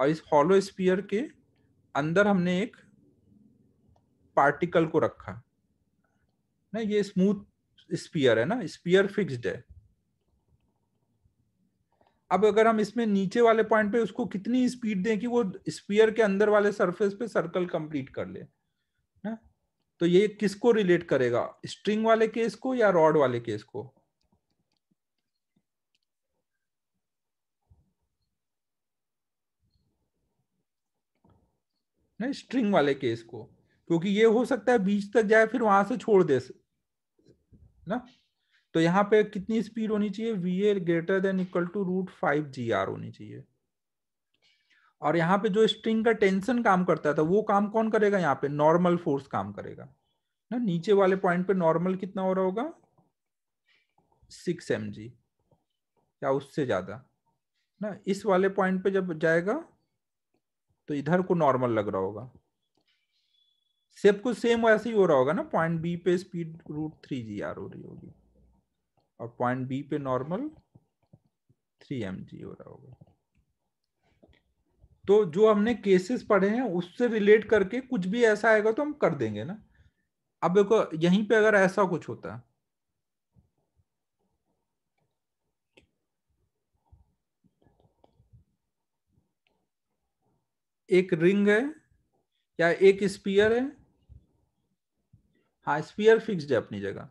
और इस हॉलो स्पीयर के अंदर हमने एक पार्टिकल को रखा ना ये स्मूथ स्पीयर है ना स्पीयर फिक्स्ड है अब अगर हम इसमें नीचे वाले पॉइंट पे उसको कितनी स्पीड दें कि वो स्पीयर के अंदर वाले सरफेस पे सर्कल कंप्लीट कर ले ना तो ये किसको रिलेट करेगा स्ट्रिंग वाले केस को या रॉड वाले केस को ना स्ट्रिंग वाले केस को क्योंकि ये हो सकता है बीच तक जाए फिर वहां से छोड़ दे ना तो यहाँ पे कितनी स्पीड होनी चाहिए V A greater than equal to root five G R होनी चाहिए और यहाँ पे जो स्ट्रिंग का टेंशन काम करता था तो वो काम कौन करेगा यहाँ पे नॉर्मल फोर्स काम करेगा ना नीचे वाले पॉइंट पे नॉर्मल कितना हो रहा होगा सिक्स एम जी या उससे ज्यादा ना इस वाले पॉइंट पे जब जाएगा तो इधर को नॉर्मल लग रहा होगा सेब को सेम वैसे ही हो रहा होगा ना पॉइंट बी पे speed root three G R हो रही होगी और पॉइंट बी पे नॉर्मल थ्री एम हो रहा होगा तो जो हमने केसेस पढ़े हैं उससे रिलेट करके कुछ भी ऐसा आएगा तो हम कर देंगे ना अब देखो यहीं पे अगर ऐसा कुछ होता है एक रिंग है या एक स्पीयर है हाँ स्पीयर फिक्स्ड है अपनी जगह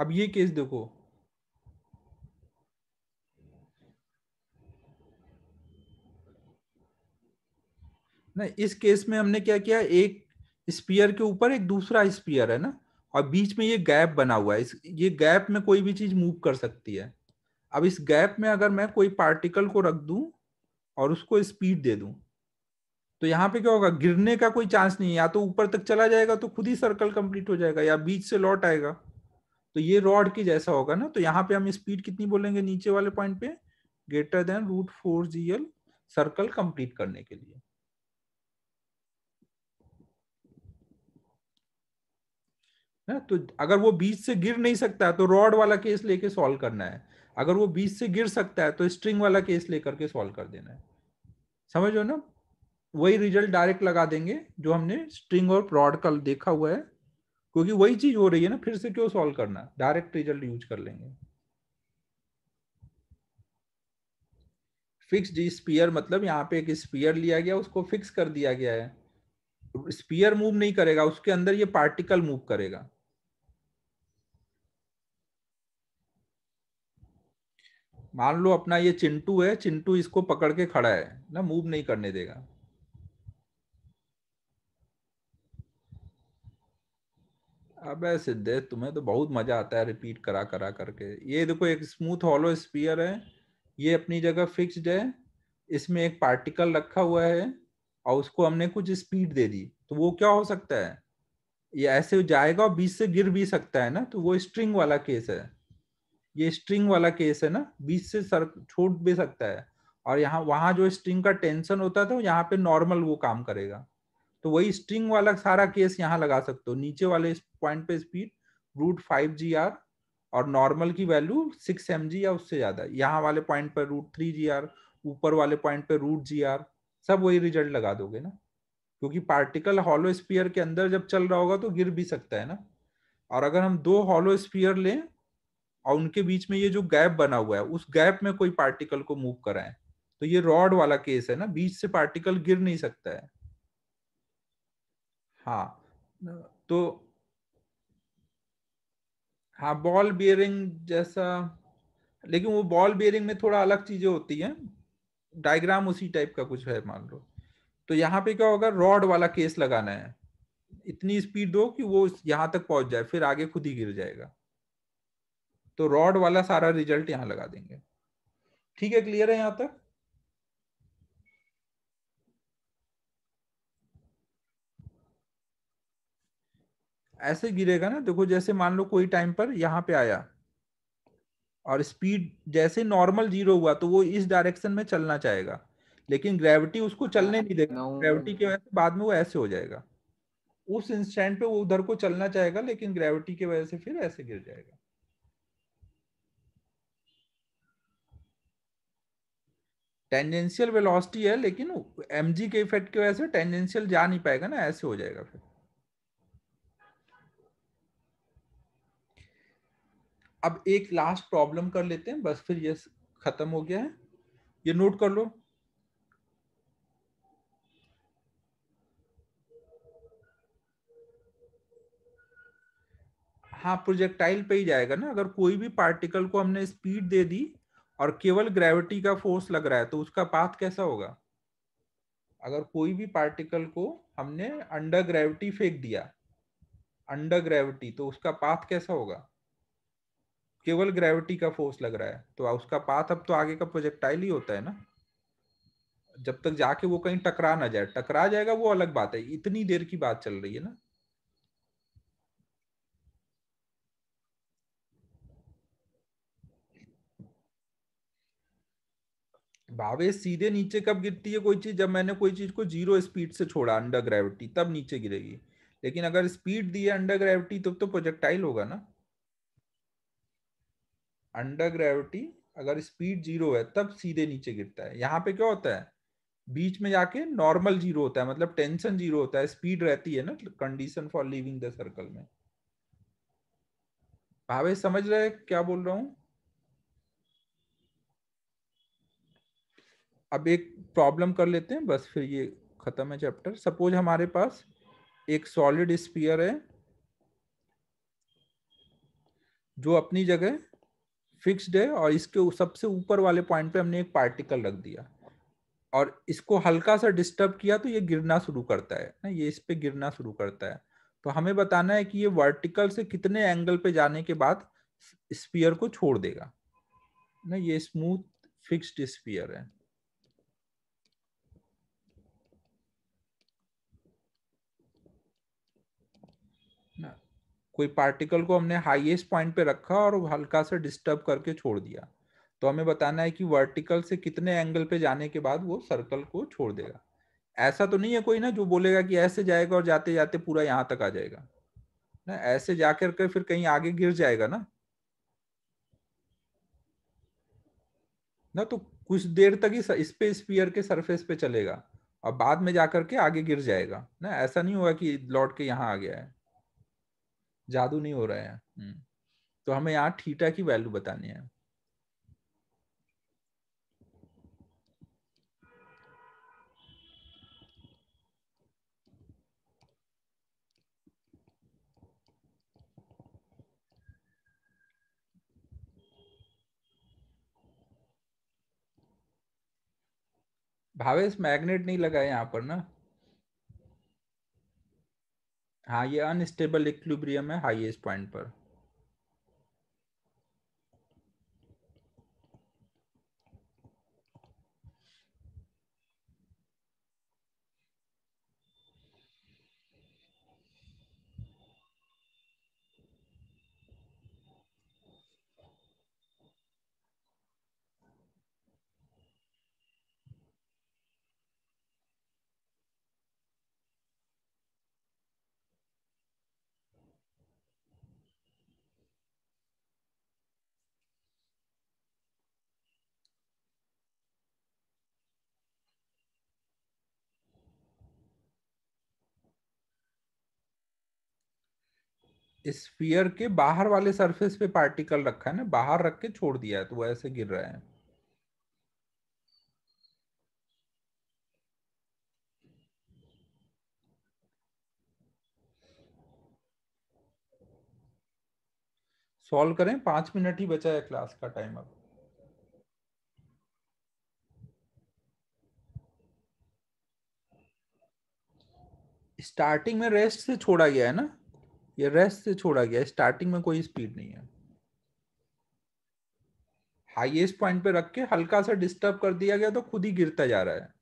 अब ये केस देखो ना इस केस में हमने क्या किया एक स्पीयर के ऊपर एक दूसरा स्पीयर है ना और बीच में ये गैप बना हुआ है इस ये गैप में कोई भी चीज मूव कर सकती है अब इस गैप में अगर मैं कोई पार्टिकल को रख दूं और उसको स्पीड दे दूं तो यहाँ पे क्या होगा गिरने का कोई चांस नहीं है या तो ऊपर तक चला जाएगा तो खुद ही सर्कल कंप्लीट हो जाएगा या बीच से लौट आएगा तो ये रॉड के जैसा होगा ना तो यहाँ पे हम स्पीड कितनी बोलेंगे नीचे वाले पॉइंट पे greater than root four G L circle complete करने के लिए ना तो अगर वो बीच से गिर नहीं सकता है तो रॉड वाला केस लेके सॉल्व करना है अगर वो बीच से गिर सकता है तो स्ट्रिंग वाला केस लेकर के सॉल्व कर देना है समझो ना वही रिजल्ट डायरेक्ट लगा देंगे जो हमने स्ट्रिंग और रॉड का देखा हुआ है क्योंकि वही चीज हो रही है ना फिर से क्यों सॉल्व करना डायरेक्ट रिजल्ट यूज कर लेंगे फिक्स जी स्पीयर मतलब यहाँ पे एक स्पीयर लिया गया उसको फिक्स कर दिया गया है स्पीयर मूव नहीं करेगा उसके अंदर ये पार्टिकल मूव करेगा मान लो अपना ये चिंटू है चिंटू इसको पकड़ के खड़ा है ना मूव नहीं करने देगा अबे सिद्धेश तुम्हें तो बहुत मजा आता है रिपीट करा करा करके ये देखो एक स्मूथ हॉलो स्पीयर है ये अपनी जगह फिक्स्ड है इसमें एक पार्टिकल रखा हुआ है और उसको हमने कुछ स्पीड दे दी तो वो क्या हो सकता है ये ऐसे जाएगा और बीच से गिर भी सकता है ना तो वो स्ट्रिंग वाला केस है ये स्ट्रिंग वाला केस है ना बीच से सर छूट भी सकता है और यहाँ वहां जो स्ट्रिंग का टेंशन होता था यहाँ पे नॉर्मल वो काम करेगा तो वही स्ट्रिंग वाला सारा केस यहाँ लगा सकते हो नीचे वाले इस पॉइंट पे speed root five G R और नॉर्मल की वैल्यू सिक्स एम जी या उससे ज्यादा यहाँ वाले पॉइंट पर रूट थ्री जी आर ऊपर वाले पॉइंट पे रूट जी आर सब वही रिजल्ट लगा दोगे ना क्योंकि पार्टिकल हॉलो स्पीयर के अंदर जब चल रहा होगा तो गिर भी सकता है ना और अगर हम दो हॉलो स्पीयर लें और उनके बीच में ये जो गैप बना हुआ है उस गैप में कोई पार्टिकल को मूव कराएं तो ये रॉड वाला केस है ना बीच से पार्टिकल गिर नहीं सकता है हाँ तो हाँ बॉल बियरिंग जैसा लेकिन वो बॉल बियरिंग में थोड़ा अलग चीजें होती हैं डायग्राम उसी टाइप का कुछ है मान लो तो यहाँ पे क्या होगा रॉड वाला केस लगाना है इतनी स्पीड दो कि वो यहाँ तक पहुंच जाए फिर आगे खुद ही गिर जाएगा तो रॉड वाला सारा रिजल्ट यहाँ लगा देंगे ठीक है क्लियर है यहाँ तक ऐसे गिरेगा ना देखो जैसे मान लो कोई टाइम पर यहाँ पे आया और स्पीड जैसे नॉर्मल जीरो हुआ तो वो इस डायरेक्शन में चलना चाहेगा लेकिन ग्रेविटी उसको चलने नहीं देगा ग्रेविटी की वजह से बाद में वो ऐसे हो जाएगा उस इंस्टेंट पे वो उधर को चलना चाहेगा लेकिन ग्रेविटी की वजह से फिर ऐसे गिर जाएगा टेंजेंशियल वेलोसिटी है लेकिन एमजी के इफेक्ट की वजह से टेंजेंशियल जा नहीं पाएगा ना ऐसे हो जाएगा फिर अब एक लास्ट प्रॉब्लम कर लेते हैं बस फिर ये खत्म हो गया है ये नोट कर लो हाँ प्रोजेक्टाइल पे ही जाएगा ना अगर कोई भी पार्टिकल को हमने स्पीड दे दी और केवल ग्रेविटी का फोर्स लग रहा है तो उसका पाथ कैसा होगा अगर कोई भी पार्टिकल को हमने अंडर ग्रेविटी फेंक दिया अंडर ग्रेविटी तो उसका पाथ कैसा होगा केवल ग्रेविटी का फोर्स लग रहा है तो उसका पाथ अब तो आगे का प्रोजेक्टाइल ही होता है ना जब तक जाके वो कहीं टकरा ना जाए टकरा जाएगा वो अलग बात है इतनी देर की बात चल रही है ना भावे सीधे नीचे कब गिरती है कोई चीज जब मैंने कोई चीज को जीरो स्पीड से छोड़ा अंडर ग्रेविटी तब नीचे गिरेगी लेकिन अगर स्पीड दी है अंडर ग्रेविटी तब तो, तो प्रोजेक्टाइल होगा ना अंडर ग्रेविटी अगर स्पीड जीरो है तब सीधे नीचे गिरता है यहाँ पे क्या होता है बीच में जाके नॉर्मल जीरो होता है मतलब टेंशन जीरो होता है स्पीड रहती है ना condition for living the circle में भावे समझ रहे क्या बोल रहा हूं अब एक प्रॉब्लम कर लेते हैं बस फिर ये खत्म है चैप्टर सपोज हमारे पास एक सॉलिड स्पीयर है जो अपनी जगह फिक्स्ड है और इसके सबसे ऊपर वाले पॉइंट पे हमने एक पार्टिकल रख दिया और इसको हल्का सा डिस्टर्ब किया तो ये गिरना शुरू करता है ना ये इस पे गिरना शुरू करता है तो हमें बताना है कि ये वर्टिकल से कितने एंगल पे जाने के बाद स्पीयर को छोड़ देगा ना ये स्मूथ फिक्स्ड स्पीयर है कोई पार्टिकल को हमने हाईएस्ट पॉइंट पे रखा और हल्का सा डिस्टर्ब करके छोड़ दिया तो हमें बताना है कि वर्टिकल से कितने एंगल पे जाने के बाद वो सर्कल को छोड़ देगा ऐसा तो नहीं है कोई ना जो बोलेगा कि ऐसे जाएगा और जाते जाते पूरा यहाँ तक आ जाएगा ना ऐसे जा कर फिर कहीं आगे गिर जाएगा ना ना तो कुछ देर तक ही स्पेस पियर के सरफेस पे चलेगा और बाद में जाकर के आगे गिर जाएगा ना ऐसा नहीं होगा कि लौट के यहाँ आ गया है जादू नहीं हो रहा है हम्म। तो हमें यहाँ थीटा की वैल्यू बतानी है भावेश मैग्नेट नहीं लगा यहाँ पर ना हाँ ये अनस्टेबल इक्लिब्रियम है हाईएस्ट पॉइंट पर स्पीयर के बाहर वाले सरफेस पे पार्टिकल रखा है ना बाहर रख के छोड़ दिया है तो वो ऐसे गिर रहा है सॉल्व करें पांच मिनट ही बचा है क्लास का टाइम अब स्टार्टिंग में रेस्ट से छोड़ा गया है ना ये रेस्ट से छोड़ा गया स्टार्टिंग में कोई स्पीड नहीं है हाईएस्ट पॉइंट पे रख के हल्का सा डिस्टर्ब कर दिया गया तो खुद ही गिरता जा रहा है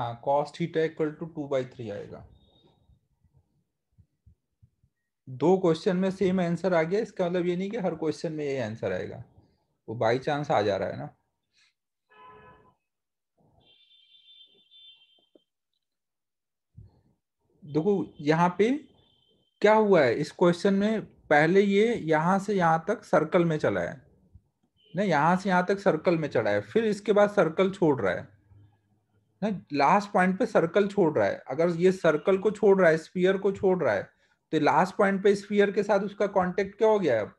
हाँ cos theta equal to two by three आएगा दो क्वेश्चन में सेम आंसर आ गया इसका मतलब ये नहीं कि हर क्वेश्चन में ये आंसर आएगा वो बाई चांस आ जा रहा है ना देखो यहाँ पे क्या हुआ है इस क्वेश्चन में पहले ये यहाँ से यहाँ तक सर्कल में चला है ना यहाँ से यहाँ तक सर्कल में चढ़ा है फिर इसके बाद सर्कल छोड़ रहा है ना लास्ट पॉइंट पे सर्कल छोड़ रहा है अगर ये सर्कल को छोड़ रहा है स्पीयर को छोड़ रहा है तो लास्ट पॉइंट पे स्पीयर के साथ उसका कांटेक्ट क्या हो गया है अब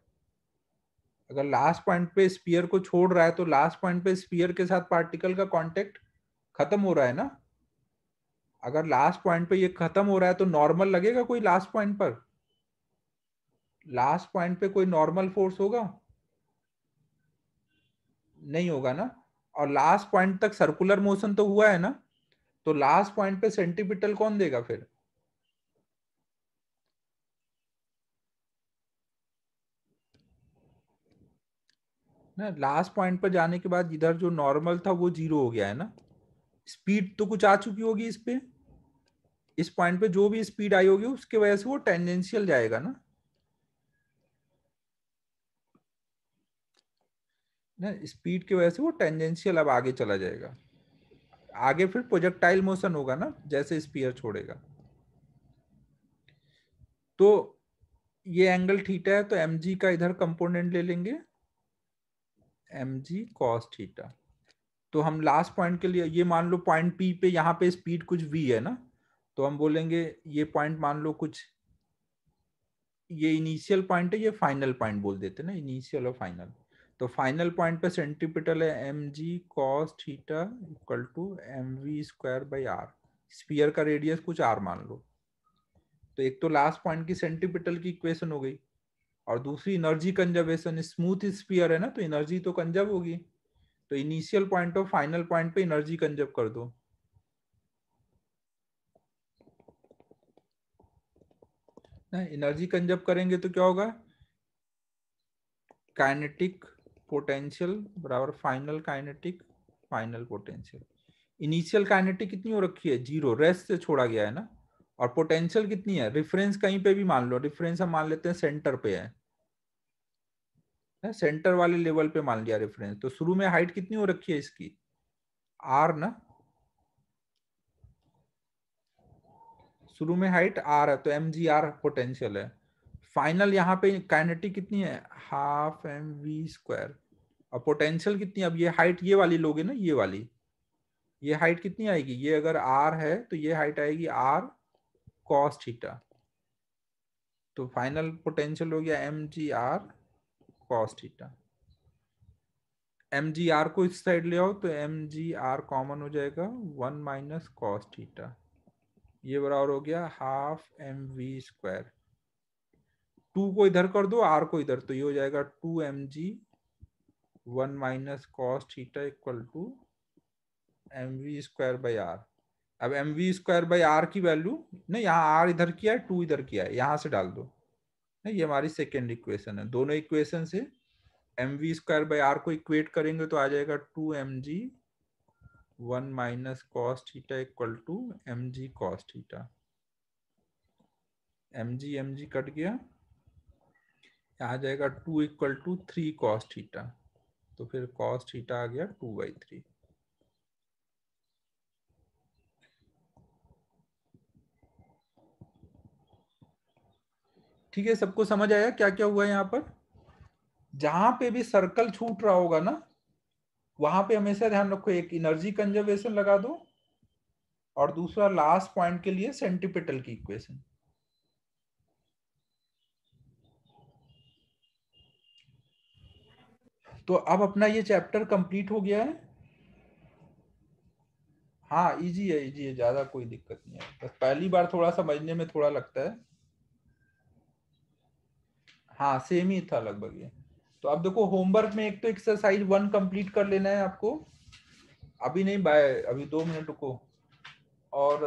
अगर लास्ट पॉइंट पे स्पीयर को छोड़ रहा है तो लास्ट पॉइंट पे स्पीयर के साथ पार्टिकल का कांटेक्ट खत्म हो रहा है ना अगर लास्ट पॉइंट पे ये खत्म हो रहा है तो नॉर्मल लगेगा कोई लास्ट पॉइंट पर लास्ट पॉइंट पे कोई नॉर्मल फोर्स होगा नहीं होगा ना और लास्ट पॉइंट तक सर्कुलर मोशन तो हुआ है ना तो लास्ट पॉइंट पे सेंटीपिटल कौन देगा फिर ना लास्ट पॉइंट पर जाने के बाद इधर जो नॉर्मल था वो जीरो हो गया है ना स्पीड तो कुछ आ चुकी होगी इस पे इस पॉइंट पे जो भी स्पीड आई होगी उसके वजह से वो टेंजेंशियल जाएगा ना ना स्पीड की वजह से वो टेंजेंशियल अब आगे चला जाएगा आगे फिर प्रोजेक्टाइल मोशन होगा ना जैसे स्पीयर छोड़ेगा तो ये एंगल थीटा है तो एम जी का इधर कंपोनेंट ले लेंगे एम जी कॉस थीटा तो हम लास्ट पॉइंट के लिए ये मान लो पॉइंट पी पे यहाँ पे स्पीड कुछ वी है ना तो हम बोलेंगे ये पॉइंट मान लो कुछ ये इनिशियल पॉइंट है ये फाइनल पॉइंट बोल देते ना इनिशियल और फाइनल तो फाइनल पॉइंट पे सेंटीपिटल है M G cos theta equal to M V square by R sphere का रेडियस कुछ आर मान लो तो एक तो लास्ट पॉइंट की सेंटीपिटल की इक्वेशन हो गई और दूसरी एनर्जी कंजर्वेशन स्मूथ स्पीयर है ना तो एनर्जी तो कंजर्व होगी तो इनिशियल पॉइंट और फाइनल पॉइंट पे एनर्जी कंजर्व कर दो ना एनर्जी कंजर्व करेंगे तो क्या होगा काइनेटिक पोटेंशियल बराबर final kinetic final potential initial kinetic कितनी हो रखी है जीरो रेस्ट से छोड़ा गया है ना और पोटेंशियल कितनी है रिफरेंस कहीं पे भी मान लो रिफरेंस हम मान लेते हैं सेंटर पे है ना सेंटर वाले लेवल पे मान लिया रेफरेंस तो शुरू में हाइट कितनी हो रखी है इसकी आर ना शुरू में हाइट आर है तो एम जी आर पोटेंशियल है फाइनल यहाँ पे काइनेटिक कितनी है हाफ एम वी स्क्वायर और पोटेंशियल कितनी अब ये हाइट ये वाली लोगे ना ये वाली ये हाइट कितनी आएगी ये अगर आर है तो ये हाइट आएगी आर कॉस थीटा तो फाइनल पोटेंशियल हो गया M G R cos theta M G R को इस साइड ले आओ तो एम जी आर कॉमन हो जाएगा वन माइनस कॉस थीटा ये बराबर हो गया half M V square two को इधर कर दो आर को इधर तो ये हो जाएगा two M G one minus cos theta equal to M V square by R अब M V square by R की वैल्यू नहीं यहाँ आर इधर किया है टू इधर किया है यहाँ से डाल दो नहीं ये हमारी सेकेंड इक्वेशन है दोनों इक्वेशन से M V square by R को इक्वेट करेंगे तो आ जाएगा two M G one minus cos theta equal to M G cos theta M G M G cut गया यहाँ जाएगा two equal to three cos theta तो फिर कॉस थीटा आ गया टू बाई थ्री ठीक है सबको समझ आया क्या क्या हुआ यहाँ पर जहां पे भी सर्कल छूट रहा होगा ना वहां पे हमेशा ध्यान रखो एक एनर्जी कंजर्वेशन लगा दो और दूसरा लास्ट पॉइंट के लिए सेंटिपिटल की इक्वेशन तो अब अपना ये चैप्टर कंप्लीट हो गया है हाँ इजी है इजी है ज्यादा कोई दिक्कत नहीं है बस पहली बार थोड़ा समझने में थोड़ा लगता है हाँ सेम ही था लगभग ये तो अब देखो होमवर्क में एक तो एक्सरसाइज वन कंप्लीट कर लेना है आपको अभी नहीं बाय अभी दो मिनट रुको और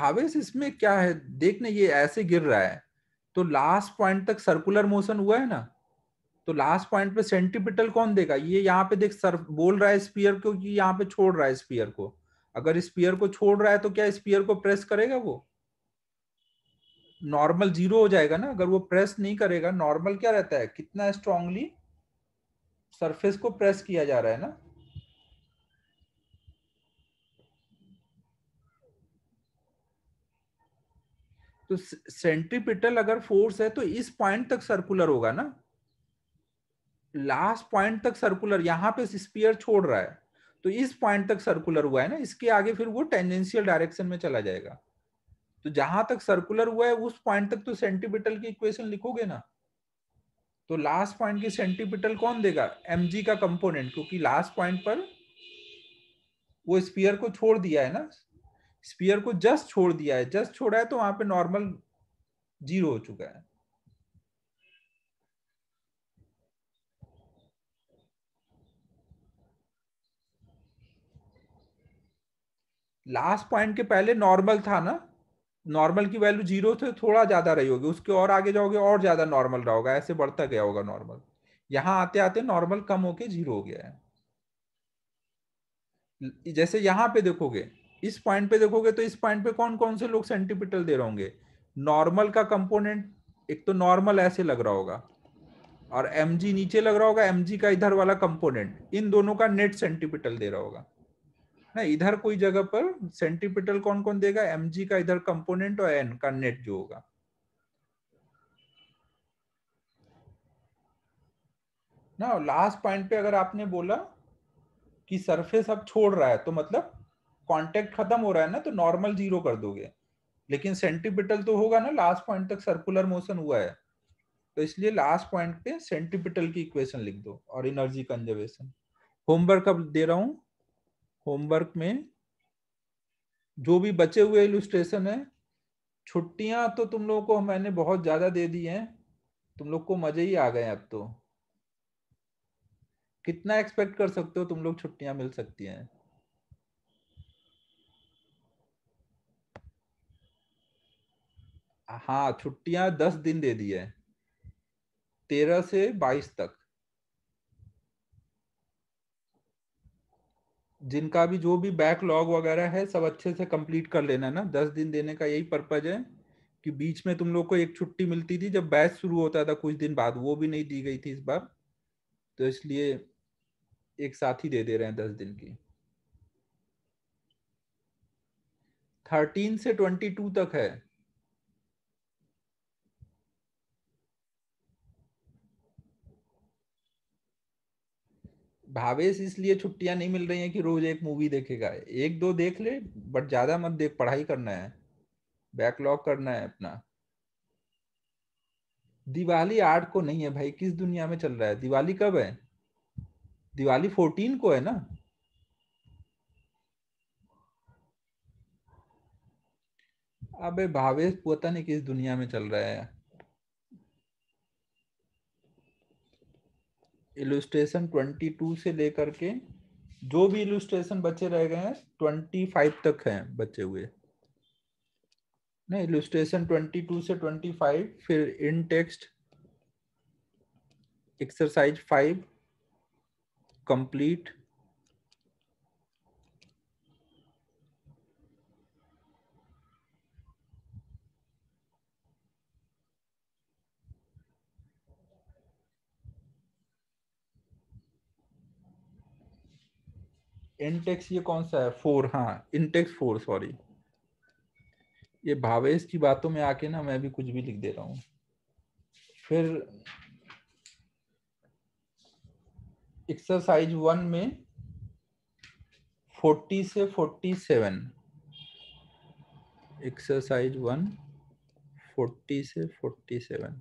भावेश इसमें क्या है देखने ये ऐसे गिर रहा है तो लास्ट पॉइंट तक सर्कुलर मोशन हुआ है ना तो लास्ट पॉइंट पे सेंटीपिटल कौन देगा ये यहाँ पे देख सर बोल रहा है स्पीयर को कि यहाँ पे छोड़ रहा है स्पीयर को अगर स्पीयर को छोड़ रहा है तो क्या स्पीयर को प्रेस करेगा वो नॉर्मल जीरो हो जाएगा ना अगर वो प्रेस नहीं करेगा नॉर्मल क्या रहता है कितना स्ट्रांगली सरफेस को प्रेस किया जा रहा है ना तो सेंट्रीपिटल अगर फोर्स है तो इस पॉइंट तक सर्कुलर होगा ना लास्ट पॉइंट तक सर्कुलर यहां पे स्पीयर छोड़ रहा है तो इस पॉइंट तक सर्कुलर हुआ है ना इसके आगे फिर वो टेंजेंशियल डायरेक्शन में चला जाएगा तो जहां तक सर्कुलर हुआ है उस पॉइंट तक तो सेंटीपिटल की इक्वेशन लिखोगे ना तो लास्ट पॉइंट की सेंटीपिटल कौन देगा एम का कंपोनेंट क्योंकि लास्ट पॉइंट पर वो स्पीयर को छोड़ दिया है ना स्पीयर को जस्ट छोड़ दिया है जस्ट छोड़ा है तो वहां पे नॉर्मल जीरो हो चुका है लास्ट पॉइंट के पहले नॉर्मल था ना नॉर्मल की वैल्यू जीरो से थोड़ा ज्यादा रही होगी उसके और आगे जाओगे और ज्यादा नॉर्मल रहा होगा ऐसे बढ़ता गया होगा नॉर्मल यहां आते आते नॉर्मल कम होके जीरो हो गया है जैसे यहां पे देखोगे इस पॉइंट पे देखोगे तो इस पॉइंट पे कौन कौन से लोग सेंटीपिटल दे रहे होंगे नॉर्मल का कंपोनेंट एक तो नॉर्मल ऐसे लग रहा होगा और एम नीचे लग रहा होगा एम का इधर वाला कंपोनेंट इन दोनों का नेट सेंटीपिटल दे रहा होगा ना इधर कोई जगह पर सेंटीपिटल कौन कौन देगा एम का इधर कंपोनेंट और एन का नेट जो होगा ना लास्ट पॉइंट पे अगर आपने बोला कि सरफेस अब छोड़ रहा है तो मतलब कांटेक्ट खत्म हो रहा है ना तो नॉर्मल जीरो कर दोगे लेकिन सेंटिपिटल तो होगा ना लास्ट पॉइंट तक सर्कुलर मोशन हुआ है तो इसलिए लास्ट पॉइंट पे सेंटिपिटल की इक्वेशन लिख दो और इनर्जी कंजर्वेशन होमवर्क अब दे रहा हूं होमवर्क में जो भी बचे हुए इलुस्ट्रेशन है छुट्टियां तो तुम लोगों को मैंने बहुत ज्यादा दे दी हैं तुम लोग को मजे ही आ गए अब तो कितना एक्सपेक्ट कर सकते हो तुम लोग छुट्टियां मिल सकती हैं हाँ छुट्टियां दस दिन दे दी है तेरह से बाईस तक जिनका भी जो भी बैकलॉग वगैरह है सब अच्छे से कंप्लीट कर लेना ना दस दिन देने का यही पर्पज है कि बीच में तुम लोग को एक छुट्टी मिलती थी जब बैच शुरू होता था कुछ दिन बाद वो भी नहीं दी गई थी इस बार तो इसलिए एक साथ ही दे दे रहे हैं दस दिन की थर्टीन से ट्वेंटी टू तक है भावेश इसलिए छुट्टियां नहीं मिल रही हैं कि रोज एक मूवी देखेगा एक दो देख ले बट ज्यादा मत देख पढ़ाई करना है बैकलॉग करना है अपना दिवाली आठ को नहीं है भाई किस दुनिया में चल रहा है दिवाली कब है दिवाली फोर्टीन को है ना अबे भावेश पता नहीं किस दुनिया में चल रहा है इलुस्ट्रेशन 22 से लेकर के जो भी इलुस्ट्रेशन बचे रह गए हैं 25 तक हैं बचे हुए नहीं इलुस्ट्रेशन 22 से 25 फिर in text exercise 5 complete in text ये कौन सा है फोर हाँ इंटेक्स फोर सॉरी ये भावेश की बातों में आके ना मैं भी कुछ भी लिख दे रहा हूँ फिर एक्सरसाइज वन में फोर्टी से forty seven exercise one forty से फोर्टी सेवन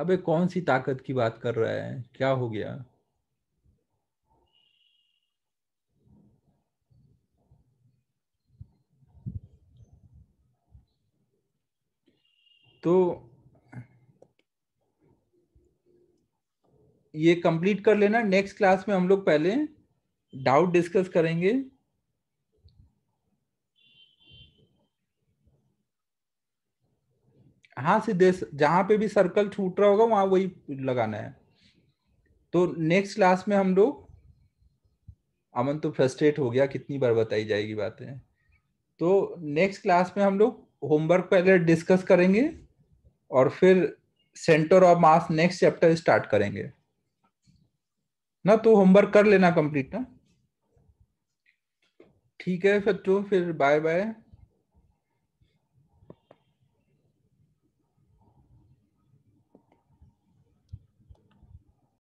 अबे कौन सी ताकत की बात कर रहा है क्या हो गया तो ये कंप्लीट कर लेना नेक्स्ट क्लास में हम लोग पहले डाउट डिस्कस करेंगे हाँ सीधे जहां पे भी सर्कल छूट रहा होगा वहां वही लगाना है तो नेक्स्ट क्लास में हम लोग अमन तो फ्रस्ट्रेट हो गया कितनी बार बताई जाएगी बातें तो नेक्स्ट क्लास में हम लोग होमवर्क पहले डिस्कस करेंगे और फिर centre of mass next chapter start करेंगे ना तो होमवर्क कर लेना कंप्लीट ना ठीक है बच्चों फिर बाय तो, बाय